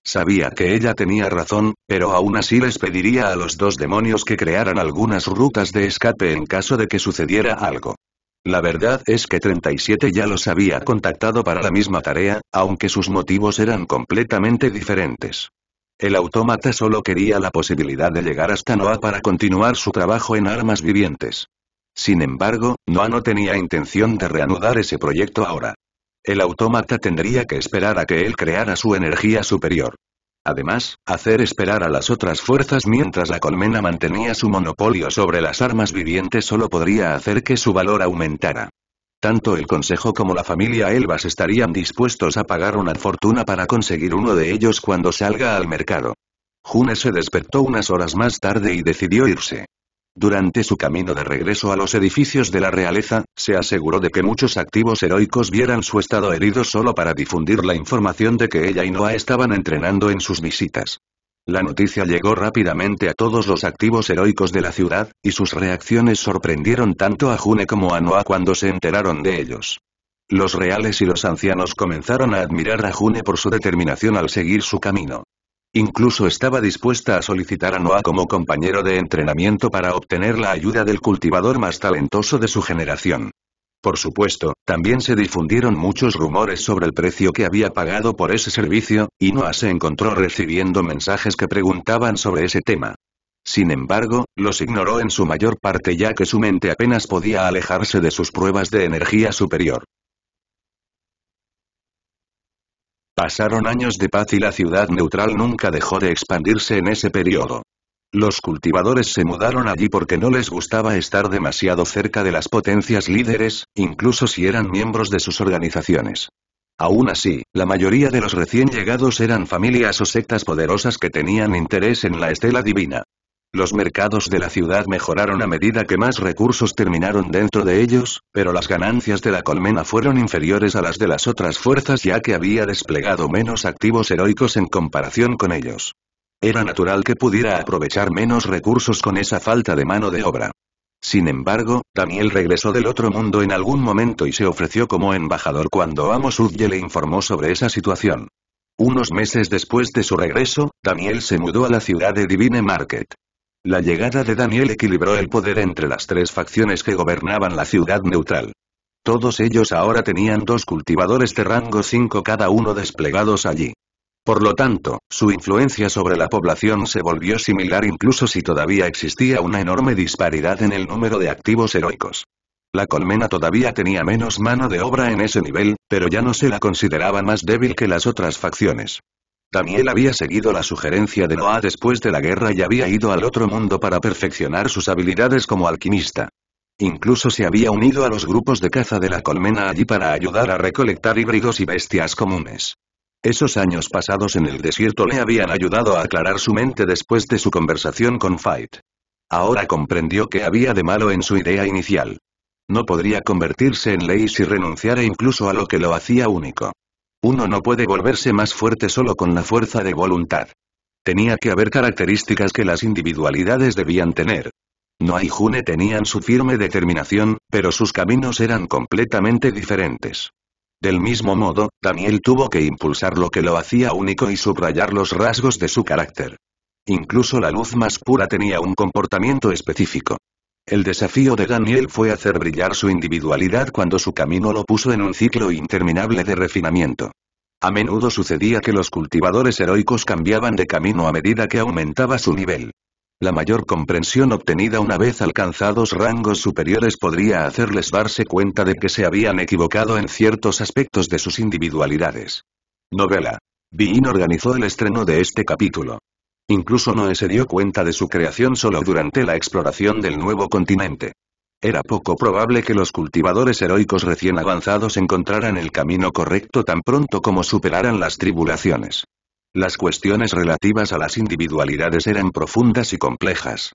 Sabía que ella tenía razón, pero aún así les pediría a los dos demonios que crearan algunas rutas de escape en caso de que sucediera algo. La verdad es que 37 ya los había contactado para la misma tarea, aunque sus motivos eran completamente diferentes. El autómata solo quería la posibilidad de llegar hasta Noah para continuar su trabajo en armas vivientes. Sin embargo, Noah no tenía intención de reanudar ese proyecto ahora. El autómata tendría que esperar a que él creara su energía superior. Además, hacer esperar a las otras fuerzas mientras la colmena mantenía su monopolio sobre las armas vivientes solo podría hacer que su valor aumentara. Tanto el Consejo como la familia Elvas estarían dispuestos a pagar una fortuna para conseguir uno de ellos cuando salga al mercado. June se despertó unas horas más tarde y decidió irse. Durante su camino de regreso a los edificios de la realeza, se aseguró de que muchos activos heroicos vieran su estado herido solo para difundir la información de que ella y Noah estaban entrenando en sus visitas. La noticia llegó rápidamente a todos los activos heroicos de la ciudad, y sus reacciones sorprendieron tanto a June como a Noah cuando se enteraron de ellos. Los reales y los ancianos comenzaron a admirar a June por su determinación al seguir su camino. Incluso estaba dispuesta a solicitar a Noah como compañero de entrenamiento para obtener la ayuda del cultivador más talentoso de su generación. Por supuesto, también se difundieron muchos rumores sobre el precio que había pagado por ese servicio, y Noah se encontró recibiendo mensajes que preguntaban sobre ese tema. Sin embargo, los ignoró en su mayor parte ya que su mente apenas podía alejarse de sus pruebas de energía superior. Pasaron años de paz y la ciudad neutral nunca dejó de expandirse en ese periodo. Los cultivadores se mudaron allí porque no les gustaba estar demasiado cerca de las potencias líderes, incluso si eran miembros de sus organizaciones. Aún así, la mayoría de los recién llegados eran familias o sectas poderosas que tenían interés en la estela divina. Los mercados de la ciudad mejoraron a medida que más recursos terminaron dentro de ellos, pero las ganancias de la colmena fueron inferiores a las de las otras fuerzas ya que había desplegado menos activos heroicos en comparación con ellos. Era natural que pudiera aprovechar menos recursos con esa falta de mano de obra. Sin embargo, Daniel regresó del otro mundo en algún momento y se ofreció como embajador cuando Amos Udye le informó sobre esa situación. Unos meses después de su regreso, Daniel se mudó a la ciudad de Divine Market. La llegada de Daniel equilibró el poder entre las tres facciones que gobernaban la ciudad neutral. Todos ellos ahora tenían dos cultivadores de rango 5 cada uno desplegados allí. Por lo tanto, su influencia sobre la población se volvió similar incluso si todavía existía una enorme disparidad en el número de activos heroicos. La colmena todavía tenía menos mano de obra en ese nivel, pero ya no se la consideraba más débil que las otras facciones. Daniel había seguido la sugerencia de Noah después de la guerra y había ido al otro mundo para perfeccionar sus habilidades como alquimista. Incluso se había unido a los grupos de caza de la colmena allí para ayudar a recolectar híbridos y bestias comunes. Esos años pasados en el desierto le habían ayudado a aclarar su mente después de su conversación con Fight. Ahora comprendió que había de malo en su idea inicial. No podría convertirse en ley si renunciara incluso a lo que lo hacía único. Uno no puede volverse más fuerte solo con la fuerza de voluntad. Tenía que haber características que las individualidades debían tener. No y June tenían su firme determinación, pero sus caminos eran completamente diferentes. Del mismo modo, Daniel tuvo que impulsar lo que lo hacía único y subrayar los rasgos de su carácter. Incluso la luz más pura tenía un comportamiento específico. El desafío de Daniel fue hacer brillar su individualidad cuando su camino lo puso en un ciclo interminable de refinamiento. A menudo sucedía que los cultivadores heroicos cambiaban de camino a medida que aumentaba su nivel. La mayor comprensión obtenida una vez alcanzados rangos superiores podría hacerles darse cuenta de que se habían equivocado en ciertos aspectos de sus individualidades. Novela. Bean organizó el estreno de este capítulo. Incluso Noé se dio cuenta de su creación solo durante la exploración del nuevo continente. Era poco probable que los cultivadores heroicos recién avanzados encontraran el camino correcto tan pronto como superaran las tribulaciones. Las cuestiones relativas a las individualidades eran profundas y complejas.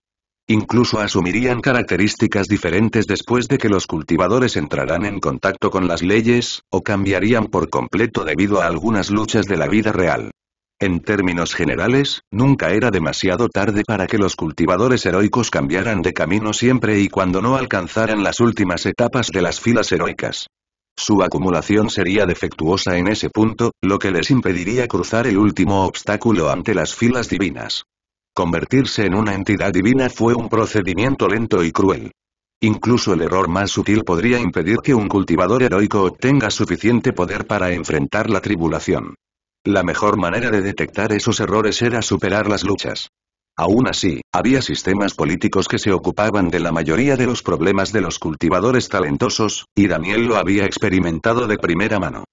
Incluso asumirían características diferentes después de que los cultivadores entraran en contacto con las leyes, o cambiarían por completo debido a algunas luchas de la vida real. En términos generales, nunca era demasiado tarde para que los cultivadores heroicos cambiaran de camino siempre y cuando no alcanzaran las últimas etapas de las filas heroicas. Su acumulación sería defectuosa en ese punto, lo que les impediría cruzar el último obstáculo ante las filas divinas. Convertirse en una entidad divina fue un procedimiento lento y cruel. Incluso el error más sutil podría impedir que un cultivador heroico obtenga suficiente poder para enfrentar la tribulación. La mejor manera de detectar esos errores era superar las luchas. Aún así, había sistemas políticos que se ocupaban de la mayoría de los problemas de los cultivadores talentosos, y Daniel lo había experimentado de primera mano.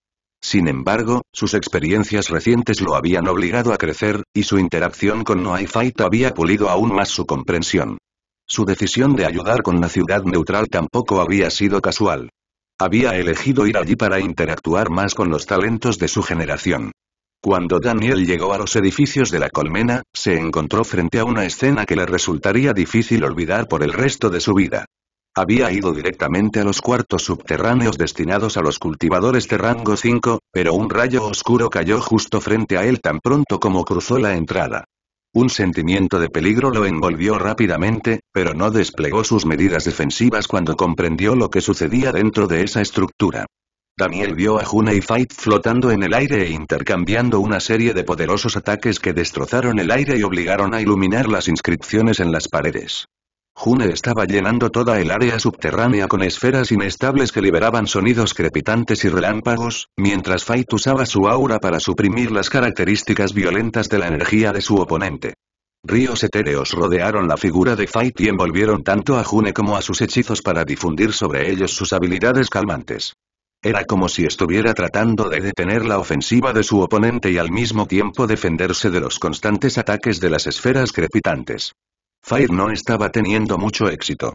Sin embargo, sus experiencias recientes lo habían obligado a crecer, y su interacción con Noai Fight había pulido aún más su comprensión. Su decisión de ayudar con la ciudad neutral tampoco había sido casual había elegido ir allí para interactuar más con los talentos de su generación. Cuando Daniel llegó a los edificios de la colmena, se encontró frente a una escena que le resultaría difícil olvidar por el resto de su vida. Había ido directamente a los cuartos subterráneos destinados a los cultivadores de rango 5, pero un rayo oscuro cayó justo frente a él tan pronto como cruzó la entrada. Un sentimiento de peligro lo envolvió rápidamente, pero no desplegó sus medidas defensivas cuando comprendió lo que sucedía dentro de esa estructura. Daniel vio a June y Fight flotando en el aire e intercambiando una serie de poderosos ataques que destrozaron el aire y obligaron a iluminar las inscripciones en las paredes. June estaba llenando toda el área subterránea con esferas inestables que liberaban sonidos crepitantes y relámpagos, mientras Fight usaba su aura para suprimir las características violentas de la energía de su oponente. Ríos etéreos rodearon la figura de Fight y envolvieron tanto a June como a sus hechizos para difundir sobre ellos sus habilidades calmantes. Era como si estuviera tratando de detener la ofensiva de su oponente y al mismo tiempo defenderse de los constantes ataques de las esferas crepitantes. Fire no estaba teniendo mucho éxito.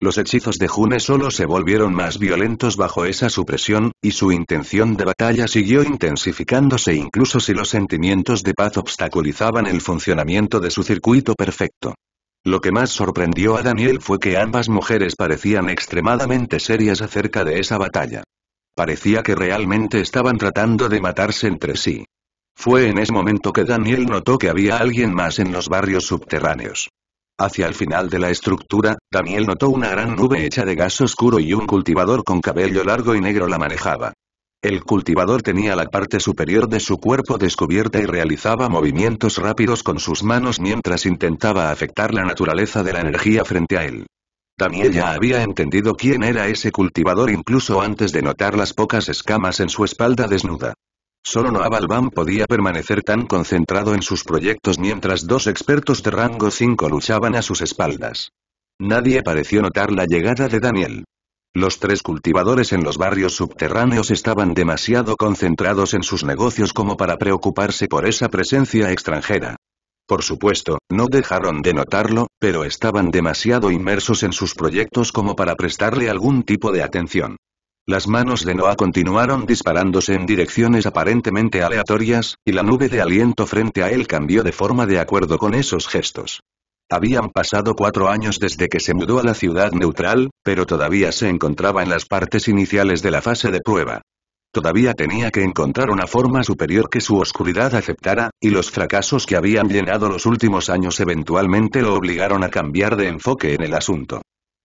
Los hechizos de June solo se volvieron más violentos bajo esa supresión, y su intención de batalla siguió intensificándose incluso si los sentimientos de paz obstaculizaban el funcionamiento de su circuito perfecto. Lo que más sorprendió a Daniel fue que ambas mujeres parecían extremadamente serias acerca de esa batalla. Parecía que realmente estaban tratando de matarse entre sí. Fue en ese momento que Daniel notó que había alguien más en los barrios subterráneos. Hacia el final de la estructura, Daniel notó una gran nube hecha de gas oscuro y un cultivador con cabello largo y negro la manejaba. El cultivador tenía la parte superior de su cuerpo descubierta y realizaba movimientos rápidos con sus manos mientras intentaba afectar la naturaleza de la energía frente a él. Daniel ya había entendido quién era ese cultivador incluso antes de notar las pocas escamas en su espalda desnuda. Solo Noabalban podía permanecer tan concentrado en sus proyectos mientras dos expertos de rango 5 luchaban a sus espaldas. Nadie pareció notar la llegada de Daniel. Los tres cultivadores en los barrios subterráneos estaban demasiado concentrados en sus negocios como para preocuparse por esa presencia extranjera. Por supuesto, no dejaron de notarlo, pero estaban demasiado inmersos en sus proyectos como para prestarle algún tipo de atención. Las manos de Noah continuaron disparándose en direcciones aparentemente aleatorias, y la nube de aliento frente a él cambió de forma de acuerdo con esos gestos. Habían pasado cuatro años desde que se mudó a la ciudad neutral, pero todavía se encontraba en las partes iniciales de la fase de prueba. Todavía tenía que encontrar una forma superior que su oscuridad aceptara, y los fracasos que habían llenado los últimos años eventualmente lo obligaron a cambiar de enfoque en el asunto.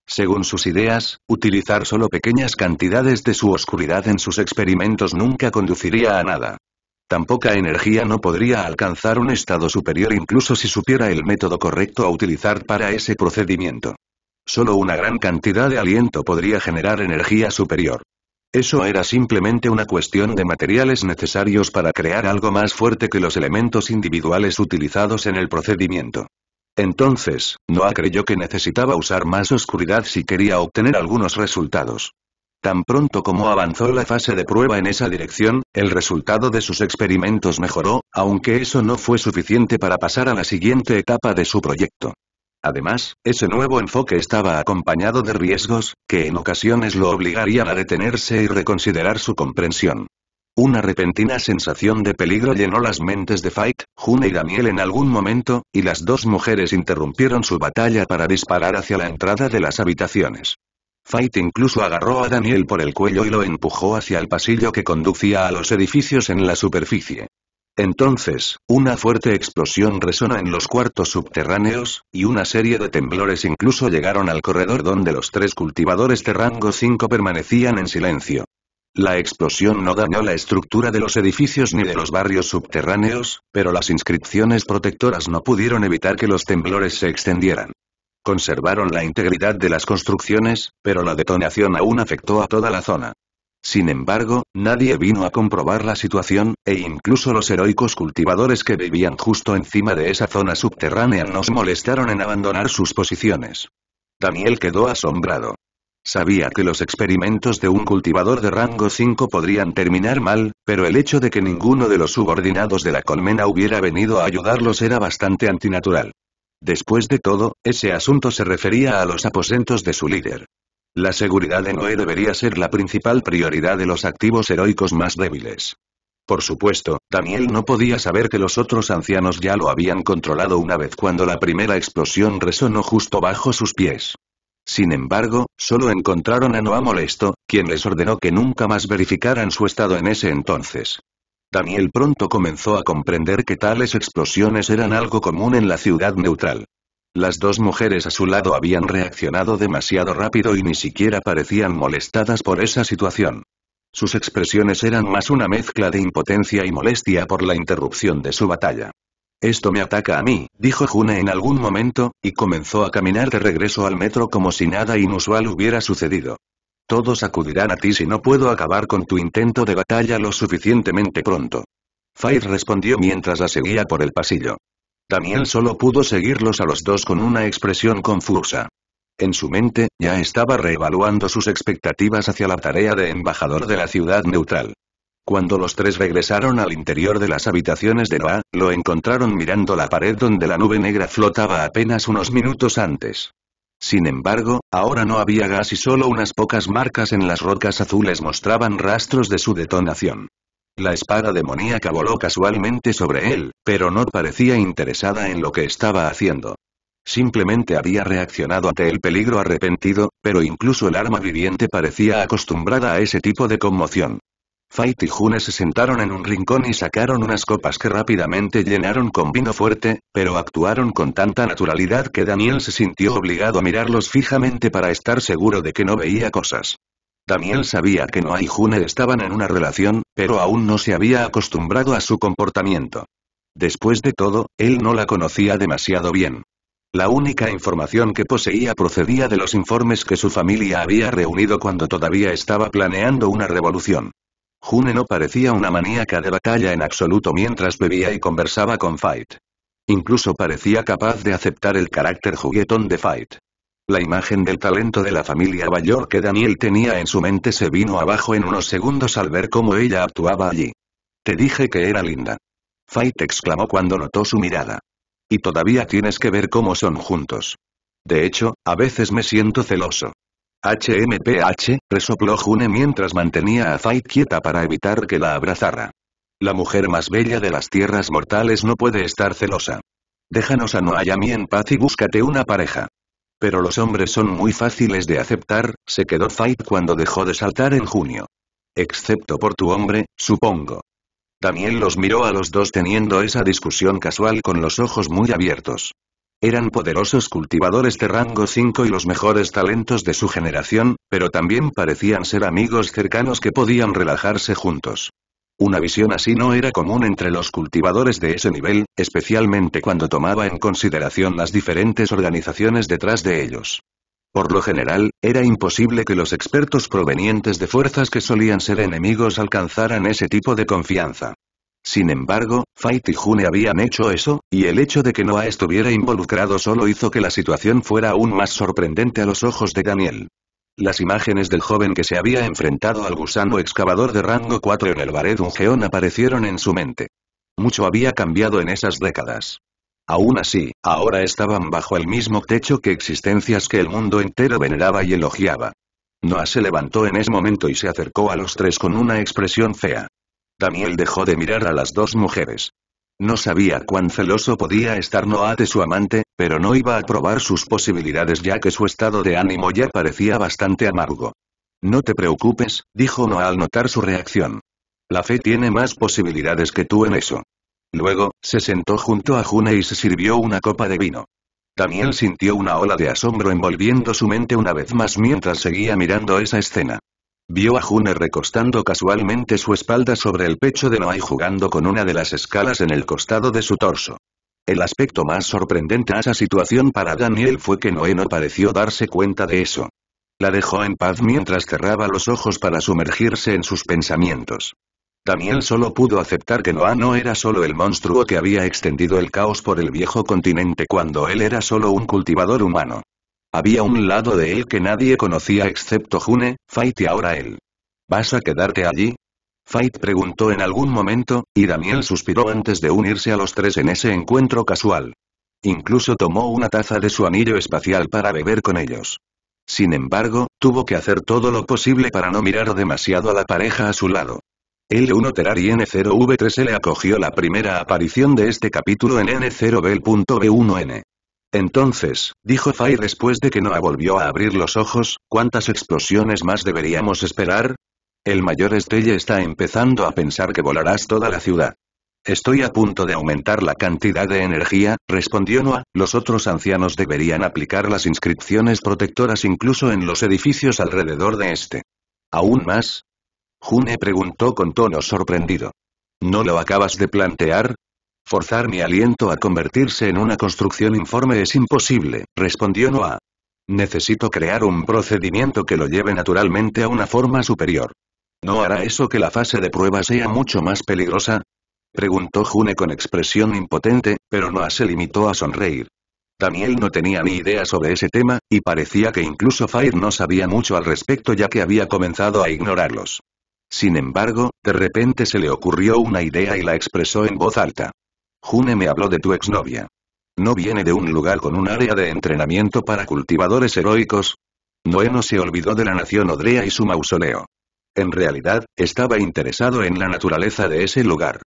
Según sus ideas, utilizar solo pequeñas cantidades de su oscuridad en sus experimentos nunca conduciría a nada. Tan poca energía no podría alcanzar un estado superior incluso si supiera el método correcto a utilizar para ese procedimiento. Solo una gran cantidad de aliento podría generar energía superior. Eso era simplemente una cuestión de materiales necesarios para crear algo más fuerte que los elementos individuales utilizados en el procedimiento. Entonces, Noah creyó que necesitaba usar más oscuridad si quería obtener algunos resultados. Tan pronto como avanzó la fase de prueba en esa dirección, el resultado de sus experimentos mejoró, aunque eso no fue suficiente para pasar a la siguiente etapa de su proyecto. Además, ese nuevo enfoque estaba acompañado de riesgos, que en ocasiones lo obligarían a detenerse y reconsiderar su comprensión. Una repentina sensación de peligro llenó las mentes de Fight, June y Daniel en algún momento, y las dos mujeres interrumpieron su batalla para disparar hacia la entrada de las habitaciones. Fight incluso agarró a Daniel por el cuello y lo empujó hacia el pasillo que conducía a los edificios en la superficie. Entonces, una fuerte explosión resona en los cuartos subterráneos, y una serie de temblores incluso llegaron al corredor donde los tres cultivadores de rango 5 permanecían en silencio. La explosión no dañó la estructura de los edificios ni de los barrios subterráneos, pero las inscripciones protectoras no pudieron evitar que los temblores se extendieran. Conservaron la integridad de las construcciones, pero la detonación aún afectó a toda la zona. Sin embargo, nadie vino a comprobar la situación, e incluso los heroicos cultivadores que vivían justo encima de esa zona subterránea nos molestaron en abandonar sus posiciones. Daniel quedó asombrado. Sabía que los experimentos de un cultivador de rango 5 podrían terminar mal, pero el hecho de que ninguno de los subordinados de la colmena hubiera venido a ayudarlos era bastante antinatural. Después de todo, ese asunto se refería a los aposentos de su líder. La seguridad de Noé debería ser la principal prioridad de los activos heroicos más débiles. Por supuesto, Daniel no podía saber que los otros ancianos ya lo habían controlado una vez cuando la primera explosión resonó justo bajo sus pies. Sin embargo, solo encontraron a Noah molesto, quien les ordenó que nunca más verificaran su estado en ese entonces. Daniel pronto comenzó a comprender que tales explosiones eran algo común en la ciudad neutral. Las dos mujeres a su lado habían reaccionado demasiado rápido y ni siquiera parecían molestadas por esa situación. Sus expresiones eran más una mezcla de impotencia y molestia por la interrupción de su batalla. Esto me ataca a mí, dijo June en algún momento, y comenzó a caminar de regreso al metro como si nada inusual hubiera sucedido. Todos acudirán a ti si no puedo acabar con tu intento de batalla lo suficientemente pronto. Faye respondió mientras la seguía por el pasillo. Daniel solo pudo seguirlos a los dos con una expresión confusa. En su mente, ya estaba reevaluando sus expectativas hacia la tarea de embajador de la ciudad neutral. Cuando los tres regresaron al interior de las habitaciones de Noah, lo encontraron mirando la pared donde la nube negra flotaba apenas unos minutos antes. Sin embargo, ahora no había gas y solo unas pocas marcas en las rocas azules mostraban rastros de su detonación. La espada demoníaca voló casualmente sobre él, pero no parecía interesada en lo que estaba haciendo. Simplemente había reaccionado ante el peligro arrepentido, pero incluso el arma viviente parecía acostumbrada a ese tipo de conmoción. Fight y June se sentaron en un rincón y sacaron unas copas que rápidamente llenaron con vino fuerte, pero actuaron con tanta naturalidad que Daniel se sintió obligado a mirarlos fijamente para estar seguro de que no veía cosas. Daniel sabía que Noah y June estaban en una relación, pero aún no se había acostumbrado a su comportamiento. Después de todo, él no la conocía demasiado bien. La única información que poseía procedía de los informes que su familia había reunido cuando todavía estaba planeando una revolución. June no parecía una maníaca de batalla en absoluto mientras bebía y conversaba con Fight. Incluso parecía capaz de aceptar el carácter juguetón de Fight. La imagen del talento de la familia mayor que Daniel tenía en su mente se vino abajo en unos segundos al ver cómo ella actuaba allí. Te dije que era linda. Fight exclamó cuando notó su mirada. Y todavía tienes que ver cómo son juntos. De hecho, a veces me siento celoso. HMPH, resopló June mientras mantenía a Fight quieta para evitar que la abrazara. La mujer más bella de las tierras mortales no puede estar celosa. Déjanos a Noayami en paz y búscate una pareja. Pero los hombres son muy fáciles de aceptar, se quedó Fight cuando dejó de saltar en junio. Excepto por tu hombre, supongo. Daniel los miró a los dos teniendo esa discusión casual con los ojos muy abiertos. Eran poderosos cultivadores de rango 5 y los mejores talentos de su generación, pero también parecían ser amigos cercanos que podían relajarse juntos. Una visión así no era común entre los cultivadores de ese nivel, especialmente cuando tomaba en consideración las diferentes organizaciones detrás de ellos. Por lo general, era imposible que los expertos provenientes de fuerzas que solían ser enemigos alcanzaran ese tipo de confianza. Sin embargo, Fight y June habían hecho eso, y el hecho de que Noah estuviera involucrado solo hizo que la situación fuera aún más sorprendente a los ojos de Daniel. Las imágenes del joven que se había enfrentado al gusano excavador de rango 4 en el un geón aparecieron en su mente. Mucho había cambiado en esas décadas. Aún así, ahora estaban bajo el mismo techo que existencias que el mundo entero veneraba y elogiaba. Noah se levantó en ese momento y se acercó a los tres con una expresión fea. Daniel dejó de mirar a las dos mujeres. No sabía cuán celoso podía estar Noah de su amante, pero no iba a probar sus posibilidades ya que su estado de ánimo ya parecía bastante amargo. No te preocupes, dijo Noah al notar su reacción. La fe tiene más posibilidades que tú en eso. Luego, se sentó junto a June y se sirvió una copa de vino. Daniel sintió una ola de asombro envolviendo su mente una vez más mientras seguía mirando esa escena. Vio a June recostando casualmente su espalda sobre el pecho de Noah y jugando con una de las escalas en el costado de su torso. El aspecto más sorprendente a esa situación para Daniel fue que Noé no pareció darse cuenta de eso. La dejó en paz mientras cerraba los ojos para sumergirse en sus pensamientos. Daniel solo pudo aceptar que Noé no era solo el monstruo que había extendido el caos por el viejo continente cuando él era solo un cultivador humano. Había un lado de él que nadie conocía excepto June, Fight y ahora él. ¿Vas a quedarte allí? Fight preguntó en algún momento, y Daniel suspiró antes de unirse a los tres en ese encuentro casual. Incluso tomó una taza de su anillo espacial para beber con ellos. Sin embargo, tuvo que hacer todo lo posible para no mirar demasiado a la pareja a su lado. L1 Terari N0V3L acogió la primera aparición de este capítulo en N0B.B1N. Entonces, dijo Fay después de que Noah volvió a abrir los ojos, ¿cuántas explosiones más deberíamos esperar? El mayor estrella está empezando a pensar que volarás toda la ciudad. Estoy a punto de aumentar la cantidad de energía, respondió Noah. Los otros ancianos deberían aplicar las inscripciones protectoras incluso en los edificios alrededor de este. ¿Aún más? June preguntó con tono sorprendido. ¿No lo acabas de plantear? Forzar mi aliento a convertirse en una construcción informe es imposible, respondió Noah. Necesito crear un procedimiento que lo lleve naturalmente a una forma superior. ¿No hará eso que la fase de prueba sea mucho más peligrosa? Preguntó June con expresión impotente, pero Noah se limitó a sonreír. Daniel no tenía ni idea sobre ese tema, y parecía que incluso Fire no sabía mucho al respecto ya que había comenzado a ignorarlos. Sin embargo, de repente se le ocurrió una idea y la expresó en voz alta. June me habló de tu exnovia. ¿No viene de un lugar con un área de entrenamiento para cultivadores heroicos? no se olvidó de la nación Odrea y su mausoleo. En realidad, estaba interesado en la naturaleza de ese lugar.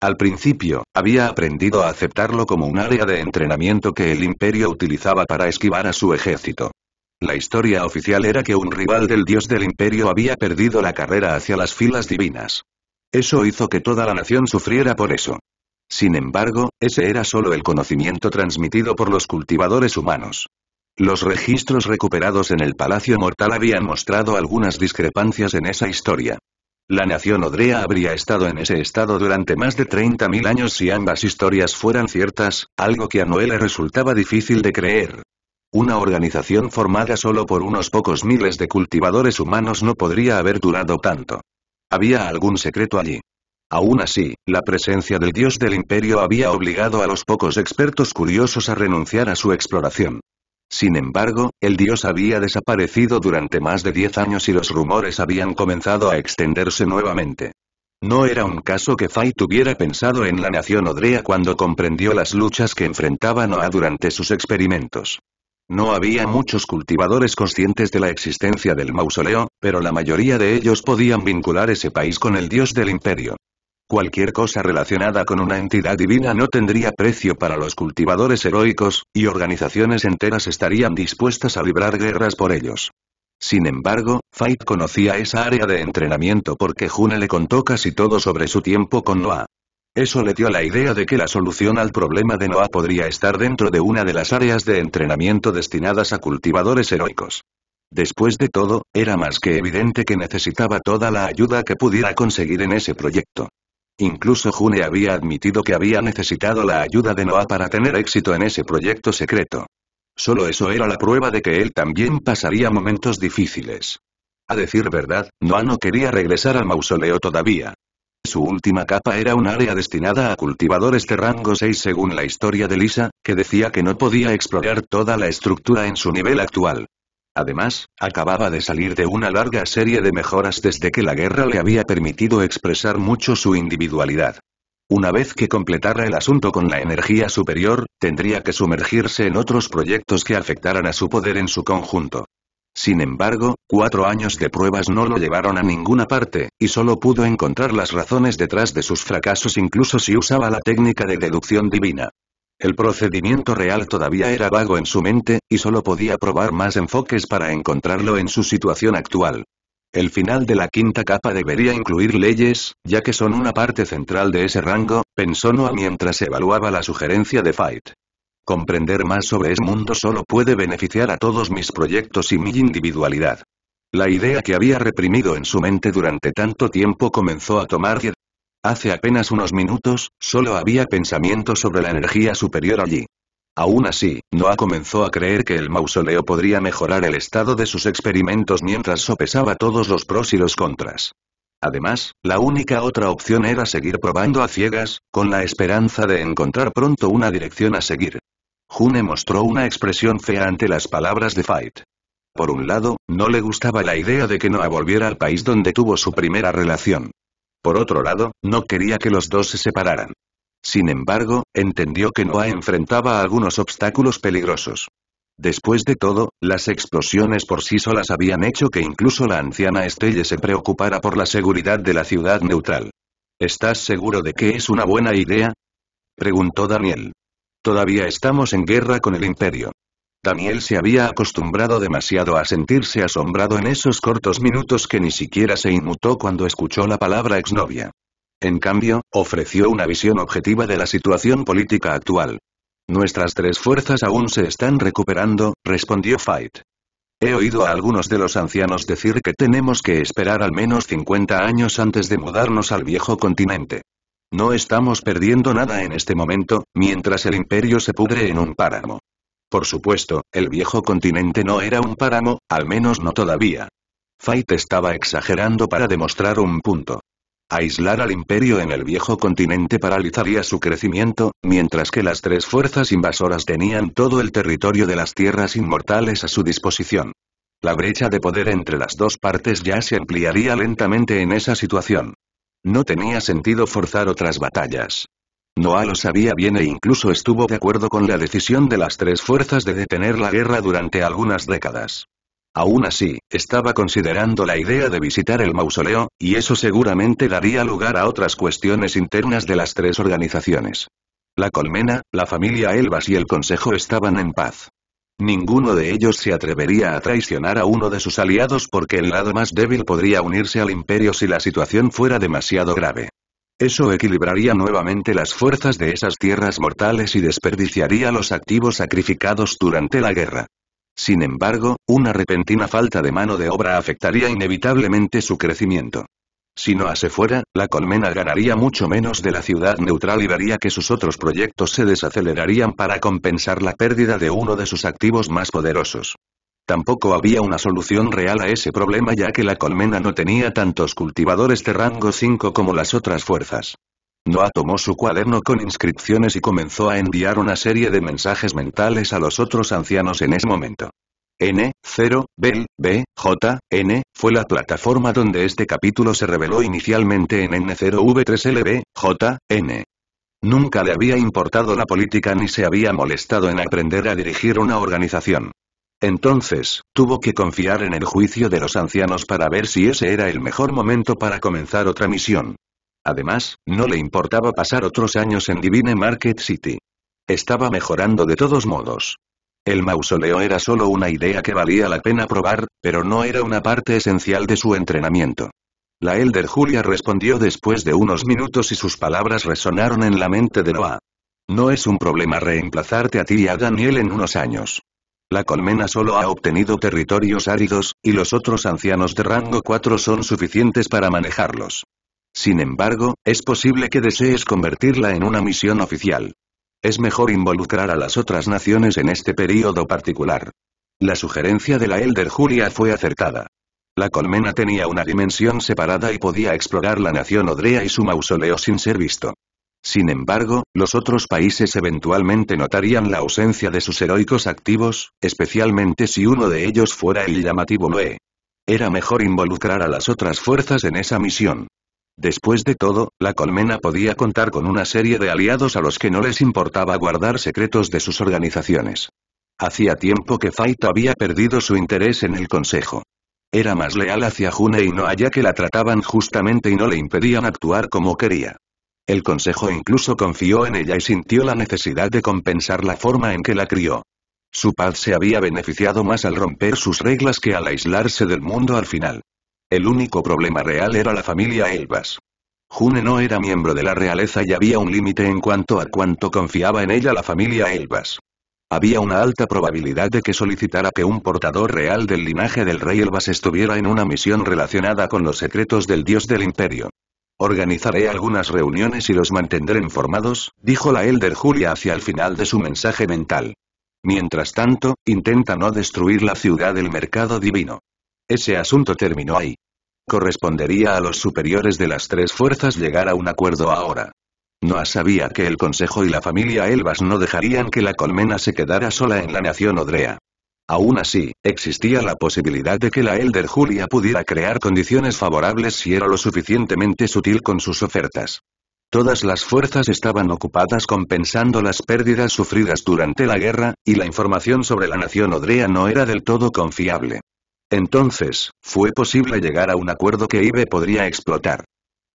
Al principio, había aprendido a aceptarlo como un área de entrenamiento que el imperio utilizaba para esquivar a su ejército. La historia oficial era que un rival del dios del imperio había perdido la carrera hacia las filas divinas. Eso hizo que toda la nación sufriera por eso. Sin embargo, ese era solo el conocimiento transmitido por los cultivadores humanos. Los registros recuperados en el Palacio Mortal habían mostrado algunas discrepancias en esa historia. La nación Odrea habría estado en ese estado durante más de 30.000 años si ambas historias fueran ciertas, algo que a Noé le resultaba difícil de creer. Una organización formada solo por unos pocos miles de cultivadores humanos no podría haber durado tanto. Había algún secreto allí. Aún así, la presencia del dios del imperio había obligado a los pocos expertos curiosos a renunciar a su exploración. Sin embargo, el dios había desaparecido durante más de diez años y los rumores habían comenzado a extenderse nuevamente. No era un caso que Fay tuviera pensado en la nación Odrea cuando comprendió las luchas que enfrentaba Noah durante sus experimentos. No había muchos cultivadores conscientes de la existencia del mausoleo, pero la mayoría de ellos podían vincular ese país con el dios del imperio. Cualquier cosa relacionada con una entidad divina no tendría precio para los cultivadores heroicos, y organizaciones enteras estarían dispuestas a librar guerras por ellos. Sin embargo, Fight conocía esa área de entrenamiento porque June le contó casi todo sobre su tiempo con Noah. Eso le dio la idea de que la solución al problema de Noah podría estar dentro de una de las áreas de entrenamiento destinadas a cultivadores heroicos. Después de todo, era más que evidente que necesitaba toda la ayuda que pudiera conseguir en ese proyecto. Incluso June había admitido que había necesitado la ayuda de Noah para tener éxito en ese proyecto secreto. Solo eso era la prueba de que él también pasaría momentos difíciles. A decir verdad, Noah no quería regresar al mausoleo todavía. Su última capa era un área destinada a cultivadores de rango 6 según la historia de Lisa, que decía que no podía explorar toda la estructura en su nivel actual. Además, acababa de salir de una larga serie de mejoras desde que la guerra le había permitido expresar mucho su individualidad. Una vez que completara el asunto con la energía superior, tendría que sumergirse en otros proyectos que afectaran a su poder en su conjunto. Sin embargo, cuatro años de pruebas no lo llevaron a ninguna parte, y solo pudo encontrar las razones detrás de sus fracasos incluso si usaba la técnica de deducción divina. El procedimiento real todavía era vago en su mente, y solo podía probar más enfoques para encontrarlo en su situación actual. El final de la quinta capa debería incluir leyes, ya que son una parte central de ese rango, pensó Noah mientras evaluaba la sugerencia de Fight. Comprender más sobre ese mundo solo puede beneficiar a todos mis proyectos y mi individualidad. La idea que había reprimido en su mente durante tanto tiempo comenzó a tomar Hace apenas unos minutos, solo había pensamiento sobre la energía superior allí. Aún así, Noah comenzó a creer que el mausoleo podría mejorar el estado de sus experimentos mientras sopesaba todos los pros y los contras. Además, la única otra opción era seguir probando a ciegas, con la esperanza de encontrar pronto una dirección a seguir. June mostró una expresión fea ante las palabras de Fight. Por un lado, no le gustaba la idea de que Noah volviera al país donde tuvo su primera relación. Por otro lado, no quería que los dos se separaran. Sin embargo, entendió que Noah enfrentaba algunos obstáculos peligrosos. Después de todo, las explosiones por sí solas habían hecho que incluso la anciana Estelle se preocupara por la seguridad de la ciudad neutral. ¿Estás seguro de que es una buena idea? Preguntó Daniel. Todavía estamos en guerra con el imperio. Daniel se había acostumbrado demasiado a sentirse asombrado en esos cortos minutos que ni siquiera se inmutó cuando escuchó la palabra exnovia. En cambio, ofreció una visión objetiva de la situación política actual. Nuestras tres fuerzas aún se están recuperando, respondió Fight. He oído a algunos de los ancianos decir que tenemos que esperar al menos 50 años antes de mudarnos al viejo continente. No estamos perdiendo nada en este momento, mientras el imperio se pudre en un páramo. Por supuesto, el viejo continente no era un páramo, al menos no todavía. Fight estaba exagerando para demostrar un punto. Aislar al imperio en el viejo continente paralizaría su crecimiento, mientras que las tres fuerzas invasoras tenían todo el territorio de las tierras inmortales a su disposición. La brecha de poder entre las dos partes ya se ampliaría lentamente en esa situación. No tenía sentido forzar otras batallas. Noah lo sabía bien e incluso estuvo de acuerdo con la decisión de las tres fuerzas de detener la guerra durante algunas décadas. Aún así, estaba considerando la idea de visitar el mausoleo, y eso seguramente daría lugar a otras cuestiones internas de las tres organizaciones. La colmena, la familia Elvas y el consejo estaban en paz. Ninguno de ellos se atrevería a traicionar a uno de sus aliados porque el lado más débil podría unirse al imperio si la situación fuera demasiado grave. Eso equilibraría nuevamente las fuerzas de esas tierras mortales y desperdiciaría los activos sacrificados durante la guerra. Sin embargo, una repentina falta de mano de obra afectaría inevitablemente su crecimiento. Si no hace fuera, la colmena ganaría mucho menos de la ciudad neutral y vería que sus otros proyectos se desacelerarían para compensar la pérdida de uno de sus activos más poderosos. Tampoco había una solución real a ese problema ya que la colmena no tenía tantos cultivadores de rango 5 como las otras fuerzas. Noah tomó su cuaderno con inscripciones y comenzó a enviar una serie de mensajes mentales a los otros ancianos en ese momento. N, 0, B, B, J, N, fue la plataforma donde este capítulo se reveló inicialmente en N0V3LB, J, N. Nunca le había importado la política ni se había molestado en aprender a dirigir una organización. Entonces, tuvo que confiar en el juicio de los ancianos para ver si ese era el mejor momento para comenzar otra misión. Además, no le importaba pasar otros años en Divine Market City. Estaba mejorando de todos modos. El mausoleo era solo una idea que valía la pena probar, pero no era una parte esencial de su entrenamiento. La Elder Julia respondió después de unos minutos y sus palabras resonaron en la mente de Noah. No es un problema reemplazarte a ti y a Daniel en unos años. La colmena solo ha obtenido territorios áridos, y los otros ancianos de rango 4 son suficientes para manejarlos. Sin embargo, es posible que desees convertirla en una misión oficial. Es mejor involucrar a las otras naciones en este período particular. La sugerencia de la Elder Julia fue acertada. La colmena tenía una dimensión separada y podía explorar la nación Odrea y su mausoleo sin ser visto. Sin embargo, los otros países eventualmente notarían la ausencia de sus heroicos activos, especialmente si uno de ellos fuera el llamativo Noé. Era mejor involucrar a las otras fuerzas en esa misión. Después de todo, la colmena podía contar con una serie de aliados a los que no les importaba guardar secretos de sus organizaciones. Hacía tiempo que Fight había perdido su interés en el Consejo. Era más leal hacia June y ya que la trataban justamente y no le impedían actuar como quería. El consejo incluso confió en ella y sintió la necesidad de compensar la forma en que la crió. Su paz se había beneficiado más al romper sus reglas que al aislarse del mundo al final. El único problema real era la familia Elvas. June no era miembro de la realeza y había un límite en cuanto a cuánto confiaba en ella la familia Elvas. Había una alta probabilidad de que solicitara que un portador real del linaje del rey Elvas estuviera en una misión relacionada con los secretos del dios del imperio. Organizaré algunas reuniones y los mantendré informados, dijo la Elder Julia hacia el final de su mensaje mental. Mientras tanto, intenta no destruir la ciudad del mercado divino. Ese asunto terminó ahí. Correspondería a los superiores de las tres fuerzas llegar a un acuerdo ahora. Noah sabía que el Consejo y la familia Elvas no dejarían que la colmena se quedara sola en la nación Odrea. Aún así, existía la posibilidad de que la Elder Julia pudiera crear condiciones favorables si era lo suficientemente sutil con sus ofertas. Todas las fuerzas estaban ocupadas compensando las pérdidas sufridas durante la guerra, y la información sobre la nación Odrea no era del todo confiable. Entonces, fue posible llegar a un acuerdo que Ibe podría explotar.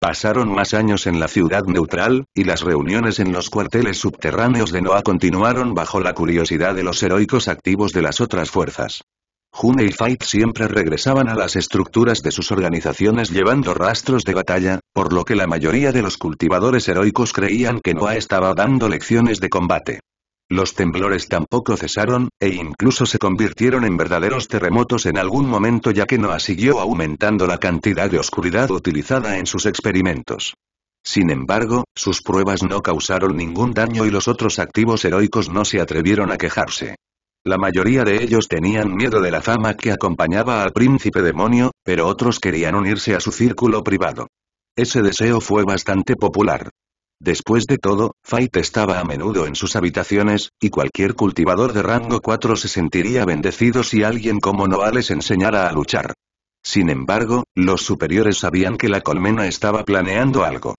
Pasaron más años en la ciudad neutral, y las reuniones en los cuarteles subterráneos de Noah continuaron bajo la curiosidad de los heroicos activos de las otras fuerzas. June y Fight siempre regresaban a las estructuras de sus organizaciones llevando rastros de batalla, por lo que la mayoría de los cultivadores heroicos creían que Noah estaba dando lecciones de combate. Los temblores tampoco cesaron, e incluso se convirtieron en verdaderos terremotos en algún momento ya que Noah siguió aumentando la cantidad de oscuridad utilizada en sus experimentos. Sin embargo, sus pruebas no causaron ningún daño y los otros activos heroicos no se atrevieron a quejarse. La mayoría de ellos tenían miedo de la fama que acompañaba al príncipe demonio, pero otros querían unirse a su círculo privado. Ese deseo fue bastante popular. Después de todo, Fight estaba a menudo en sus habitaciones, y cualquier cultivador de rango 4 se sentiría bendecido si alguien como Noah les enseñara a luchar. Sin embargo, los superiores sabían que la colmena estaba planeando algo.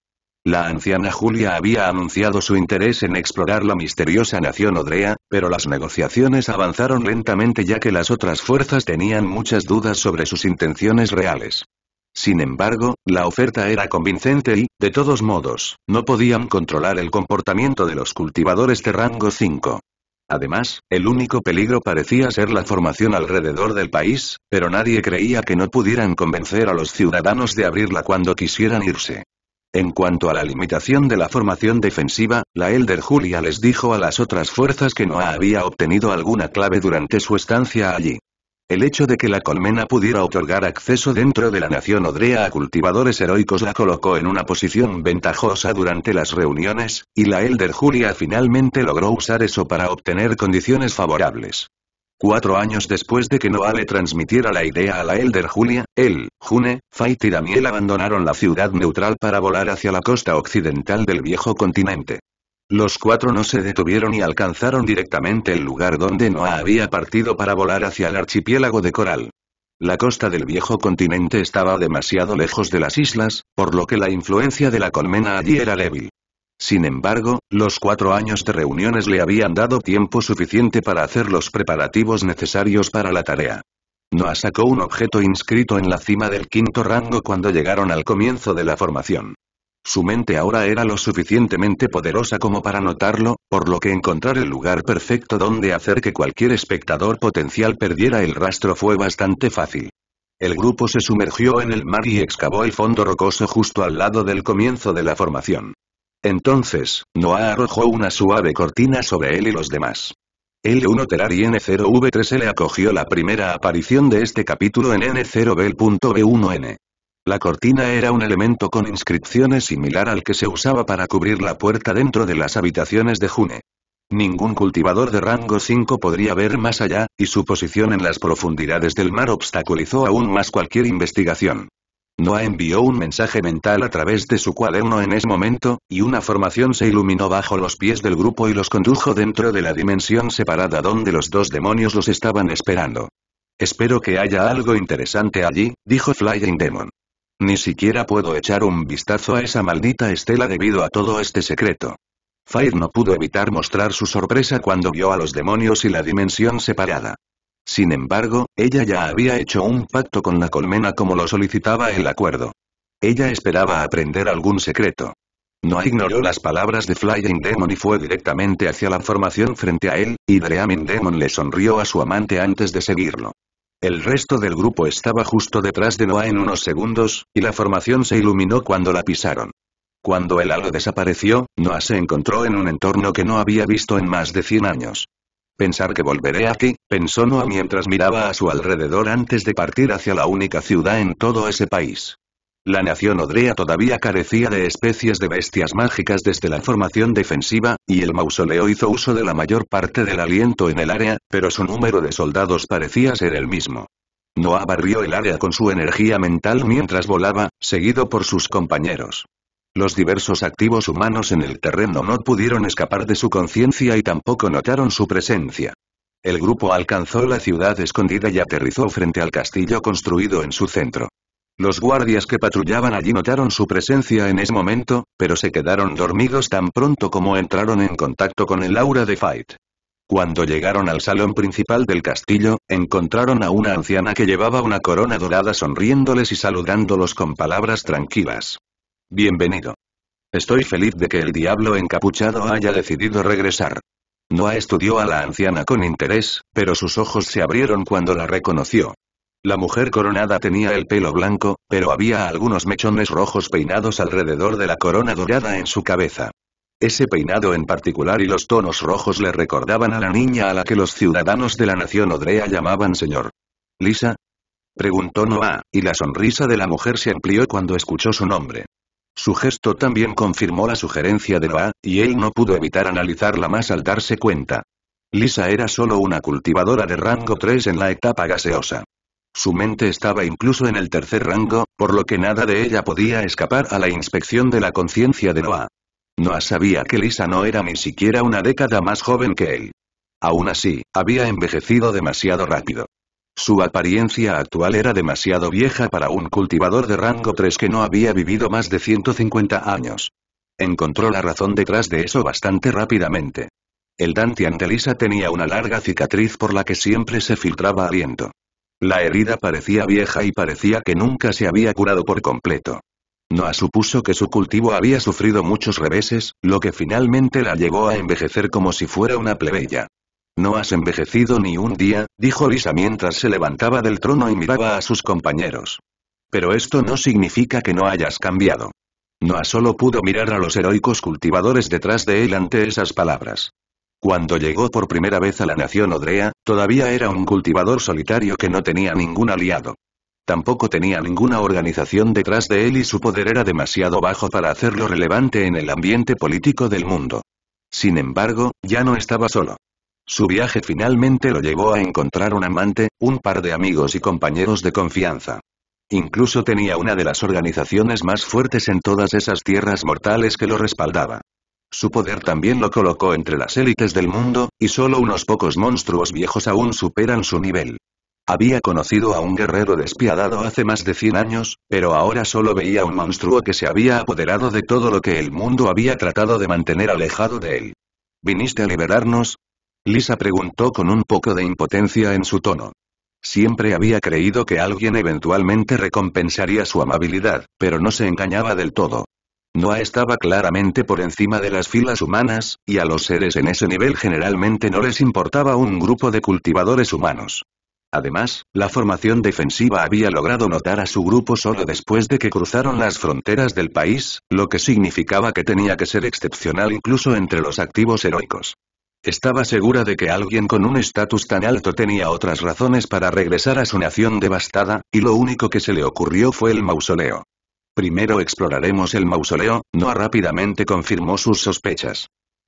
La anciana Julia había anunciado su interés en explorar la misteriosa nación Odrea, pero las negociaciones avanzaron lentamente ya que las otras fuerzas tenían muchas dudas sobre sus intenciones reales. Sin embargo, la oferta era convincente y, de todos modos, no podían controlar el comportamiento de los cultivadores de rango 5. Además, el único peligro parecía ser la formación alrededor del país, pero nadie creía que no pudieran convencer a los ciudadanos de abrirla cuando quisieran irse. En cuanto a la limitación de la formación defensiva, la Elder Julia les dijo a las otras fuerzas que no había obtenido alguna clave durante su estancia allí. El hecho de que la colmena pudiera otorgar acceso dentro de la nación Odrea a cultivadores heroicos la colocó en una posición ventajosa durante las reuniones, y la Elder Julia finalmente logró usar eso para obtener condiciones favorables. Cuatro años después de que Noale transmitiera la idea a la Elder Julia, él, June, Fait y Daniel abandonaron la ciudad neutral para volar hacia la costa occidental del viejo continente. Los cuatro no se detuvieron y alcanzaron directamente el lugar donde Noah había partido para volar hacia el archipiélago de Coral. La costa del viejo continente estaba demasiado lejos de las islas, por lo que la influencia de la colmena allí era débil. Sin embargo, los cuatro años de reuniones le habían dado tiempo suficiente para hacer los preparativos necesarios para la tarea. Noah sacó un objeto inscrito en la cima del quinto rango cuando llegaron al comienzo de la formación. Su mente ahora era lo suficientemente poderosa como para notarlo, por lo que encontrar el lugar perfecto donde hacer que cualquier espectador potencial perdiera el rastro fue bastante fácil. El grupo se sumergió en el mar y excavó el fondo rocoso justo al lado del comienzo de la formación. Entonces, Noah arrojó una suave cortina sobre él y los demás. L1 Terari y N0V3L acogió la primera aparición de este capítulo en N0B.B1N. La cortina era un elemento con inscripciones similar al que se usaba para cubrir la puerta dentro de las habitaciones de June. Ningún cultivador de rango 5 podría ver más allá, y su posición en las profundidades del mar obstaculizó aún más cualquier investigación. Noah envió un mensaje mental a través de su cuaderno en ese momento, y una formación se iluminó bajo los pies del grupo y los condujo dentro de la dimensión separada donde los dos demonios los estaban esperando. Espero que haya algo interesante allí, dijo Flying Demon. Ni siquiera puedo echar un vistazo a esa maldita estela debido a todo este secreto. Fire no pudo evitar mostrar su sorpresa cuando vio a los demonios y la dimensión separada. Sin embargo, ella ya había hecho un pacto con la colmena como lo solicitaba el acuerdo. Ella esperaba aprender algún secreto. No ignoró las palabras de Flying Demon y fue directamente hacia la formación frente a él, y Dreaming Demon le sonrió a su amante antes de seguirlo. El resto del grupo estaba justo detrás de Noah en unos segundos, y la formación se iluminó cuando la pisaron. Cuando el halo desapareció, Noah se encontró en un entorno que no había visto en más de 100 años. Pensar que volveré aquí, pensó Noah mientras miraba a su alrededor antes de partir hacia la única ciudad en todo ese país. La nación Odrea todavía carecía de especies de bestias mágicas desde la formación defensiva, y el mausoleo hizo uso de la mayor parte del aliento en el área, pero su número de soldados parecía ser el mismo. Noah barrió el área con su energía mental mientras volaba, seguido por sus compañeros. Los diversos activos humanos en el terreno no pudieron escapar de su conciencia y tampoco notaron su presencia. El grupo alcanzó la ciudad escondida y aterrizó frente al castillo construido en su centro. Los guardias que patrullaban allí notaron su presencia en ese momento, pero se quedaron dormidos tan pronto como entraron en contacto con el aura de Fight. Cuando llegaron al salón principal del castillo, encontraron a una anciana que llevaba una corona dorada sonriéndoles y saludándolos con palabras tranquilas. Bienvenido. Estoy feliz de que el diablo encapuchado haya decidido regresar. Noah estudió a la anciana con interés, pero sus ojos se abrieron cuando la reconoció. La mujer coronada tenía el pelo blanco, pero había algunos mechones rojos peinados alrededor de la corona dorada en su cabeza. Ese peinado en particular y los tonos rojos le recordaban a la niña a la que los ciudadanos de la nación Odrea llamaban señor. ¿Lisa? Preguntó Noah, y la sonrisa de la mujer se amplió cuando escuchó su nombre. Su gesto también confirmó la sugerencia de Noah, y él no pudo evitar analizarla más al darse cuenta. Lisa era solo una cultivadora de rango 3 en la etapa gaseosa. Su mente estaba incluso en el tercer rango, por lo que nada de ella podía escapar a la inspección de la conciencia de Noah. Noah sabía que Lisa no era ni siquiera una década más joven que él. Aún así, había envejecido demasiado rápido. Su apariencia actual era demasiado vieja para un cultivador de rango 3 que no había vivido más de 150 años. Encontró la razón detrás de eso bastante rápidamente. El Dante ante Lisa tenía una larga cicatriz por la que siempre se filtraba aliento. La herida parecía vieja y parecía que nunca se había curado por completo. Noah supuso que su cultivo había sufrido muchos reveses, lo que finalmente la llevó a envejecer como si fuera una plebeya. No has envejecido ni un día, dijo Lisa mientras se levantaba del trono y miraba a sus compañeros. Pero esto no significa que no hayas cambiado. Noah solo pudo mirar a los heroicos cultivadores detrás de él ante esas palabras. Cuando llegó por primera vez a la nación Odrea, todavía era un cultivador solitario que no tenía ningún aliado. Tampoco tenía ninguna organización detrás de él y su poder era demasiado bajo para hacerlo relevante en el ambiente político del mundo. Sin embargo, ya no estaba solo. Su viaje finalmente lo llevó a encontrar un amante, un par de amigos y compañeros de confianza. Incluso tenía una de las organizaciones más fuertes en todas esas tierras mortales que lo respaldaba. Su poder también lo colocó entre las élites del mundo, y solo unos pocos monstruos viejos aún superan su nivel. Había conocido a un guerrero despiadado hace más de 100 años, pero ahora solo veía un monstruo que se había apoderado de todo lo que el mundo había tratado de mantener alejado de él. ¿Viniste a liberarnos? Lisa preguntó con un poco de impotencia en su tono. Siempre había creído que alguien eventualmente recompensaría su amabilidad, pero no se engañaba del todo. Noa estaba claramente por encima de las filas humanas, y a los seres en ese nivel generalmente no les importaba un grupo de cultivadores humanos. Además, la formación defensiva había logrado notar a su grupo solo después de que cruzaron las fronteras del país, lo que significaba que tenía que ser excepcional incluso entre los activos heroicos. Estaba segura de que alguien con un estatus tan alto tenía otras razones para regresar a su nación devastada, y lo único que se le ocurrió fue el mausoleo. Primero exploraremos el mausoleo, Noah rápidamente confirmó sus sospechas.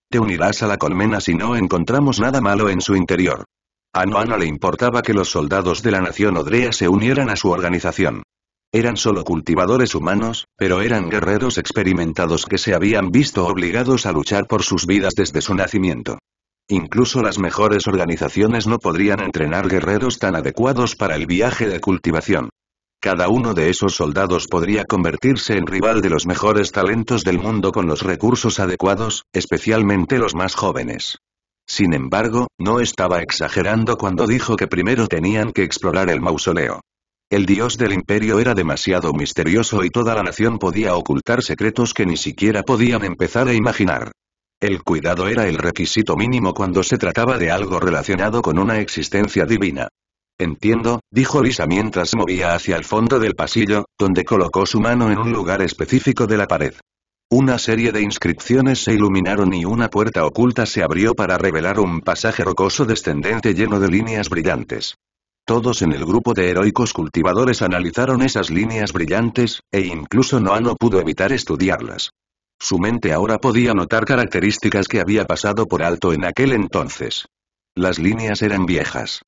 Te unirás a la colmena si no encontramos nada malo en su interior. A Noah no le importaba que los soldados de la nación Odrea se unieran a su organización. Eran solo cultivadores humanos, pero eran guerreros experimentados que se habían visto obligados a luchar por sus vidas desde su nacimiento. Incluso las mejores organizaciones no podrían entrenar guerreros tan adecuados para el viaje de cultivación. Cada uno de esos soldados podría convertirse en rival de los mejores talentos del mundo con los recursos adecuados, especialmente los más jóvenes. Sin embargo, no estaba exagerando cuando dijo que primero tenían que explorar el mausoleo. El dios del imperio era demasiado misterioso y toda la nación podía ocultar secretos que ni siquiera podían empezar a imaginar. El cuidado era el requisito mínimo cuando se trataba de algo relacionado con una existencia divina. Entiendo, dijo Lisa mientras se movía hacia el fondo del pasillo, donde colocó su mano en un lugar específico de la pared. Una serie de inscripciones se iluminaron y una puerta oculta se abrió para revelar un pasaje rocoso descendente lleno de líneas brillantes. Todos en el grupo de heroicos cultivadores analizaron esas líneas brillantes, e incluso no pudo evitar estudiarlas. Su mente ahora podía notar características que había pasado por alto en aquel entonces. Las líneas eran viejas.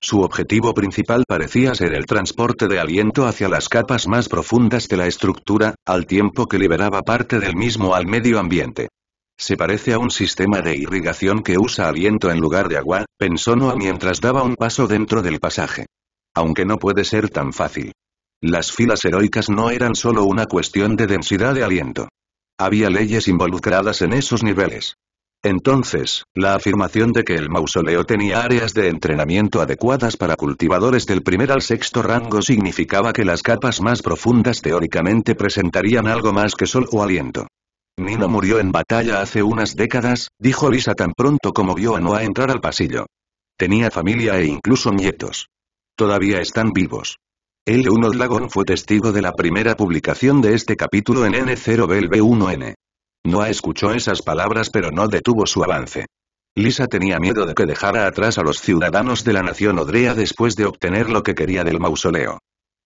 Su objetivo principal parecía ser el transporte de aliento hacia las capas más profundas de la estructura, al tiempo que liberaba parte del mismo al medio ambiente. Se parece a un sistema de irrigación que usa aliento en lugar de agua, pensó Noah mientras daba un paso dentro del pasaje. Aunque no puede ser tan fácil. Las filas heroicas no eran solo una cuestión de densidad de aliento. Había leyes involucradas en esos niveles. Entonces, la afirmación de que el mausoleo tenía áreas de entrenamiento adecuadas para cultivadores del primer al sexto rango significaba que las capas más profundas teóricamente presentarían algo más que sol o aliento. Nino murió en batalla hace unas décadas, dijo Lisa tan pronto como vio a Noah entrar al pasillo. Tenía familia e incluso nietos. Todavía están vivos. El 1 Dragon fue testigo de la primera publicación de este capítulo en n 0 b 1 n Noah escuchó esas palabras pero no detuvo su avance. Lisa tenía miedo de que dejara atrás a los ciudadanos de la nación Odrea después de obtener lo que quería del mausoleo.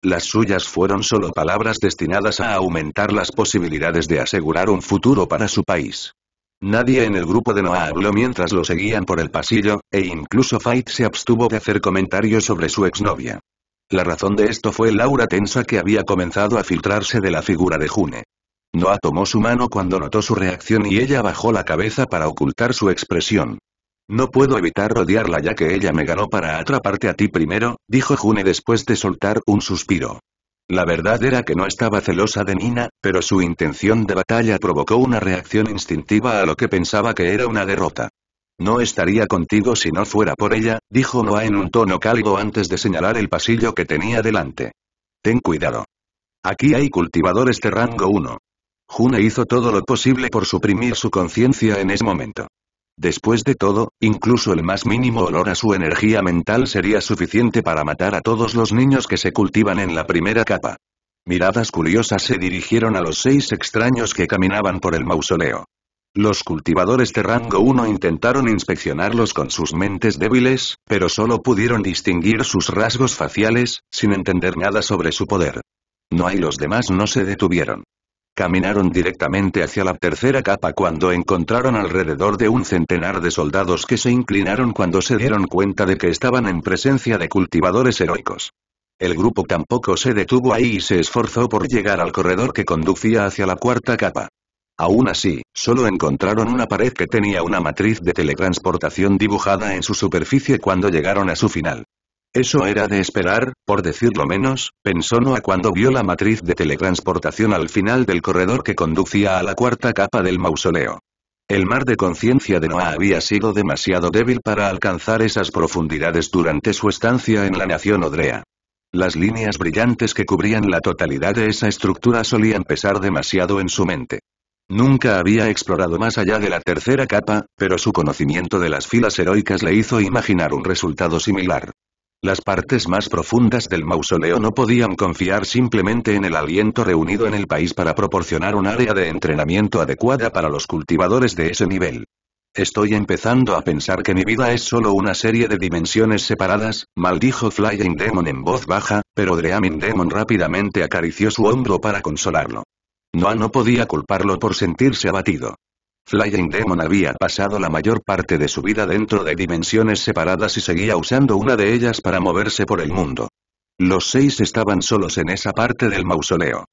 Las suyas fueron solo palabras destinadas a aumentar las posibilidades de asegurar un futuro para su país. Nadie en el grupo de Noah habló mientras lo seguían por el pasillo, e incluso Fight se abstuvo de hacer comentarios sobre su exnovia. La razón de esto fue Laura tensa que había comenzado a filtrarse de la figura de June. Noah tomó su mano cuando notó su reacción y ella bajó la cabeza para ocultar su expresión. No puedo evitar rodearla ya que ella me ganó para atraparte a ti primero, dijo June después de soltar un suspiro. La verdad era que no estaba celosa de Nina, pero su intención de batalla provocó una reacción instintiva a lo que pensaba que era una derrota. No estaría contigo si no fuera por ella, dijo Noah en un tono cálido antes de señalar el pasillo que tenía delante. Ten cuidado. Aquí hay cultivadores de rango 1. Juna hizo todo lo posible por suprimir su conciencia en ese momento. Después de todo, incluso el más mínimo olor a su energía mental sería suficiente para matar a todos los niños que se cultivan en la primera capa. Miradas curiosas se dirigieron a los seis extraños que caminaban por el mausoleo. Los cultivadores de rango 1 intentaron inspeccionarlos con sus mentes débiles, pero solo pudieron distinguir sus rasgos faciales, sin entender nada sobre su poder. No hay los demás no se detuvieron. Caminaron directamente hacia la tercera capa cuando encontraron alrededor de un centenar de soldados que se inclinaron cuando se dieron cuenta de que estaban en presencia de cultivadores heroicos. El grupo tampoco se detuvo ahí y se esforzó por llegar al corredor que conducía hacia la cuarta capa. Aún así, solo encontraron una pared que tenía una matriz de teletransportación dibujada en su superficie cuando llegaron a su final. Eso era de esperar, por decirlo menos, pensó Noah cuando vio la matriz de teletransportación al final del corredor que conducía a la cuarta capa del mausoleo. El mar de conciencia de Noah había sido demasiado débil para alcanzar esas profundidades durante su estancia en la nación Odrea. Las líneas brillantes que cubrían la totalidad de esa estructura solían pesar demasiado en su mente. Nunca había explorado más allá de la tercera capa, pero su conocimiento de las filas heroicas le hizo imaginar un resultado similar. Las partes más profundas del mausoleo no podían confiar simplemente en el aliento reunido en el país para proporcionar un área de entrenamiento adecuada para los cultivadores de ese nivel. Estoy empezando a pensar que mi vida es solo una serie de dimensiones separadas, maldijo Flying Demon en voz baja, pero Dreaming Demon rápidamente acarició su hombro para consolarlo. Noah no podía culparlo por sentirse abatido. Flying Demon había pasado la mayor parte de su vida dentro de dimensiones separadas y seguía usando una de ellas para moverse por el mundo. Los seis estaban solos en esa parte del mausoleo.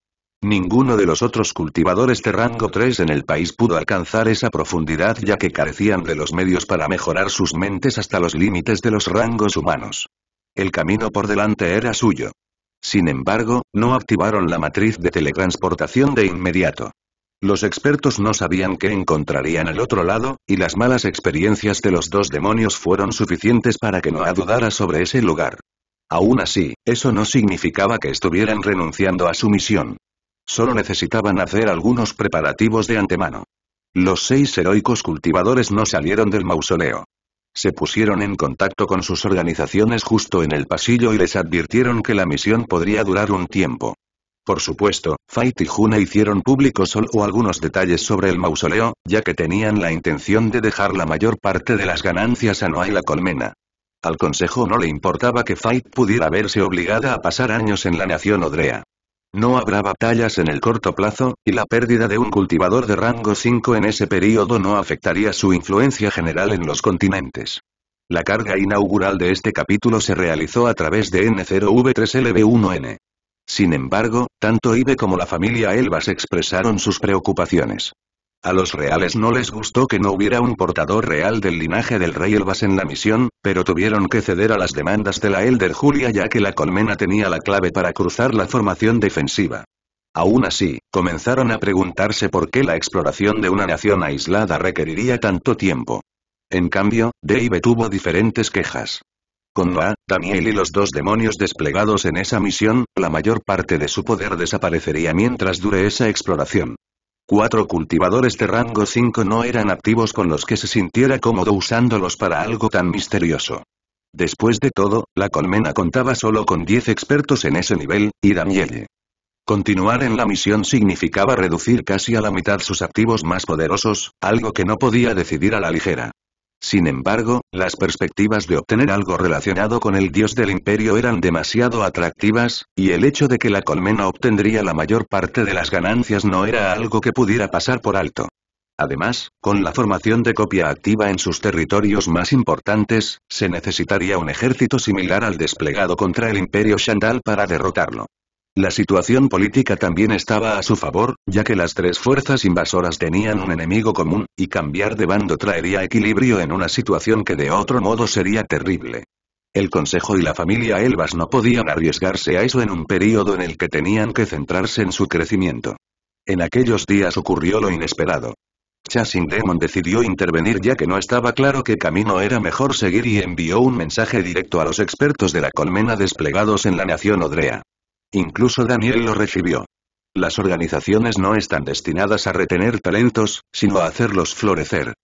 Ninguno de los otros cultivadores de rango 3 en el país pudo alcanzar esa profundidad ya que carecían de los medios para mejorar sus mentes hasta los límites de los rangos humanos. El camino por delante era suyo. Sin embargo, no activaron la matriz de teletransportación de inmediato. Los expertos no sabían qué encontrarían al otro lado, y las malas experiencias de los dos demonios fueron suficientes para que Noah dudara sobre ese lugar. Aún así, eso no significaba que estuvieran renunciando a su misión. Solo necesitaban hacer algunos preparativos de antemano. Los seis heroicos cultivadores no salieron del mausoleo. Se pusieron en contacto con sus organizaciones justo en el pasillo y les advirtieron que la misión podría durar un tiempo. Por supuesto, Fight y Juna hicieron público solo algunos detalles sobre el mausoleo, ya que tenían la intención de dejar la mayor parte de las ganancias a Noa y la colmena. Al consejo no le importaba que Fight pudiera verse obligada a pasar años en la nación Odrea. No habrá batallas en el corto plazo, y la pérdida de un cultivador de rango 5 en ese periodo no afectaría su influencia general en los continentes. La carga inaugural de este capítulo se realizó a través de N0V3LB1N. Sin embargo, tanto Ibe como la familia Elvas expresaron sus preocupaciones. A los reales no les gustó que no hubiera un portador real del linaje del rey Elvas en la misión, pero tuvieron que ceder a las demandas de la Elder Julia ya que la colmena tenía la clave para cruzar la formación defensiva. Aún así, comenzaron a preguntarse por qué la exploración de una nación aislada requeriría tanto tiempo. En cambio, Dave tuvo diferentes quejas. Con Daniel y los dos demonios desplegados en esa misión, la mayor parte de su poder desaparecería mientras dure esa exploración. Cuatro cultivadores de rango 5 no eran activos con los que se sintiera cómodo usándolos para algo tan misterioso. Después de todo, la colmena contaba solo con 10 expertos en ese nivel, y Daniel. Continuar en la misión significaba reducir casi a la mitad sus activos más poderosos, algo que no podía decidir a la ligera. Sin embargo, las perspectivas de obtener algo relacionado con el dios del imperio eran demasiado atractivas, y el hecho de que la colmena obtendría la mayor parte de las ganancias no era algo que pudiera pasar por alto. Además, con la formación de copia activa en sus territorios más importantes, se necesitaría un ejército similar al desplegado contra el imperio Shandal para derrotarlo. La situación política también estaba a su favor, ya que las tres fuerzas invasoras tenían un enemigo común, y cambiar de bando traería equilibrio en una situación que de otro modo sería terrible. El Consejo y la familia Elvas no podían arriesgarse a eso en un período en el que tenían que centrarse en su crecimiento. En aquellos días ocurrió lo inesperado. Chasing Demon decidió intervenir ya que no estaba claro qué camino era mejor seguir y envió un mensaje directo a los expertos de la colmena desplegados en la nación Odrea. Incluso Daniel lo recibió. Las organizaciones no están destinadas a retener talentos, sino a hacerlos florecer.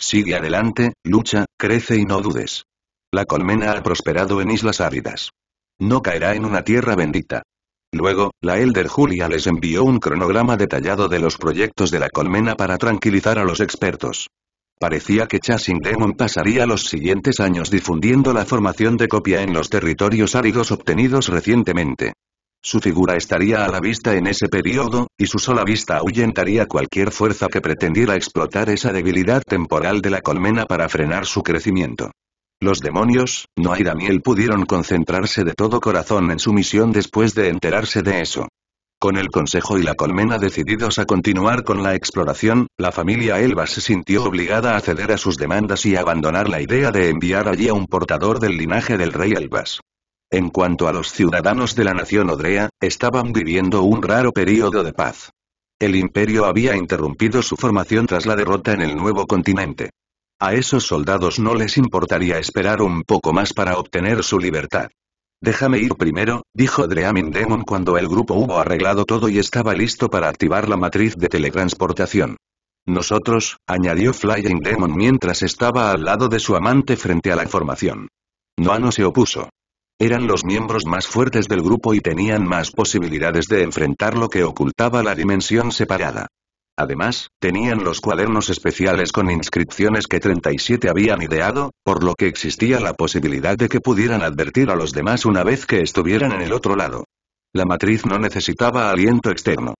Sigue adelante, lucha, crece y no dudes. La colmena ha prosperado en islas áridas. No caerá en una tierra bendita. Luego, la Elder Julia les envió un cronograma detallado de los proyectos de la colmena para tranquilizar a los expertos. Parecía que Chasing Demon pasaría los siguientes años difundiendo la formación de copia en los territorios áridos obtenidos recientemente. Su figura estaría a la vista en ese periodo, y su sola vista ahuyentaría cualquier fuerza que pretendiera explotar esa debilidad temporal de la colmena para frenar su crecimiento. Los demonios, no y Daniel pudieron concentrarse de todo corazón en su misión después de enterarse de eso. Con el consejo y la colmena decididos a continuar con la exploración, la familia Elba se sintió obligada a ceder a sus demandas y abandonar la idea de enviar allí a un portador del linaje del rey Elvas. En cuanto a los ciudadanos de la nación Odrea, estaban viviendo un raro periodo de paz. El imperio había interrumpido su formación tras la derrota en el nuevo continente. A esos soldados no les importaría esperar un poco más para obtener su libertad. Déjame ir primero, dijo Dreaming Demon cuando el grupo hubo arreglado todo y estaba listo para activar la matriz de teletransportación. Nosotros, añadió Flying Demon mientras estaba al lado de su amante frente a la formación. Noano se opuso. Eran los miembros más fuertes del grupo y tenían más posibilidades de enfrentar lo que ocultaba la dimensión separada. Además, tenían los cuadernos especiales con inscripciones que 37 habían ideado, por lo que existía la posibilidad de que pudieran advertir a los demás una vez que estuvieran en el otro lado. La matriz no necesitaba aliento externo.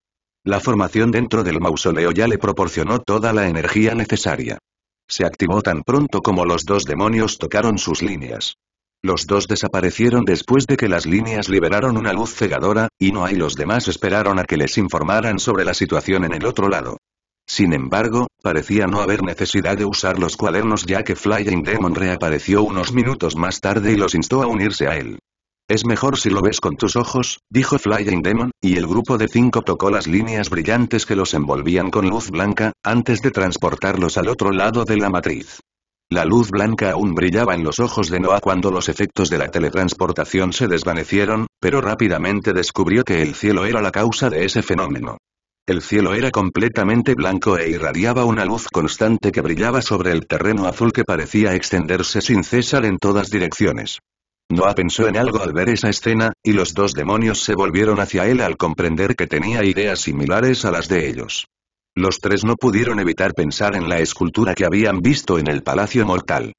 La formación dentro del mausoleo ya le proporcionó toda la energía necesaria. Se activó tan pronto como los dos demonios tocaron sus líneas. Los dos desaparecieron después de que las líneas liberaron una luz cegadora, y no y los demás esperaron a que les informaran sobre la situación en el otro lado. Sin embargo, parecía no haber necesidad de usar los cuadernos ya que Flying Demon reapareció unos minutos más tarde y los instó a unirse a él. Es mejor si lo ves con tus ojos, dijo Flying Demon, y el grupo de cinco tocó las líneas brillantes que los envolvían con luz blanca, antes de transportarlos al otro lado de la matriz. La luz blanca aún brillaba en los ojos de Noah cuando los efectos de la teletransportación se desvanecieron, pero rápidamente descubrió que el cielo era la causa de ese fenómeno. El cielo era completamente blanco e irradiaba una luz constante que brillaba sobre el terreno azul que parecía extenderse sin cesar en todas direcciones. Noah pensó en algo al ver esa escena, y los dos demonios se volvieron hacia él al comprender que tenía ideas similares a las de ellos. Los tres no pudieron evitar pensar en la escultura que habían visto en el Palacio Mortal.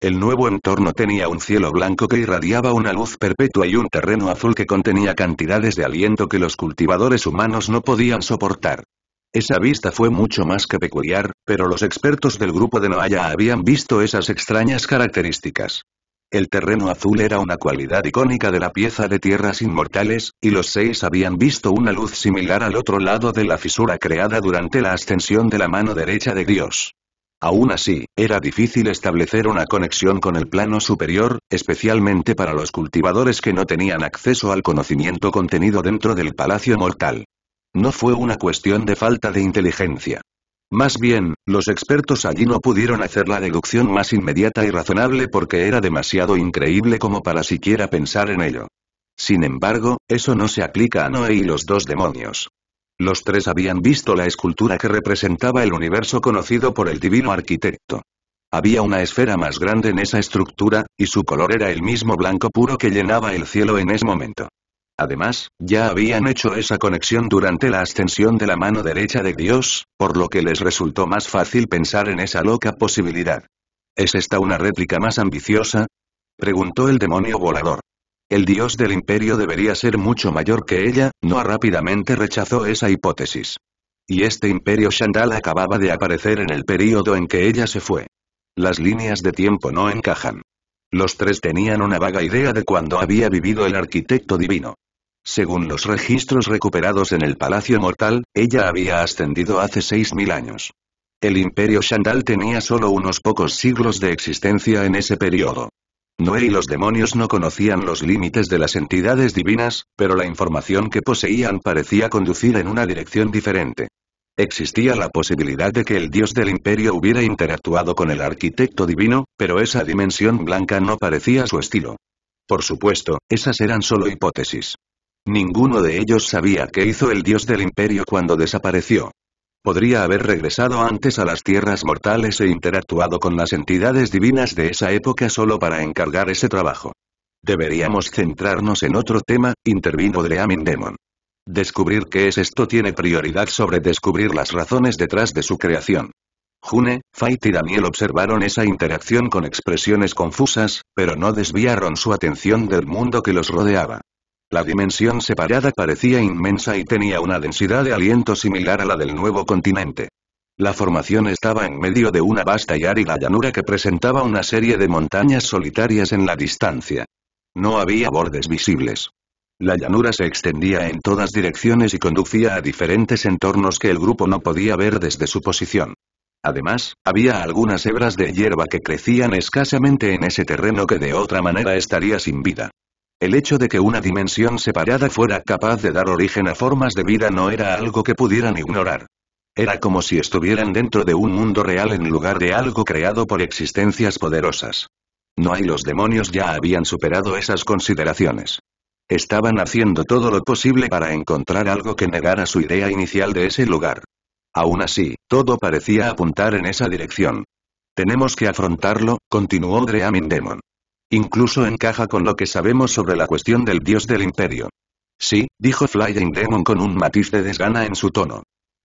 El nuevo entorno tenía un cielo blanco que irradiaba una luz perpetua y un terreno azul que contenía cantidades de aliento que los cultivadores humanos no podían soportar. Esa vista fue mucho más que peculiar, pero los expertos del grupo de Noaya habían visto esas extrañas características. El terreno azul era una cualidad icónica de la pieza de tierras inmortales, y los seis habían visto una luz similar al otro lado de la fisura creada durante la ascensión de la mano derecha de Dios. Aún así, era difícil establecer una conexión con el plano superior, especialmente para los cultivadores que no tenían acceso al conocimiento contenido dentro del palacio mortal. No fue una cuestión de falta de inteligencia. Más bien, los expertos allí no pudieron hacer la deducción más inmediata y razonable porque era demasiado increíble como para siquiera pensar en ello. Sin embargo, eso no se aplica a Noé y los dos demonios. Los tres habían visto la escultura que representaba el universo conocido por el divino arquitecto. Había una esfera más grande en esa estructura, y su color era el mismo blanco puro que llenaba el cielo en ese momento. Además, ya habían hecho esa conexión durante la ascensión de la mano derecha de Dios, por lo que les resultó más fácil pensar en esa loca posibilidad. ¿Es esta una réplica más ambiciosa? preguntó el demonio volador. El dios del imperio debería ser mucho mayor que ella, no. rápidamente rechazó esa hipótesis. Y este imperio Shandal acababa de aparecer en el período en que ella se fue. Las líneas de tiempo no encajan. Los tres tenían una vaga idea de cuándo había vivido el arquitecto divino. Según los registros recuperados en el Palacio Mortal, ella había ascendido hace 6.000 años. El Imperio Shandal tenía solo unos pocos siglos de existencia en ese periodo. Noé y los demonios no conocían los límites de las entidades divinas, pero la información que poseían parecía conducir en una dirección diferente. Existía la posibilidad de que el dios del imperio hubiera interactuado con el arquitecto divino, pero esa dimensión blanca no parecía su estilo. Por supuesto, esas eran solo hipótesis. Ninguno de ellos sabía qué hizo el dios del imperio cuando desapareció. Podría haber regresado antes a las tierras mortales e interactuado con las entidades divinas de esa época solo para encargar ese trabajo. Deberíamos centrarnos en otro tema, intervino Dreaming Demon. Descubrir qué es esto tiene prioridad sobre descubrir las razones detrás de su creación. June, Fight y Daniel observaron esa interacción con expresiones confusas, pero no desviaron su atención del mundo que los rodeaba. La dimensión separada parecía inmensa y tenía una densidad de aliento similar a la del nuevo continente. La formación estaba en medio de una vasta y árida llanura que presentaba una serie de montañas solitarias en la distancia. No había bordes visibles. La llanura se extendía en todas direcciones y conducía a diferentes entornos que el grupo no podía ver desde su posición. Además, había algunas hebras de hierba que crecían escasamente en ese terreno que de otra manera estaría sin vida. El hecho de que una dimensión separada fuera capaz de dar origen a formas de vida no era algo que pudieran ignorar. Era como si estuvieran dentro de un mundo real en lugar de algo creado por existencias poderosas. No hay los demonios ya habían superado esas consideraciones. Estaban haciendo todo lo posible para encontrar algo que negara su idea inicial de ese lugar. Aún así, todo parecía apuntar en esa dirección. Tenemos que afrontarlo, continuó Dreaming Demon. Incluso encaja con lo que sabemos sobre la cuestión del dios del imperio. Sí, dijo Flying Demon con un matiz de desgana en su tono.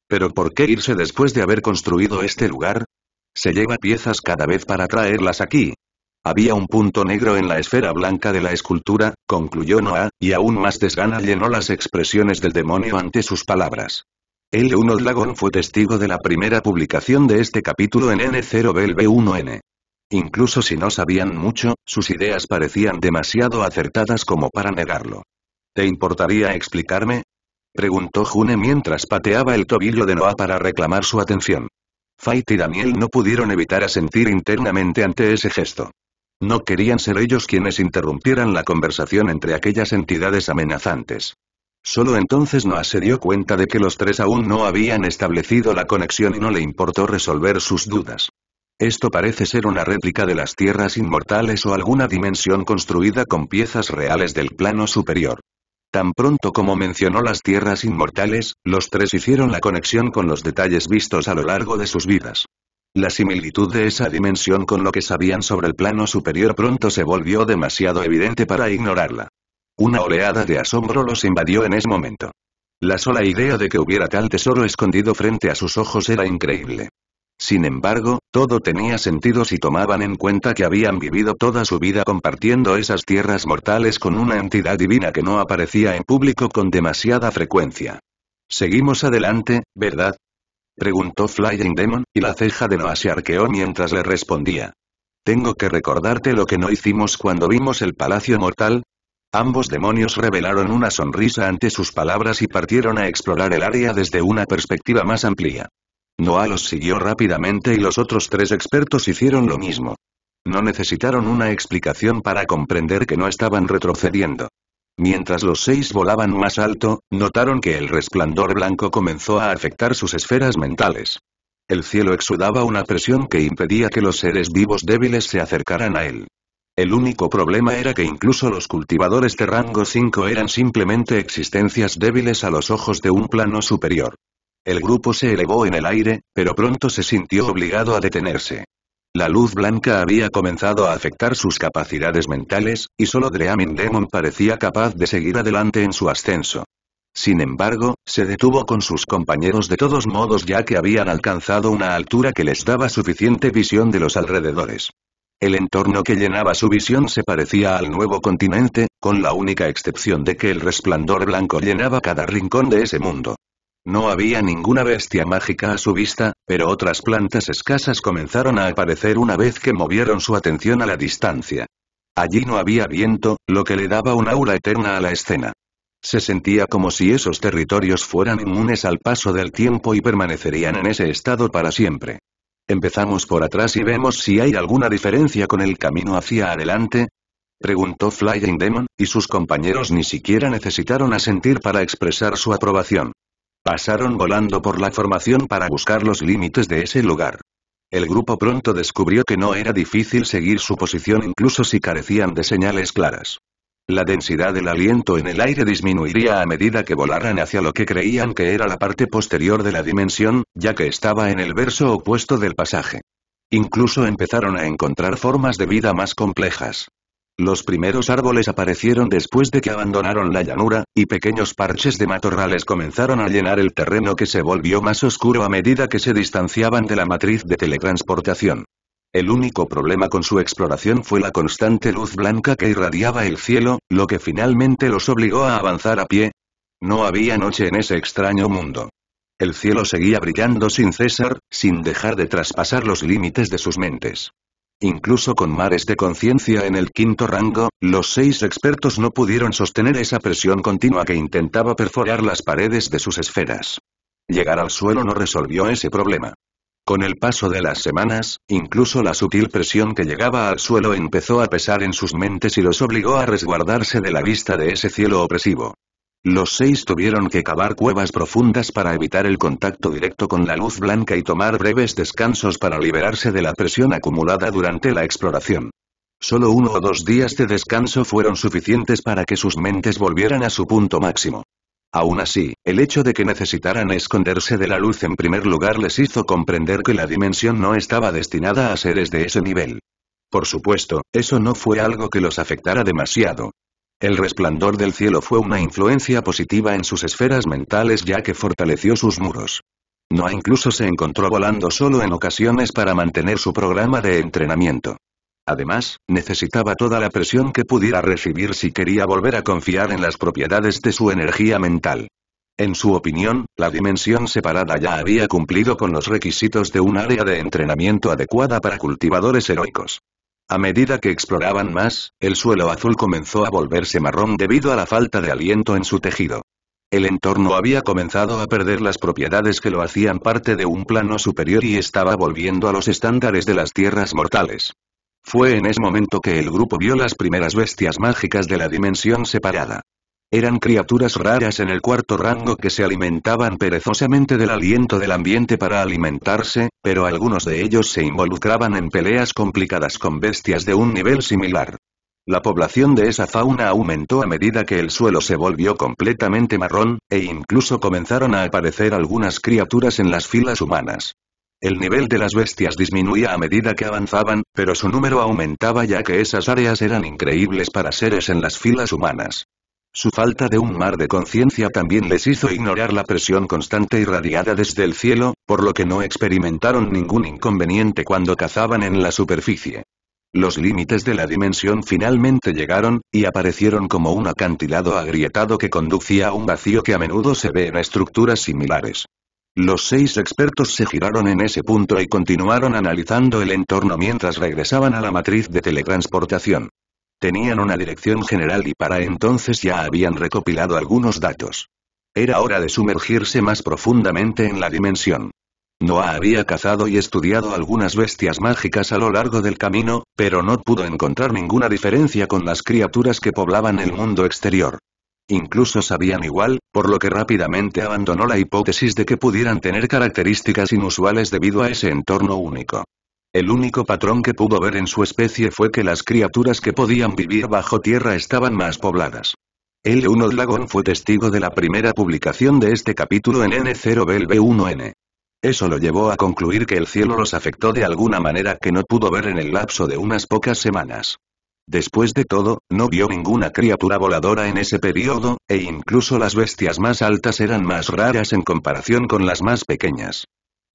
Pero ¿por qué irse después de haber construido este lugar? Se lleva piezas cada vez para traerlas aquí, había un punto negro en la esfera blanca de la escultura, concluyó Noah, y aún más desgana llenó las expresiones del demonio ante sus palabras. El 1 Dragón fue testigo de la primera publicación de este capítulo en N0BLB1N. Incluso si no sabían mucho, sus ideas parecían demasiado acertadas como para negarlo. ¿Te importaría explicarme? Preguntó June mientras pateaba el tobillo de Noah para reclamar su atención. Fight y Daniel no pudieron evitar asentir internamente ante ese gesto. No querían ser ellos quienes interrumpieran la conversación entre aquellas entidades amenazantes. Solo entonces Noah se dio cuenta de que los tres aún no habían establecido la conexión y no le importó resolver sus dudas. Esto parece ser una réplica de las tierras inmortales o alguna dimensión construida con piezas reales del plano superior. Tan pronto como mencionó las tierras inmortales, los tres hicieron la conexión con los detalles vistos a lo largo de sus vidas. La similitud de esa dimensión con lo que sabían sobre el plano superior pronto se volvió demasiado evidente para ignorarla. Una oleada de asombro los invadió en ese momento. La sola idea de que hubiera tal tesoro escondido frente a sus ojos era increíble. Sin embargo, todo tenía sentido si tomaban en cuenta que habían vivido toda su vida compartiendo esas tierras mortales con una entidad divina que no aparecía en público con demasiada frecuencia. Seguimos adelante, ¿verdad? Preguntó Flying Demon, y la ceja de Noah se arqueó mientras le respondía. Tengo que recordarte lo que no hicimos cuando vimos el Palacio Mortal. Ambos demonios revelaron una sonrisa ante sus palabras y partieron a explorar el área desde una perspectiva más amplia. Noah los siguió rápidamente y los otros tres expertos hicieron lo mismo. No necesitaron una explicación para comprender que no estaban retrocediendo. Mientras los seis volaban más alto, notaron que el resplandor blanco comenzó a afectar sus esferas mentales. El cielo exudaba una presión que impedía que los seres vivos débiles se acercaran a él. El único problema era que incluso los cultivadores de rango 5 eran simplemente existencias débiles a los ojos de un plano superior. El grupo se elevó en el aire, pero pronto se sintió obligado a detenerse. La luz blanca había comenzado a afectar sus capacidades mentales, y solo Dreaming Demon parecía capaz de seguir adelante en su ascenso. Sin embargo, se detuvo con sus compañeros de todos modos ya que habían alcanzado una altura que les daba suficiente visión de los alrededores. El entorno que llenaba su visión se parecía al nuevo continente, con la única excepción de que el resplandor blanco llenaba cada rincón de ese mundo. No había ninguna bestia mágica a su vista, pero otras plantas escasas comenzaron a aparecer una vez que movieron su atención a la distancia. Allí no había viento, lo que le daba un aura eterna a la escena. Se sentía como si esos territorios fueran inmunes al paso del tiempo y permanecerían en ese estado para siempre. Empezamos por atrás y vemos si hay alguna diferencia con el camino hacia adelante, preguntó Flying Demon, y sus compañeros ni siquiera necesitaron asentir para expresar su aprobación. Pasaron volando por la formación para buscar los límites de ese lugar. El grupo pronto descubrió que no era difícil seguir su posición incluso si carecían de señales claras. La densidad del aliento en el aire disminuiría a medida que volaran hacia lo que creían que era la parte posterior de la dimensión, ya que estaba en el verso opuesto del pasaje. Incluso empezaron a encontrar formas de vida más complejas. Los primeros árboles aparecieron después de que abandonaron la llanura, y pequeños parches de matorrales comenzaron a llenar el terreno que se volvió más oscuro a medida que se distanciaban de la matriz de teletransportación. El único problema con su exploración fue la constante luz blanca que irradiaba el cielo, lo que finalmente los obligó a avanzar a pie. No había noche en ese extraño mundo. El cielo seguía brillando sin cesar, sin dejar de traspasar los límites de sus mentes. Incluso con mares de conciencia en el quinto rango, los seis expertos no pudieron sostener esa presión continua que intentaba perforar las paredes de sus esferas. Llegar al suelo no resolvió ese problema. Con el paso de las semanas, incluso la sutil presión que llegaba al suelo empezó a pesar en sus mentes y los obligó a resguardarse de la vista de ese cielo opresivo. Los seis tuvieron que cavar cuevas profundas para evitar el contacto directo con la luz blanca y tomar breves descansos para liberarse de la presión acumulada durante la exploración. Solo uno o dos días de descanso fueron suficientes para que sus mentes volvieran a su punto máximo. Aún así, el hecho de que necesitaran esconderse de la luz en primer lugar les hizo comprender que la dimensión no estaba destinada a seres de ese nivel. Por supuesto, eso no fue algo que los afectara demasiado, el resplandor del cielo fue una influencia positiva en sus esferas mentales ya que fortaleció sus muros. Noah incluso se encontró volando solo en ocasiones para mantener su programa de entrenamiento. Además, necesitaba toda la presión que pudiera recibir si quería volver a confiar en las propiedades de su energía mental. En su opinión, la dimensión separada ya había cumplido con los requisitos de un área de entrenamiento adecuada para cultivadores heroicos. A medida que exploraban más, el suelo azul comenzó a volverse marrón debido a la falta de aliento en su tejido. El entorno había comenzado a perder las propiedades que lo hacían parte de un plano superior y estaba volviendo a los estándares de las tierras mortales. Fue en ese momento que el grupo vio las primeras bestias mágicas de la dimensión separada. Eran criaturas raras en el cuarto rango que se alimentaban perezosamente del aliento del ambiente para alimentarse, pero algunos de ellos se involucraban en peleas complicadas con bestias de un nivel similar. La población de esa fauna aumentó a medida que el suelo se volvió completamente marrón, e incluso comenzaron a aparecer algunas criaturas en las filas humanas. El nivel de las bestias disminuía a medida que avanzaban, pero su número aumentaba ya que esas áreas eran increíbles para seres en las filas humanas. Su falta de un mar de conciencia también les hizo ignorar la presión constante irradiada desde el cielo, por lo que no experimentaron ningún inconveniente cuando cazaban en la superficie. Los límites de la dimensión finalmente llegaron, y aparecieron como un acantilado agrietado que conducía a un vacío que a menudo se ve en estructuras similares. Los seis expertos se giraron en ese punto y continuaron analizando el entorno mientras regresaban a la matriz de teletransportación. Tenían una dirección general y para entonces ya habían recopilado algunos datos. Era hora de sumergirse más profundamente en la dimensión. Noah había cazado y estudiado algunas bestias mágicas a lo largo del camino, pero no pudo encontrar ninguna diferencia con las criaturas que poblaban el mundo exterior. Incluso sabían igual, por lo que rápidamente abandonó la hipótesis de que pudieran tener características inusuales debido a ese entorno único. El único patrón que pudo ver en su especie fue que las criaturas que podían vivir bajo tierra estaban más pobladas. El 1 Dragon fue testigo de la primera publicación de este capítulo en N0BLB1N. Eso lo llevó a concluir que el cielo los afectó de alguna manera que no pudo ver en el lapso de unas pocas semanas. Después de todo, no vio ninguna criatura voladora en ese periodo, e incluso las bestias más altas eran más raras en comparación con las más pequeñas.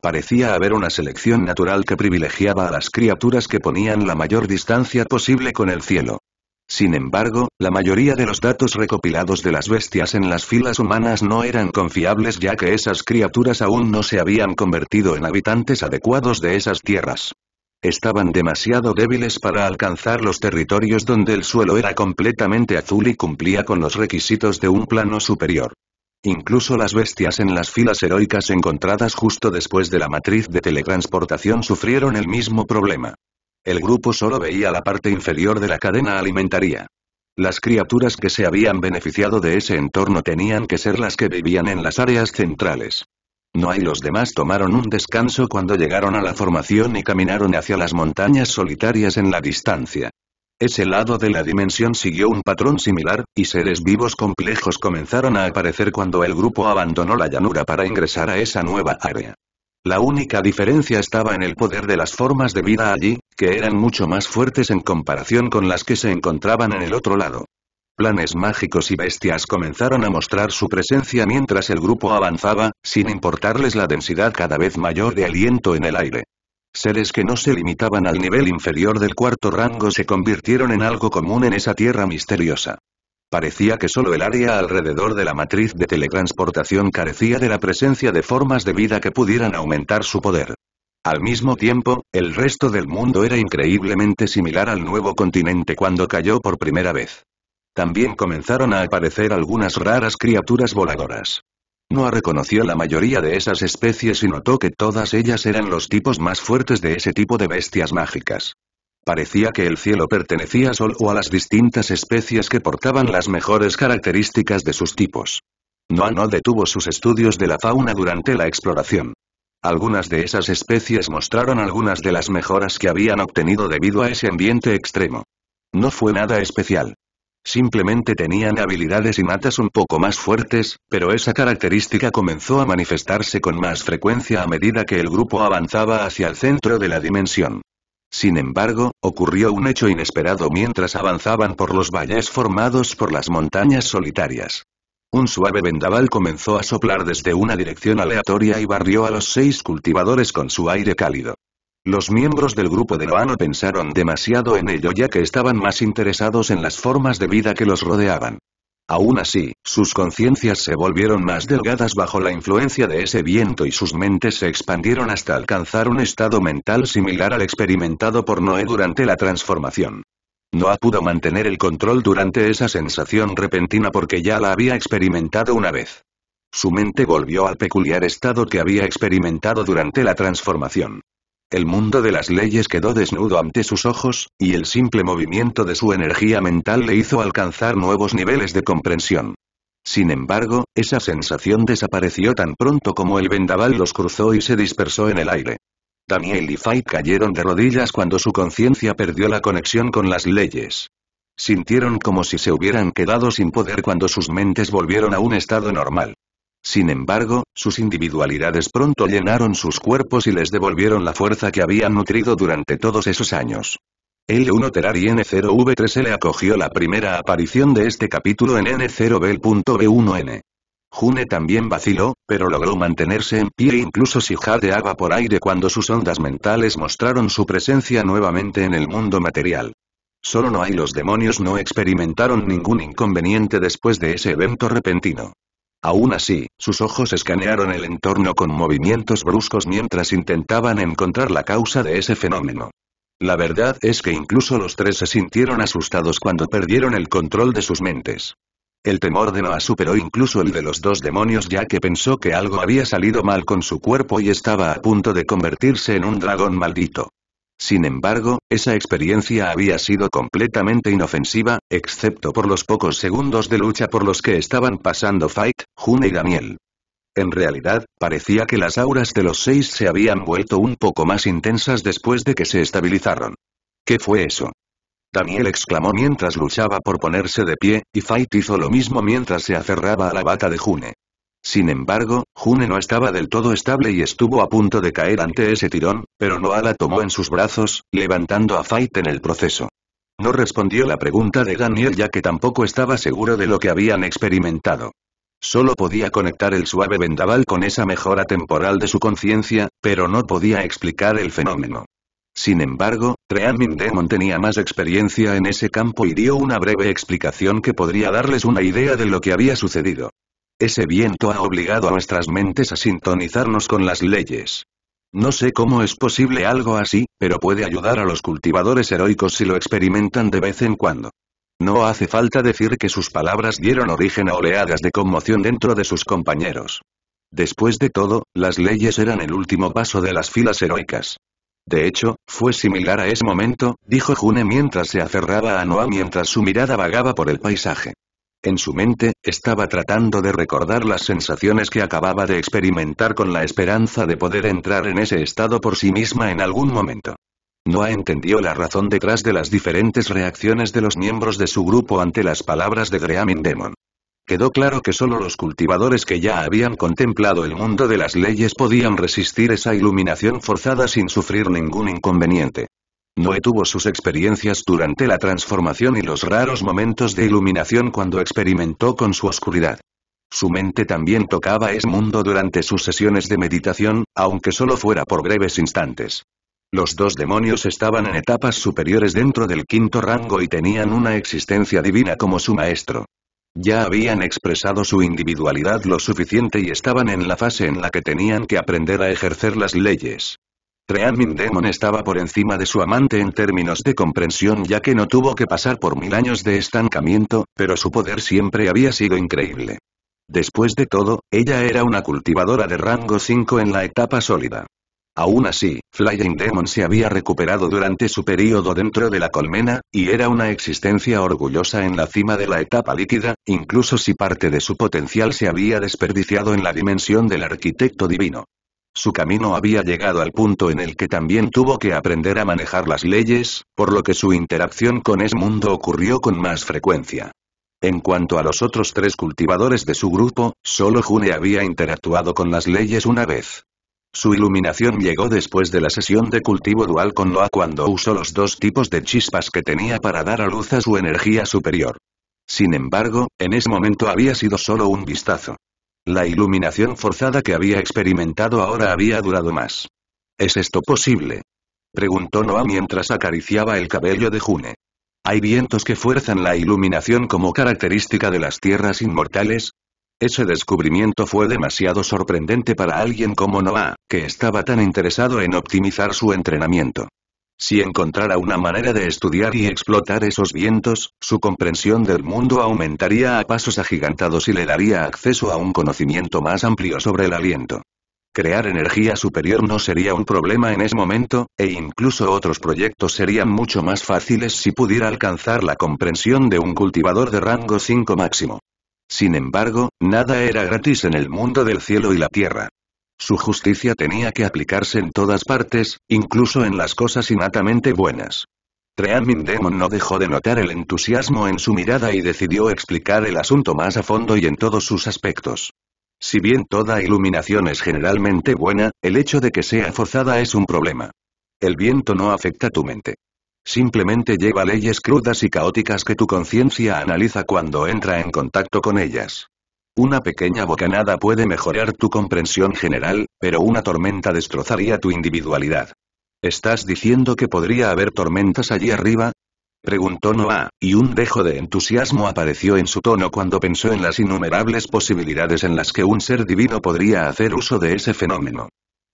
Parecía haber una selección natural que privilegiaba a las criaturas que ponían la mayor distancia posible con el cielo. Sin embargo, la mayoría de los datos recopilados de las bestias en las filas humanas no eran confiables ya que esas criaturas aún no se habían convertido en habitantes adecuados de esas tierras. Estaban demasiado débiles para alcanzar los territorios donde el suelo era completamente azul y cumplía con los requisitos de un plano superior. Incluso las bestias en las filas heroicas encontradas justo después de la matriz de teletransportación sufrieron el mismo problema. El grupo solo veía la parte inferior de la cadena alimentaria. Las criaturas que se habían beneficiado de ese entorno tenían que ser las que vivían en las áreas centrales. No hay los demás tomaron un descanso cuando llegaron a la formación y caminaron hacia las montañas solitarias en la distancia. Ese lado de la dimensión siguió un patrón similar, y seres vivos complejos comenzaron a aparecer cuando el grupo abandonó la llanura para ingresar a esa nueva área. La única diferencia estaba en el poder de las formas de vida allí, que eran mucho más fuertes en comparación con las que se encontraban en el otro lado. Planes mágicos y bestias comenzaron a mostrar su presencia mientras el grupo avanzaba, sin importarles la densidad cada vez mayor de aliento en el aire. Seres que no se limitaban al nivel inferior del cuarto rango se convirtieron en algo común en esa tierra misteriosa. Parecía que solo el área alrededor de la matriz de teletransportación carecía de la presencia de formas de vida que pudieran aumentar su poder. Al mismo tiempo, el resto del mundo era increíblemente similar al nuevo continente cuando cayó por primera vez. También comenzaron a aparecer algunas raras criaturas voladoras. Noah reconoció la mayoría de esas especies y notó que todas ellas eran los tipos más fuertes de ese tipo de bestias mágicas. Parecía que el cielo pertenecía solo a las distintas especies que portaban las mejores características de sus tipos. Noah no detuvo sus estudios de la fauna durante la exploración. Algunas de esas especies mostraron algunas de las mejoras que habían obtenido debido a ese ambiente extremo. No fue nada especial. Simplemente tenían habilidades y matas un poco más fuertes, pero esa característica comenzó a manifestarse con más frecuencia a medida que el grupo avanzaba hacia el centro de la dimensión. Sin embargo, ocurrió un hecho inesperado mientras avanzaban por los valles formados por las montañas solitarias. Un suave vendaval comenzó a soplar desde una dirección aleatoria y barrió a los seis cultivadores con su aire cálido. Los miembros del grupo de Loano pensaron demasiado en ello ya que estaban más interesados en las formas de vida que los rodeaban. Aún así, sus conciencias se volvieron más delgadas bajo la influencia de ese viento y sus mentes se expandieron hasta alcanzar un estado mental similar al experimentado por Noé durante la transformación. Noah pudo mantener el control durante esa sensación repentina porque ya la había experimentado una vez. Su mente volvió al peculiar estado que había experimentado durante la transformación el mundo de las leyes quedó desnudo ante sus ojos, y el simple movimiento de su energía mental le hizo alcanzar nuevos niveles de comprensión. Sin embargo, esa sensación desapareció tan pronto como el vendaval los cruzó y se dispersó en el aire. Daniel y Fight cayeron de rodillas cuando su conciencia perdió la conexión con las leyes. Sintieron como si se hubieran quedado sin poder cuando sus mentes volvieron a un estado normal. Sin embargo, sus individualidades pronto llenaron sus cuerpos y les devolvieron la fuerza que habían nutrido durante todos esos años. L1 Terari N0V3L acogió la primera aparición de este capítulo en N0B.B1N. June también vaciló, pero logró mantenerse en pie incluso si jadeaba por aire cuando sus ondas mentales mostraron su presencia nuevamente en el mundo material. Solo no hay los demonios no experimentaron ningún inconveniente después de ese evento repentino. Aún así, sus ojos escanearon el entorno con movimientos bruscos mientras intentaban encontrar la causa de ese fenómeno. La verdad es que incluso los tres se sintieron asustados cuando perdieron el control de sus mentes. El temor de Noah superó incluso el de los dos demonios ya que pensó que algo había salido mal con su cuerpo y estaba a punto de convertirse en un dragón maldito. Sin embargo, esa experiencia había sido completamente inofensiva, excepto por los pocos segundos de lucha por los que estaban pasando Fight, June y Daniel. En realidad, parecía que las auras de los seis se habían vuelto un poco más intensas después de que se estabilizaron. ¿Qué fue eso? Daniel exclamó mientras luchaba por ponerse de pie, y Fight hizo lo mismo mientras se aferraba a la bata de June. Sin embargo, June no estaba del todo estable y estuvo a punto de caer ante ese tirón, pero Noah la tomó en sus brazos, levantando a Fight en el proceso. No respondió la pregunta de Daniel ya que tampoco estaba seguro de lo que habían experimentado. Solo podía conectar el suave vendaval con esa mejora temporal de su conciencia, pero no podía explicar el fenómeno. Sin embargo, Treamin Demon tenía más experiencia en ese campo y dio una breve explicación que podría darles una idea de lo que había sucedido. Ese viento ha obligado a nuestras mentes a sintonizarnos con las leyes. No sé cómo es posible algo así, pero puede ayudar a los cultivadores heroicos si lo experimentan de vez en cuando. No hace falta decir que sus palabras dieron origen a oleadas de conmoción dentro de sus compañeros. Después de todo, las leyes eran el último paso de las filas heroicas. De hecho, fue similar a ese momento, dijo June mientras se aferraba a Noah mientras su mirada vagaba por el paisaje. En su mente, estaba tratando de recordar las sensaciones que acababa de experimentar con la esperanza de poder entrar en ese estado por sí misma en algún momento. Noah entendió la razón detrás de las diferentes reacciones de los miembros de su grupo ante las palabras de y Demon. Quedó claro que solo los cultivadores que ya habían contemplado el mundo de las leyes podían resistir esa iluminación forzada sin sufrir ningún inconveniente. Noé tuvo sus experiencias durante la transformación y los raros momentos de iluminación cuando experimentó con su oscuridad. Su mente también tocaba ese mundo durante sus sesiones de meditación, aunque solo fuera por breves instantes. Los dos demonios estaban en etapas superiores dentro del quinto rango y tenían una existencia divina como su maestro. Ya habían expresado su individualidad lo suficiente y estaban en la fase en la que tenían que aprender a ejercer las leyes. Treadmin Demon estaba por encima de su amante en términos de comprensión ya que no tuvo que pasar por mil años de estancamiento, pero su poder siempre había sido increíble. Después de todo, ella era una cultivadora de rango 5 en la etapa sólida. Aún así, Flying Demon se había recuperado durante su período dentro de la colmena, y era una existencia orgullosa en la cima de la etapa líquida, incluso si parte de su potencial se había desperdiciado en la dimensión del arquitecto divino. Su camino había llegado al punto en el que también tuvo que aprender a manejar las leyes, por lo que su interacción con ese mundo ocurrió con más frecuencia. En cuanto a los otros tres cultivadores de su grupo, solo June había interactuado con las leyes una vez. Su iluminación llegó después de la sesión de cultivo dual con Loa cuando usó los dos tipos de chispas que tenía para dar a luz a su energía superior. Sin embargo, en ese momento había sido solo un vistazo. La iluminación forzada que había experimentado ahora había durado más. ¿Es esto posible? Preguntó Noah mientras acariciaba el cabello de June. ¿Hay vientos que fuerzan la iluminación como característica de las tierras inmortales? Ese descubrimiento fue demasiado sorprendente para alguien como Noah, que estaba tan interesado en optimizar su entrenamiento. Si encontrara una manera de estudiar y explotar esos vientos, su comprensión del mundo aumentaría a pasos agigantados y le daría acceso a un conocimiento más amplio sobre el aliento. Crear energía superior no sería un problema en ese momento, e incluso otros proyectos serían mucho más fáciles si pudiera alcanzar la comprensión de un cultivador de rango 5 máximo. Sin embargo, nada era gratis en el mundo del cielo y la tierra. Su justicia tenía que aplicarse en todas partes, incluso en las cosas innatamente buenas. Treamin Demon no dejó de notar el entusiasmo en su mirada y decidió explicar el asunto más a fondo y en todos sus aspectos. Si bien toda iluminación es generalmente buena, el hecho de que sea forzada es un problema. El viento no afecta tu mente. Simplemente lleva leyes crudas y caóticas que tu conciencia analiza cuando entra en contacto con ellas. Una pequeña bocanada puede mejorar tu comprensión general, pero una tormenta destrozaría tu individualidad. ¿Estás diciendo que podría haber tormentas allí arriba? Preguntó Noah, y un dejo de entusiasmo apareció en su tono cuando pensó en las innumerables posibilidades en las que un ser divino podría hacer uso de ese fenómeno.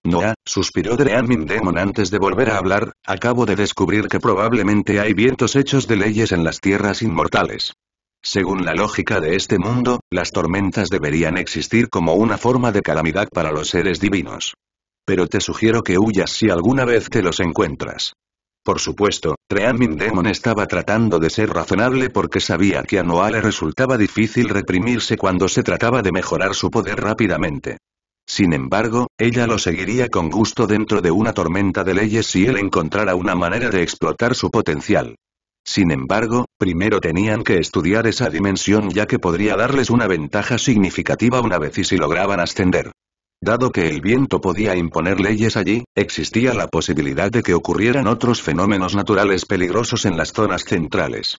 Noah, suspiró Dreaming Demon antes de volver a hablar, acabo de descubrir que probablemente hay vientos hechos de leyes en las tierras inmortales. Según la lógica de este mundo, las tormentas deberían existir como una forma de calamidad para los seres divinos. Pero te sugiero que huyas si alguna vez te los encuentras. Por supuesto, Treamin Demon estaba tratando de ser razonable porque sabía que a Noah le resultaba difícil reprimirse cuando se trataba de mejorar su poder rápidamente. Sin embargo, ella lo seguiría con gusto dentro de una tormenta de leyes si él encontrara una manera de explotar su potencial. Sin embargo, primero tenían que estudiar esa dimensión ya que podría darles una ventaja significativa una vez y si lograban ascender. Dado que el viento podía imponer leyes allí, existía la posibilidad de que ocurrieran otros fenómenos naturales peligrosos en las zonas centrales.